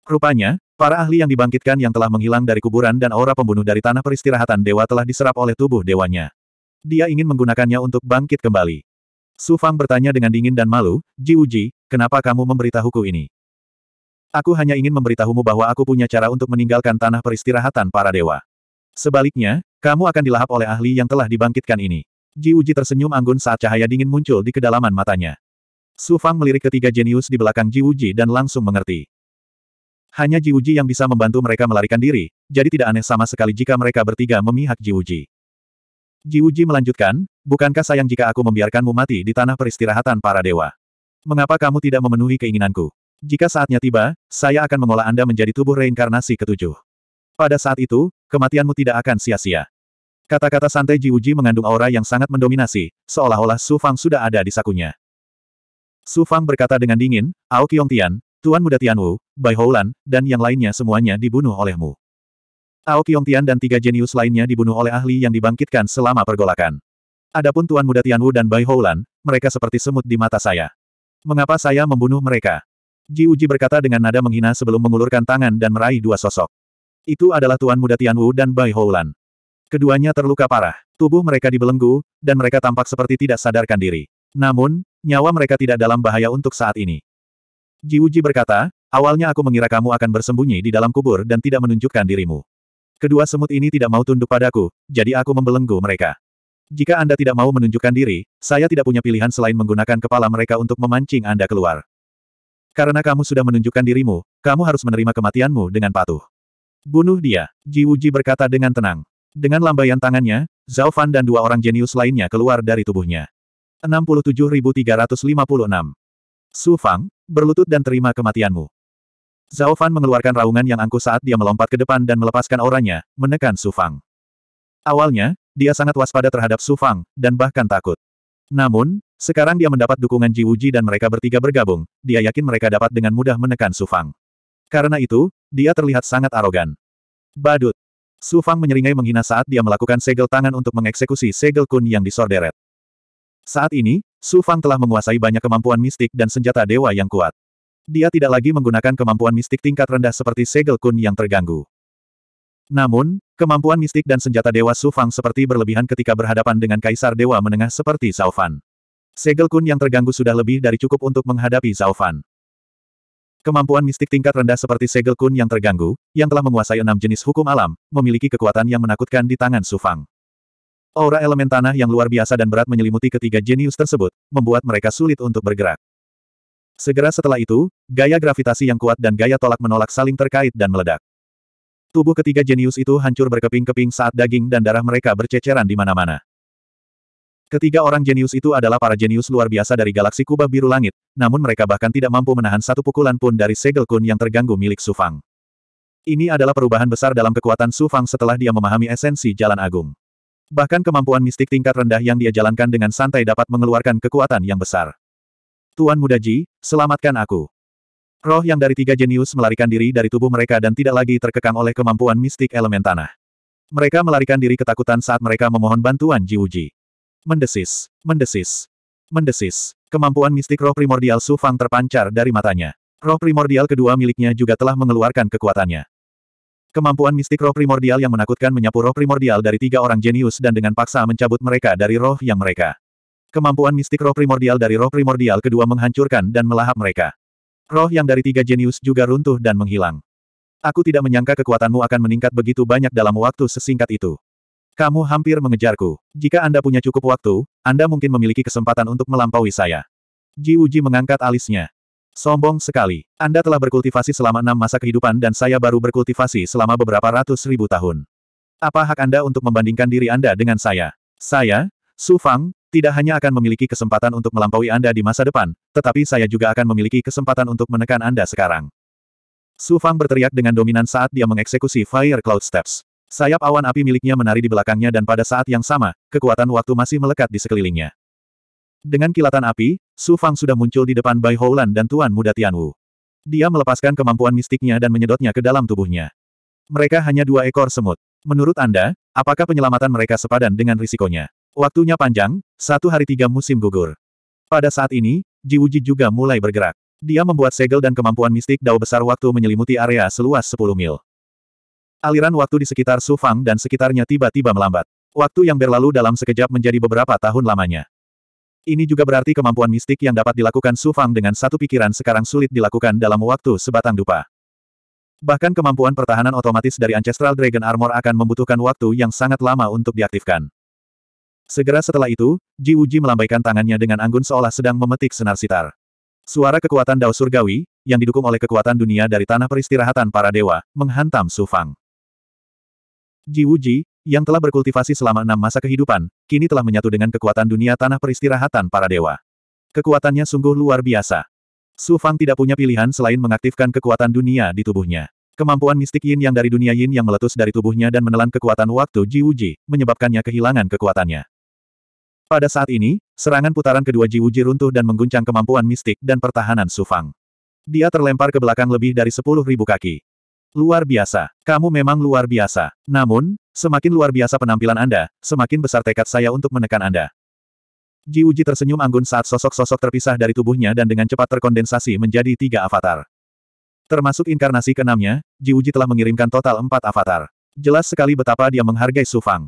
Rupanya, para ahli yang dibangkitkan yang telah menghilang dari kuburan dan aura pembunuh dari tanah peristirahatan dewa telah diserap oleh tubuh dewanya. Dia ingin menggunakannya untuk bangkit kembali. Su Fang bertanya dengan dingin dan malu, Ji Uji, kenapa kamu memberitahuku ini? Aku hanya ingin memberitahumu bahwa aku punya cara untuk meninggalkan tanah peristirahatan para dewa. Sebaliknya, kamu akan dilahap oleh ahli yang telah dibangkitkan ini. Ji Uji tersenyum anggun saat cahaya dingin muncul di kedalaman matanya. Su Fang melirik ketiga jenius di belakang Ji Uji dan langsung mengerti. Hanya Uji yang bisa membantu mereka melarikan diri, jadi tidak aneh sama sekali jika mereka bertiga memihak Ji Uji melanjutkan, bukankah sayang jika aku membiarkanmu mati di tanah peristirahatan para dewa? Mengapa kamu tidak memenuhi keinginanku? Jika saatnya tiba, saya akan mengolah Anda menjadi tubuh reinkarnasi ketujuh. Pada saat itu, kematianmu tidak akan sia-sia. Kata-kata santai Uji mengandung aura yang sangat mendominasi, seolah-olah Su Fang sudah ada di sakunya. Su Fang berkata dengan dingin, Ao Tian, Tuan Muda Tianwu, Bai Houlan, dan yang lainnya semuanya dibunuh olehmu. Ao Tao Tian dan tiga jenius lainnya dibunuh oleh ahli yang dibangkitkan selama pergolakan. Adapun Tuan Muda Tianwu dan Bai Houlan, mereka seperti semut di mata saya. Mengapa saya membunuh mereka? Ji Uji berkata dengan nada menghina sebelum mengulurkan tangan dan meraih dua sosok. Itu adalah Tuan Muda Tianwu dan Bai Houlan. Keduanya terluka parah, tubuh mereka dibelenggu, dan mereka tampak seperti tidak sadarkan diri. Namun, nyawa mereka tidak dalam bahaya untuk saat ini. Ji Wuji berkata, awalnya aku mengira kamu akan bersembunyi di dalam kubur dan tidak menunjukkan dirimu. Kedua semut ini tidak mau tunduk padaku, jadi aku membelenggu mereka. Jika Anda tidak mau menunjukkan diri, saya tidak punya pilihan selain menggunakan kepala mereka untuk memancing Anda keluar. Karena kamu sudah menunjukkan dirimu, kamu harus menerima kematianmu dengan patuh. Bunuh dia, Ji Wuji berkata dengan tenang. Dengan lambaian tangannya, Zhao Fan dan dua orang jenius lainnya keluar dari tubuhnya. 67356 Su Fang, berlutut dan terima kematianmu. Zhao Fan mengeluarkan raungan yang angkuh saat dia melompat ke depan dan melepaskan auranya, menekan Su Fang. Awalnya, dia sangat waspada terhadap Su Fang, dan bahkan takut. Namun, sekarang dia mendapat dukungan Ji Wuji dan mereka bertiga bergabung, dia yakin mereka dapat dengan mudah menekan Su Fang. Karena itu, dia terlihat sangat arogan. Badut. Su Fang menyeringai menghina saat dia melakukan segel tangan untuk mengeksekusi segel kun yang disorderet. Saat ini, Su Fang telah menguasai banyak kemampuan mistik dan senjata dewa yang kuat. Dia tidak lagi menggunakan kemampuan mistik tingkat rendah seperti Segel Kun yang terganggu. Namun, kemampuan mistik dan senjata dewa Su Fang seperti berlebihan ketika berhadapan dengan kaisar dewa menengah seperti Zhao Fan. Segel Kun yang terganggu sudah lebih dari cukup untuk menghadapi Zhao Fan. Kemampuan mistik tingkat rendah seperti Segel Kun yang terganggu, yang telah menguasai enam jenis hukum alam, memiliki kekuatan yang menakutkan di tangan Su Fang. Aura elemen tanah yang luar biasa dan berat menyelimuti ketiga jenius tersebut, membuat mereka sulit untuk bergerak. Segera setelah itu, gaya gravitasi yang kuat dan gaya tolak-menolak saling terkait dan meledak. Tubuh ketiga jenius itu hancur berkeping-keping saat daging dan darah mereka berceceran di mana-mana. Ketiga orang jenius itu adalah para jenius luar biasa dari galaksi kubah biru langit, namun mereka bahkan tidak mampu menahan satu pukulan pun dari segel kun yang terganggu milik Sufang. Ini adalah perubahan besar dalam kekuatan Sufang setelah dia memahami esensi Jalan Agung. Bahkan kemampuan mistik tingkat rendah yang dia jalankan dengan santai dapat mengeluarkan kekuatan yang besar. Tuan Muda Ji, selamatkan aku. Roh yang dari tiga jenius melarikan diri dari tubuh mereka dan tidak lagi terkekang oleh kemampuan mistik elemen tanah. Mereka melarikan diri ketakutan saat mereka memohon bantuan Ji Wuji. Mendesis, mendesis, mendesis. Kemampuan mistik roh primordial Su Fang terpancar dari matanya. Roh primordial kedua miliknya juga telah mengeluarkan kekuatannya. Kemampuan mistik roh primordial yang menakutkan menyapu roh primordial dari tiga orang jenius dan dengan paksa mencabut mereka dari roh yang mereka. Kemampuan mistik roh primordial dari roh primordial kedua menghancurkan dan melahap mereka. Roh yang dari tiga jenius juga runtuh dan menghilang. Aku tidak menyangka kekuatanmu akan meningkat begitu banyak dalam waktu sesingkat itu. Kamu hampir mengejarku. Jika Anda punya cukup waktu, Anda mungkin memiliki kesempatan untuk melampaui saya. Ji Uji mengangkat alisnya. Sombong sekali. Anda telah berkultivasi selama enam masa kehidupan dan saya baru berkultivasi selama beberapa ratus ribu tahun. Apa hak Anda untuk membandingkan diri Anda dengan saya? Saya, Su Fang, tidak hanya akan memiliki kesempatan untuk melampaui Anda di masa depan, tetapi saya juga akan memiliki kesempatan untuk menekan Anda sekarang. Su Fang berteriak dengan dominan saat dia mengeksekusi Fire Cloud Steps. Sayap awan api miliknya menari di belakangnya dan pada saat yang sama, kekuatan waktu masih melekat di sekelilingnya. Dengan kilatan api, Su Fang sudah muncul di depan Bai Houlan dan Tuan Muda Tianwu. Dia melepaskan kemampuan mistiknya dan menyedotnya ke dalam tubuhnya. Mereka hanya dua ekor semut. Menurut Anda, apakah penyelamatan mereka sepadan dengan risikonya? Waktunya panjang, satu hari tiga musim gugur. Pada saat ini, Ji Jiwuji juga mulai bergerak. Dia membuat segel dan kemampuan mistik dao besar waktu menyelimuti area seluas 10 mil. Aliran waktu di sekitar Su Fang dan sekitarnya tiba-tiba melambat. Waktu yang berlalu dalam sekejap menjadi beberapa tahun lamanya. Ini juga berarti kemampuan mistik yang dapat dilakukan Su Fang dengan satu pikiran sekarang sulit dilakukan dalam waktu sebatang dupa. Bahkan kemampuan pertahanan otomatis dari Ancestral Dragon Armor akan membutuhkan waktu yang sangat lama untuk diaktifkan. Segera setelah itu, Ji Uji melambaikan tangannya dengan anggun seolah sedang memetik senar sitar. Suara kekuatan Dao Surgawi, yang didukung oleh kekuatan dunia dari tanah peristirahatan para dewa, menghantam Su Fang. Ji Wuji, yang telah berkultivasi selama enam masa kehidupan, kini telah menyatu dengan kekuatan dunia tanah peristirahatan para dewa. Kekuatannya sungguh luar biasa. Su Fang tidak punya pilihan selain mengaktifkan kekuatan dunia di tubuhnya. Kemampuan mistik yin yang dari dunia yin yang meletus dari tubuhnya dan menelan kekuatan waktu Ji Wuji, menyebabkannya kehilangan kekuatannya. Pada saat ini, serangan putaran kedua Ji Wuji runtuh dan mengguncang kemampuan mistik dan pertahanan Su Fang. Dia terlempar ke belakang lebih dari sepuluh ribu kaki. Luar biasa. Kamu memang luar biasa. Namun, semakin luar biasa penampilan Anda, semakin besar tekad saya untuk menekan Anda. Ji Uji tersenyum anggun saat sosok-sosok terpisah dari tubuhnya dan dengan cepat terkondensasi menjadi tiga avatar. Termasuk inkarnasi keenamnya, Ji Uji telah mengirimkan total empat avatar. Jelas sekali betapa dia menghargai Su Fang.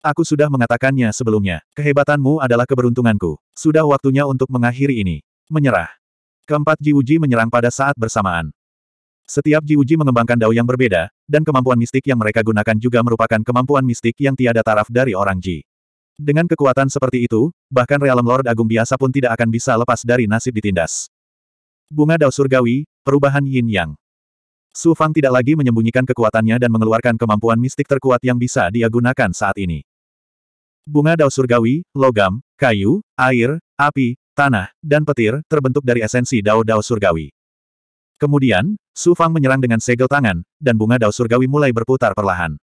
Aku sudah mengatakannya sebelumnya. Kehebatanmu adalah keberuntunganku. Sudah waktunya untuk mengakhiri ini. Menyerah. Keempat Ji Uji menyerang pada saat bersamaan. Setiap Jiuji mengembangkan dao yang berbeda, dan kemampuan mistik yang mereka gunakan juga merupakan kemampuan mistik yang tiada taraf dari orang Ji. Dengan kekuatan seperti itu, bahkan realem Lord Agung biasa pun tidak akan bisa lepas dari nasib ditindas. Bunga dao surgawi, perubahan yin yang. Su Fang tidak lagi menyembunyikan kekuatannya dan mengeluarkan kemampuan mistik terkuat yang bisa dia gunakan saat ini. Bunga dao surgawi, logam, kayu, air, api, tanah, dan petir terbentuk dari esensi dao-dao surgawi. Kemudian, Su Fang menyerang dengan segel tangan, dan bunga dao surgawi mulai berputar perlahan.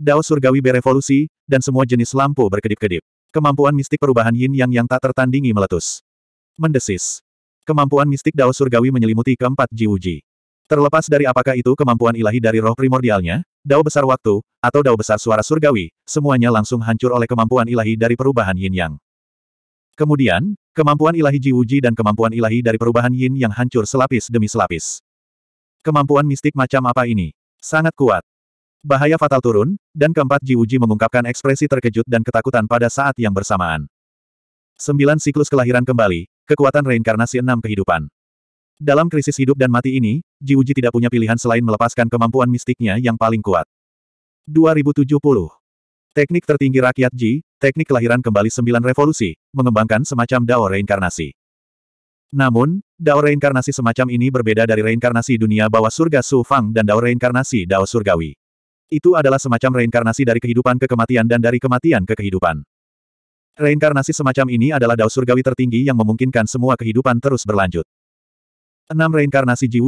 Dao surgawi berevolusi, dan semua jenis lampu berkedip-kedip. Kemampuan mistik perubahan yin yang yang tak tertandingi meletus. Mendesis. Kemampuan mistik dao surgawi menyelimuti keempat jiwuji. Terlepas dari apakah itu kemampuan ilahi dari roh primordialnya, dao besar waktu, atau dao besar suara surgawi, semuanya langsung hancur oleh kemampuan ilahi dari perubahan yin yang. Kemudian, Kemampuan ilahi Jiwuji dan kemampuan ilahi dari perubahan yin yang hancur selapis demi selapis. Kemampuan mistik macam apa ini? Sangat kuat. Bahaya fatal turun, dan keempat Jiwuji mengungkapkan ekspresi terkejut dan ketakutan pada saat yang bersamaan. Sembilan siklus kelahiran kembali, kekuatan reinkarnasi enam kehidupan. Dalam krisis hidup dan mati ini, Jiwuji tidak punya pilihan selain melepaskan kemampuan mistiknya yang paling kuat. 2070. Teknik tertinggi rakyat Ji, Teknik kelahiran kembali sembilan revolusi, mengembangkan semacam Dao reinkarnasi. Namun, Dao reinkarnasi semacam ini berbeda dari reinkarnasi dunia bawah surga Su Fang dan Dao reinkarnasi Dao surgawi. Itu adalah semacam reinkarnasi dari kehidupan ke kematian dan dari kematian ke kehidupan. Reinkarnasi semacam ini adalah Dao surgawi tertinggi yang memungkinkan semua kehidupan terus berlanjut. Enam Reinkarnasi Ji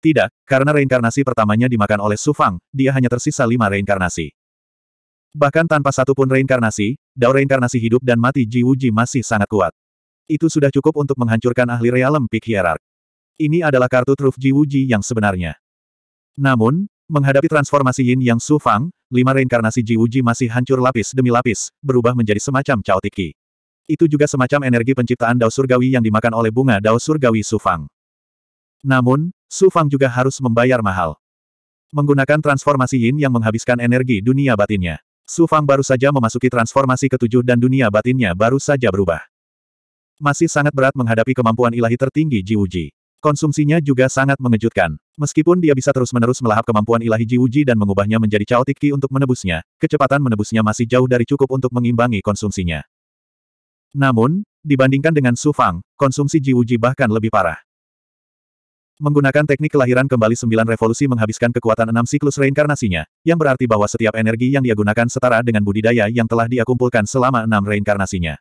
tidak, karena reinkarnasi pertamanya dimakan oleh Su Fang, dia hanya tersisa lima reinkarnasi. Bahkan tanpa satupun reinkarnasi, dao reinkarnasi hidup dan mati Ji Wuji masih sangat kuat. Itu sudah cukup untuk menghancurkan ahli realem Peak Hierarch. Ini adalah kartu truf Ji Wuji yang sebenarnya. Namun, menghadapi transformasi Yin Yang Su Fang, lima reinkarnasi Ji Wuji masih hancur lapis demi lapis, berubah menjadi semacam Chao Tiki. Itu juga semacam energi penciptaan dao surgawi yang dimakan oleh bunga dao surgawi Su Fang. Namun, Su Fang juga harus membayar mahal. Menggunakan transformasi Yin yang menghabiskan energi dunia batinnya. Su Fang baru saja memasuki transformasi ketujuh dan dunia batinnya baru saja berubah. Masih sangat berat menghadapi kemampuan ilahi tertinggi Ji Wuji. Konsumsinya juga sangat mengejutkan. Meskipun dia bisa terus-menerus melahap kemampuan ilahi Ji Wuji dan mengubahnya menjadi Chaotic Tiki untuk menebusnya, kecepatan menebusnya masih jauh dari cukup untuk mengimbangi konsumsinya. Namun, dibandingkan dengan Su Fang, konsumsi Ji Wuji bahkan lebih parah. Menggunakan teknik kelahiran kembali sembilan revolusi menghabiskan kekuatan enam siklus reinkarnasinya, yang berarti bahwa setiap energi yang dia gunakan setara dengan budidaya yang telah dia kumpulkan selama enam reinkarnasinya.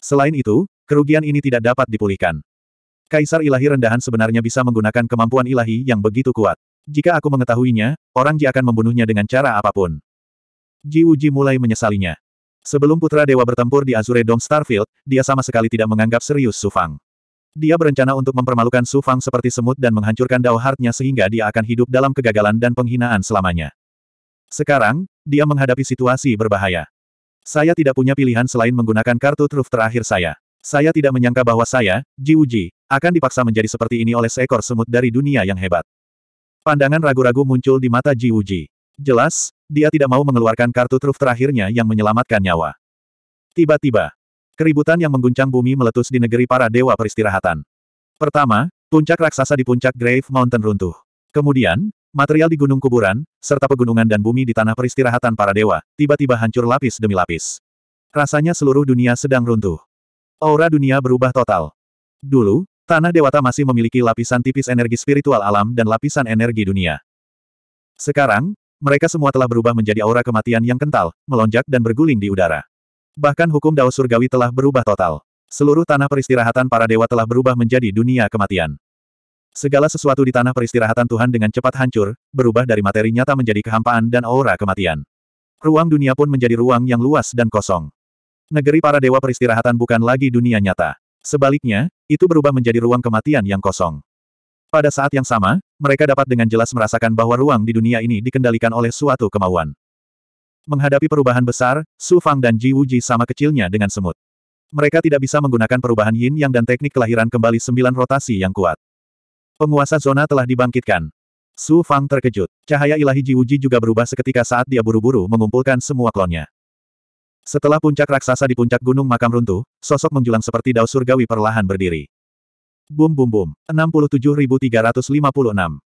Selain itu, kerugian ini tidak dapat dipulihkan. Kaisar ilahi rendahan sebenarnya bisa menggunakan kemampuan ilahi yang begitu kuat. Jika aku mengetahuinya, orang Ji akan membunuhnya dengan cara apapun. Ji Uji mulai menyesalinya. Sebelum putra dewa bertempur di Azure Dome Starfield, dia sama sekali tidak menganggap serius Sufang. Dia berencana untuk mempermalukan Su Fang seperti semut dan menghancurkan Dao Heart-nya sehingga dia akan hidup dalam kegagalan dan penghinaan selamanya. Sekarang, dia menghadapi situasi berbahaya. Saya tidak punya pilihan selain menggunakan kartu truf terakhir saya. Saya tidak menyangka bahwa saya, Ji Uji, akan dipaksa menjadi seperti ini oleh seekor semut dari dunia yang hebat. Pandangan ragu-ragu muncul di mata Ji Uji. Jelas, dia tidak mau mengeluarkan kartu truf terakhirnya yang menyelamatkan nyawa. Tiba-tiba, Keributan yang mengguncang bumi meletus di negeri para dewa peristirahatan. Pertama, puncak raksasa di puncak Grave Mountain runtuh. Kemudian, material di gunung kuburan, serta pegunungan dan bumi di tanah peristirahatan para dewa, tiba-tiba hancur lapis demi lapis. Rasanya seluruh dunia sedang runtuh. Aura dunia berubah total. Dulu, tanah dewata masih memiliki lapisan tipis energi spiritual alam dan lapisan energi dunia. Sekarang, mereka semua telah berubah menjadi aura kematian yang kental, melonjak dan berguling di udara. Bahkan hukum Dao Surgawi telah berubah total. Seluruh tanah peristirahatan para dewa telah berubah menjadi dunia kematian. Segala sesuatu di tanah peristirahatan Tuhan dengan cepat hancur, berubah dari materi nyata menjadi kehampaan dan aura kematian. Ruang dunia pun menjadi ruang yang luas dan kosong. Negeri para dewa peristirahatan bukan lagi dunia nyata. Sebaliknya, itu berubah menjadi ruang kematian yang kosong. Pada saat yang sama, mereka dapat dengan jelas merasakan bahwa ruang di dunia ini dikendalikan oleh suatu kemauan. Menghadapi perubahan besar, Su Fang dan Ji Wuji sama kecilnya dengan semut. Mereka tidak bisa menggunakan perubahan yin yang dan teknik kelahiran kembali sembilan rotasi yang kuat. Penguasa zona telah dibangkitkan. Su Fang terkejut. Cahaya ilahi Ji Wuji juga berubah seketika saat dia buru-buru mengumpulkan semua klonnya. Setelah puncak raksasa di puncak gunung makam runtuh, sosok menjulang seperti daun surgawi perlahan berdiri. Bum bum bum. 67356.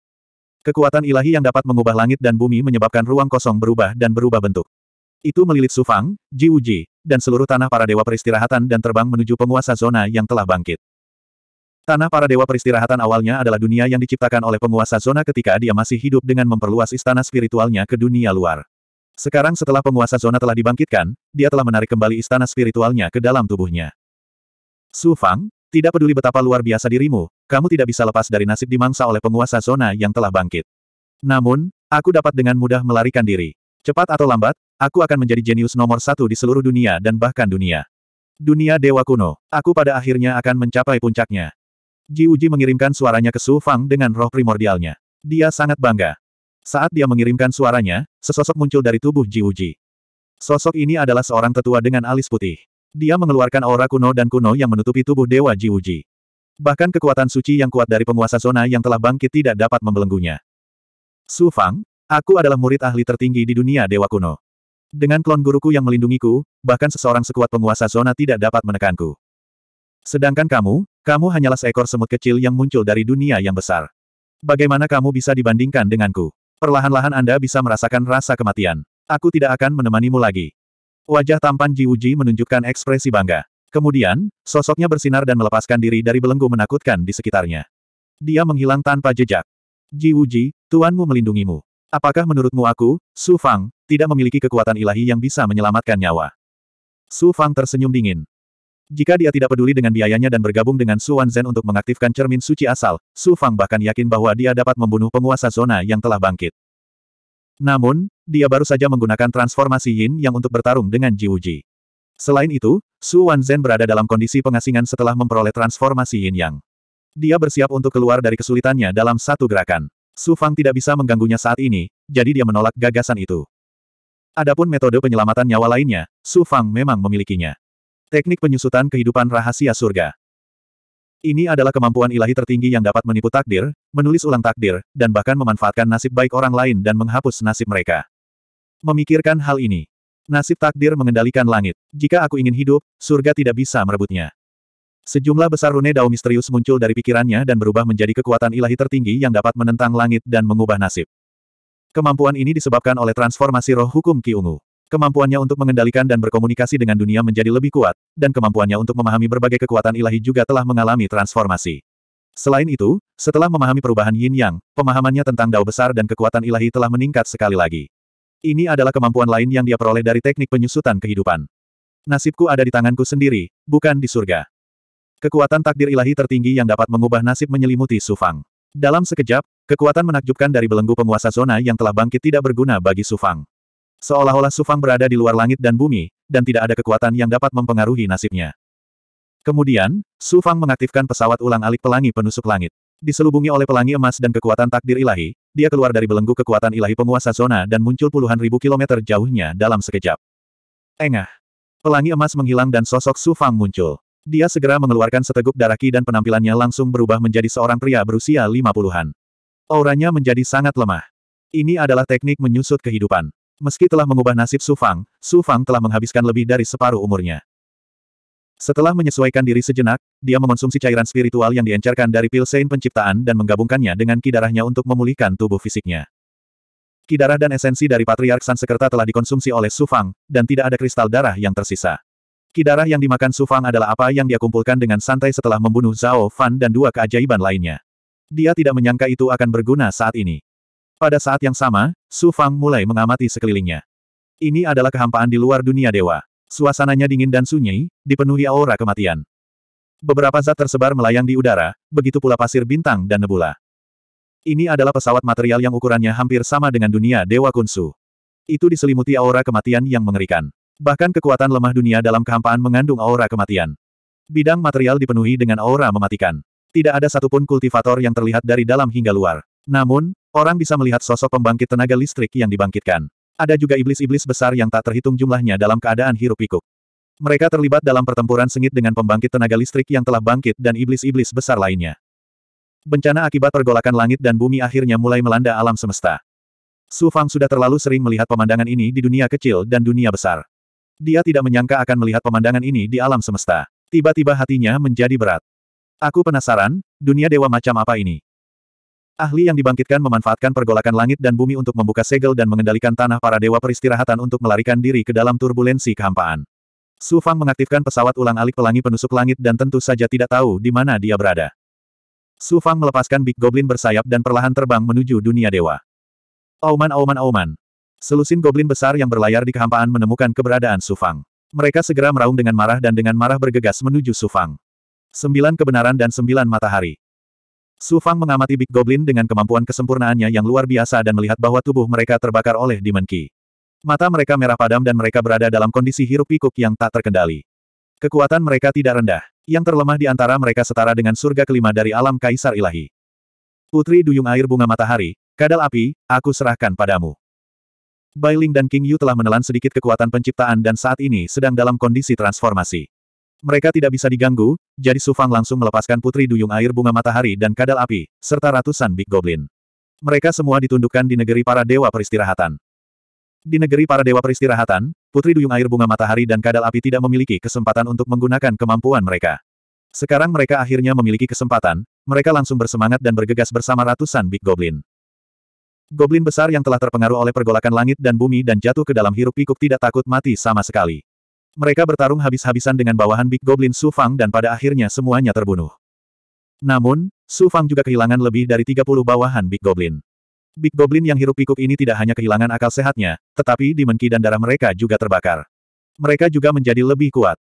Kekuatan ilahi yang dapat mengubah langit dan bumi menyebabkan ruang kosong berubah dan berubah bentuk. Itu melilit Sufang, Ji dan seluruh tanah para dewa peristirahatan dan terbang menuju penguasa zona yang telah bangkit. Tanah para dewa peristirahatan awalnya adalah dunia yang diciptakan oleh penguasa zona ketika dia masih hidup dengan memperluas istana spiritualnya ke dunia luar. Sekarang setelah penguasa zona telah dibangkitkan, dia telah menarik kembali istana spiritualnya ke dalam tubuhnya. Sufang, tidak peduli betapa luar biasa dirimu, kamu tidak bisa lepas dari nasib dimangsa oleh penguasa zona yang telah bangkit. Namun, aku dapat dengan mudah melarikan diri. Cepat atau lambat, aku akan menjadi jenius nomor satu di seluruh dunia dan bahkan dunia. Dunia Dewa Kuno, aku pada akhirnya akan mencapai puncaknya. Ji Uji mengirimkan suaranya ke Su Fang dengan roh primordialnya. Dia sangat bangga. Saat dia mengirimkan suaranya, sesosok muncul dari tubuh Ji Uji. Sosok ini adalah seorang tetua dengan alis putih. Dia mengeluarkan aura kuno dan kuno yang menutupi tubuh Dewa Jiuji. Bahkan kekuatan suci yang kuat dari penguasa zona yang telah bangkit tidak dapat membelenggunya. Su Fang, aku adalah murid ahli tertinggi di dunia Dewa Kuno. Dengan klon guruku yang melindungiku, bahkan seseorang sekuat penguasa zona tidak dapat menekanku. Sedangkan kamu, kamu hanyalah seekor semut kecil yang muncul dari dunia yang besar. Bagaimana kamu bisa dibandingkan denganku? Perlahan-lahan Anda bisa merasakan rasa kematian. Aku tidak akan menemanimu lagi. Wajah tampan Ji Uji menunjukkan ekspresi bangga. Kemudian, sosoknya bersinar dan melepaskan diri dari belenggu menakutkan di sekitarnya. Dia menghilang tanpa jejak. Ji Wuji, tuanmu melindungimu. Apakah menurutmu aku, Su Fang, tidak memiliki kekuatan ilahi yang bisa menyelamatkan nyawa? Su Fang tersenyum dingin. Jika dia tidak peduli dengan biayanya dan bergabung dengan Su Wanzhen untuk mengaktifkan cermin suci asal, Su Fang bahkan yakin bahwa dia dapat membunuh penguasa zona yang telah bangkit. Namun, dia baru saja menggunakan transformasi Yin yang untuk bertarung dengan Ji Wuji. Selain itu, Su Wanzhen berada dalam kondisi pengasingan setelah memperoleh transformasi Yin Yang. Dia bersiap untuk keluar dari kesulitannya dalam satu gerakan. Su Fang tidak bisa mengganggunya saat ini, jadi dia menolak gagasan itu. Adapun metode penyelamatan nyawa lainnya, Su Fang memang memilikinya. Teknik penyusutan kehidupan rahasia surga. Ini adalah kemampuan ilahi tertinggi yang dapat menipu takdir, menulis ulang takdir, dan bahkan memanfaatkan nasib baik orang lain dan menghapus nasib mereka. Memikirkan hal ini, nasib takdir mengendalikan langit. Jika aku ingin hidup, surga tidak bisa merebutnya. Sejumlah besar rune dao misterius muncul dari pikirannya dan berubah menjadi kekuatan ilahi tertinggi yang dapat menentang langit dan mengubah nasib. Kemampuan ini disebabkan oleh transformasi roh hukum Ki Ungu. Kemampuannya untuk mengendalikan dan berkomunikasi dengan dunia menjadi lebih kuat, dan kemampuannya untuk memahami berbagai kekuatan ilahi juga telah mengalami transformasi. Selain itu, setelah memahami perubahan yin yang, pemahamannya tentang dao besar dan kekuatan ilahi telah meningkat sekali lagi. Ini adalah kemampuan lain yang dia peroleh dari teknik penyusutan kehidupan. Nasibku ada di tanganku sendiri, bukan di surga. Kekuatan takdir ilahi tertinggi yang dapat mengubah nasib menyelimuti Sufang. Dalam sekejap, kekuatan menakjubkan dari belenggu penguasa zona yang telah bangkit tidak berguna bagi Sufang. Seolah-olah Sufang berada di luar langit dan bumi, dan tidak ada kekuatan yang dapat mempengaruhi nasibnya. Kemudian, Sufang mengaktifkan pesawat ulang alik pelangi penusuk langit. Diselubungi oleh pelangi emas dan kekuatan takdir ilahi, dia keluar dari belenggu kekuatan ilahi penguasa zona dan muncul puluhan ribu kilometer jauhnya dalam sekejap. Engah. Pelangi emas menghilang dan sosok Sufang muncul. Dia segera mengeluarkan seteguk darah ki dan penampilannya langsung berubah menjadi seorang pria berusia lima puluhan. Auranya menjadi sangat lemah. Ini adalah teknik menyusut kehidupan. Meski telah mengubah nasib Su Fang, Su Fang telah menghabiskan lebih dari separuh umurnya. Setelah menyesuaikan diri sejenak, dia mengonsumsi cairan spiritual yang diencerkan dari pil Sein penciptaan dan menggabungkannya dengan kidarahnya untuk memulihkan tubuh fisiknya. Kidarah dan esensi dari Patriark Sekerta telah dikonsumsi oleh Su Fang, dan tidak ada kristal darah yang tersisa. Kidarah yang dimakan Su Fang adalah apa yang dia kumpulkan dengan santai setelah membunuh Zhao Fan dan dua keajaiban lainnya. Dia tidak menyangka itu akan berguna saat ini. Pada saat yang sama, Su Fang mulai mengamati sekelilingnya. Ini adalah kehampaan di luar dunia dewa. Suasananya dingin dan sunyi, dipenuhi aura kematian. Beberapa zat tersebar melayang di udara, begitu pula pasir bintang dan nebula. Ini adalah pesawat material yang ukurannya hampir sama dengan dunia dewa kunsu. Itu diselimuti aura kematian yang mengerikan. Bahkan kekuatan lemah dunia dalam kehampaan mengandung aura kematian. Bidang material dipenuhi dengan aura mematikan. Tidak ada satupun kultivator yang terlihat dari dalam hingga luar. Namun, Orang bisa melihat sosok pembangkit tenaga listrik yang dibangkitkan. Ada juga iblis-iblis besar yang tak terhitung jumlahnya dalam keadaan hirup pikuk Mereka terlibat dalam pertempuran sengit dengan pembangkit tenaga listrik yang telah bangkit dan iblis-iblis besar lainnya. Bencana akibat pergolakan langit dan bumi akhirnya mulai melanda alam semesta. Su Fang sudah terlalu sering melihat pemandangan ini di dunia kecil dan dunia besar. Dia tidak menyangka akan melihat pemandangan ini di alam semesta. Tiba-tiba hatinya menjadi berat. Aku penasaran, dunia dewa macam apa ini? Ahli yang dibangkitkan memanfaatkan pergolakan langit dan bumi untuk membuka segel dan mengendalikan tanah para dewa peristirahatan untuk melarikan diri ke dalam turbulensi kehampaan. Su Fang mengaktifkan pesawat ulang-alik pelangi penusuk langit dan tentu saja tidak tahu di mana dia berada. Su Fang melepaskan Big Goblin bersayap dan perlahan terbang menuju dunia dewa. Auman auman auman. Selusin goblin besar yang berlayar di kehampaan menemukan keberadaan Su Fang. Mereka segera meraung dengan marah dan dengan marah bergegas menuju Su Fang. Sembilan kebenaran dan sembilan matahari. Su Fang mengamati Big Goblin dengan kemampuan kesempurnaannya yang luar biasa dan melihat bahwa tubuh mereka terbakar oleh Demon Ki. Mata mereka merah padam dan mereka berada dalam kondisi hirup pikuk yang tak terkendali. Kekuatan mereka tidak rendah. Yang terlemah di antara mereka setara dengan surga kelima dari alam Kaisar Ilahi. Putri Duyung Air Bunga Matahari, Kadal Api, aku serahkan padamu. Bailing dan King Yu telah menelan sedikit kekuatan penciptaan dan saat ini sedang dalam kondisi transformasi. Mereka tidak bisa diganggu, jadi Sufang langsung melepaskan putri duyung air bunga matahari dan kadal api, serta ratusan Big Goblin. Mereka semua ditundukkan di negeri para dewa peristirahatan. Di negeri para dewa peristirahatan, putri duyung air bunga matahari dan kadal api tidak memiliki kesempatan untuk menggunakan kemampuan mereka. Sekarang mereka akhirnya memiliki kesempatan, mereka langsung bersemangat dan bergegas bersama ratusan Big Goblin. Goblin besar yang telah terpengaruh oleh pergolakan langit dan bumi dan jatuh ke dalam hiruk pikuk tidak takut mati sama sekali. Mereka bertarung habis-habisan dengan bawahan Big Goblin Su Fang dan pada akhirnya semuanya terbunuh. Namun, Su Fang juga kehilangan lebih dari 30 bawahan Big Goblin. Big Goblin yang hirup pikuk ini tidak hanya kehilangan akal sehatnya, tetapi di dan darah mereka juga terbakar. Mereka juga menjadi lebih kuat.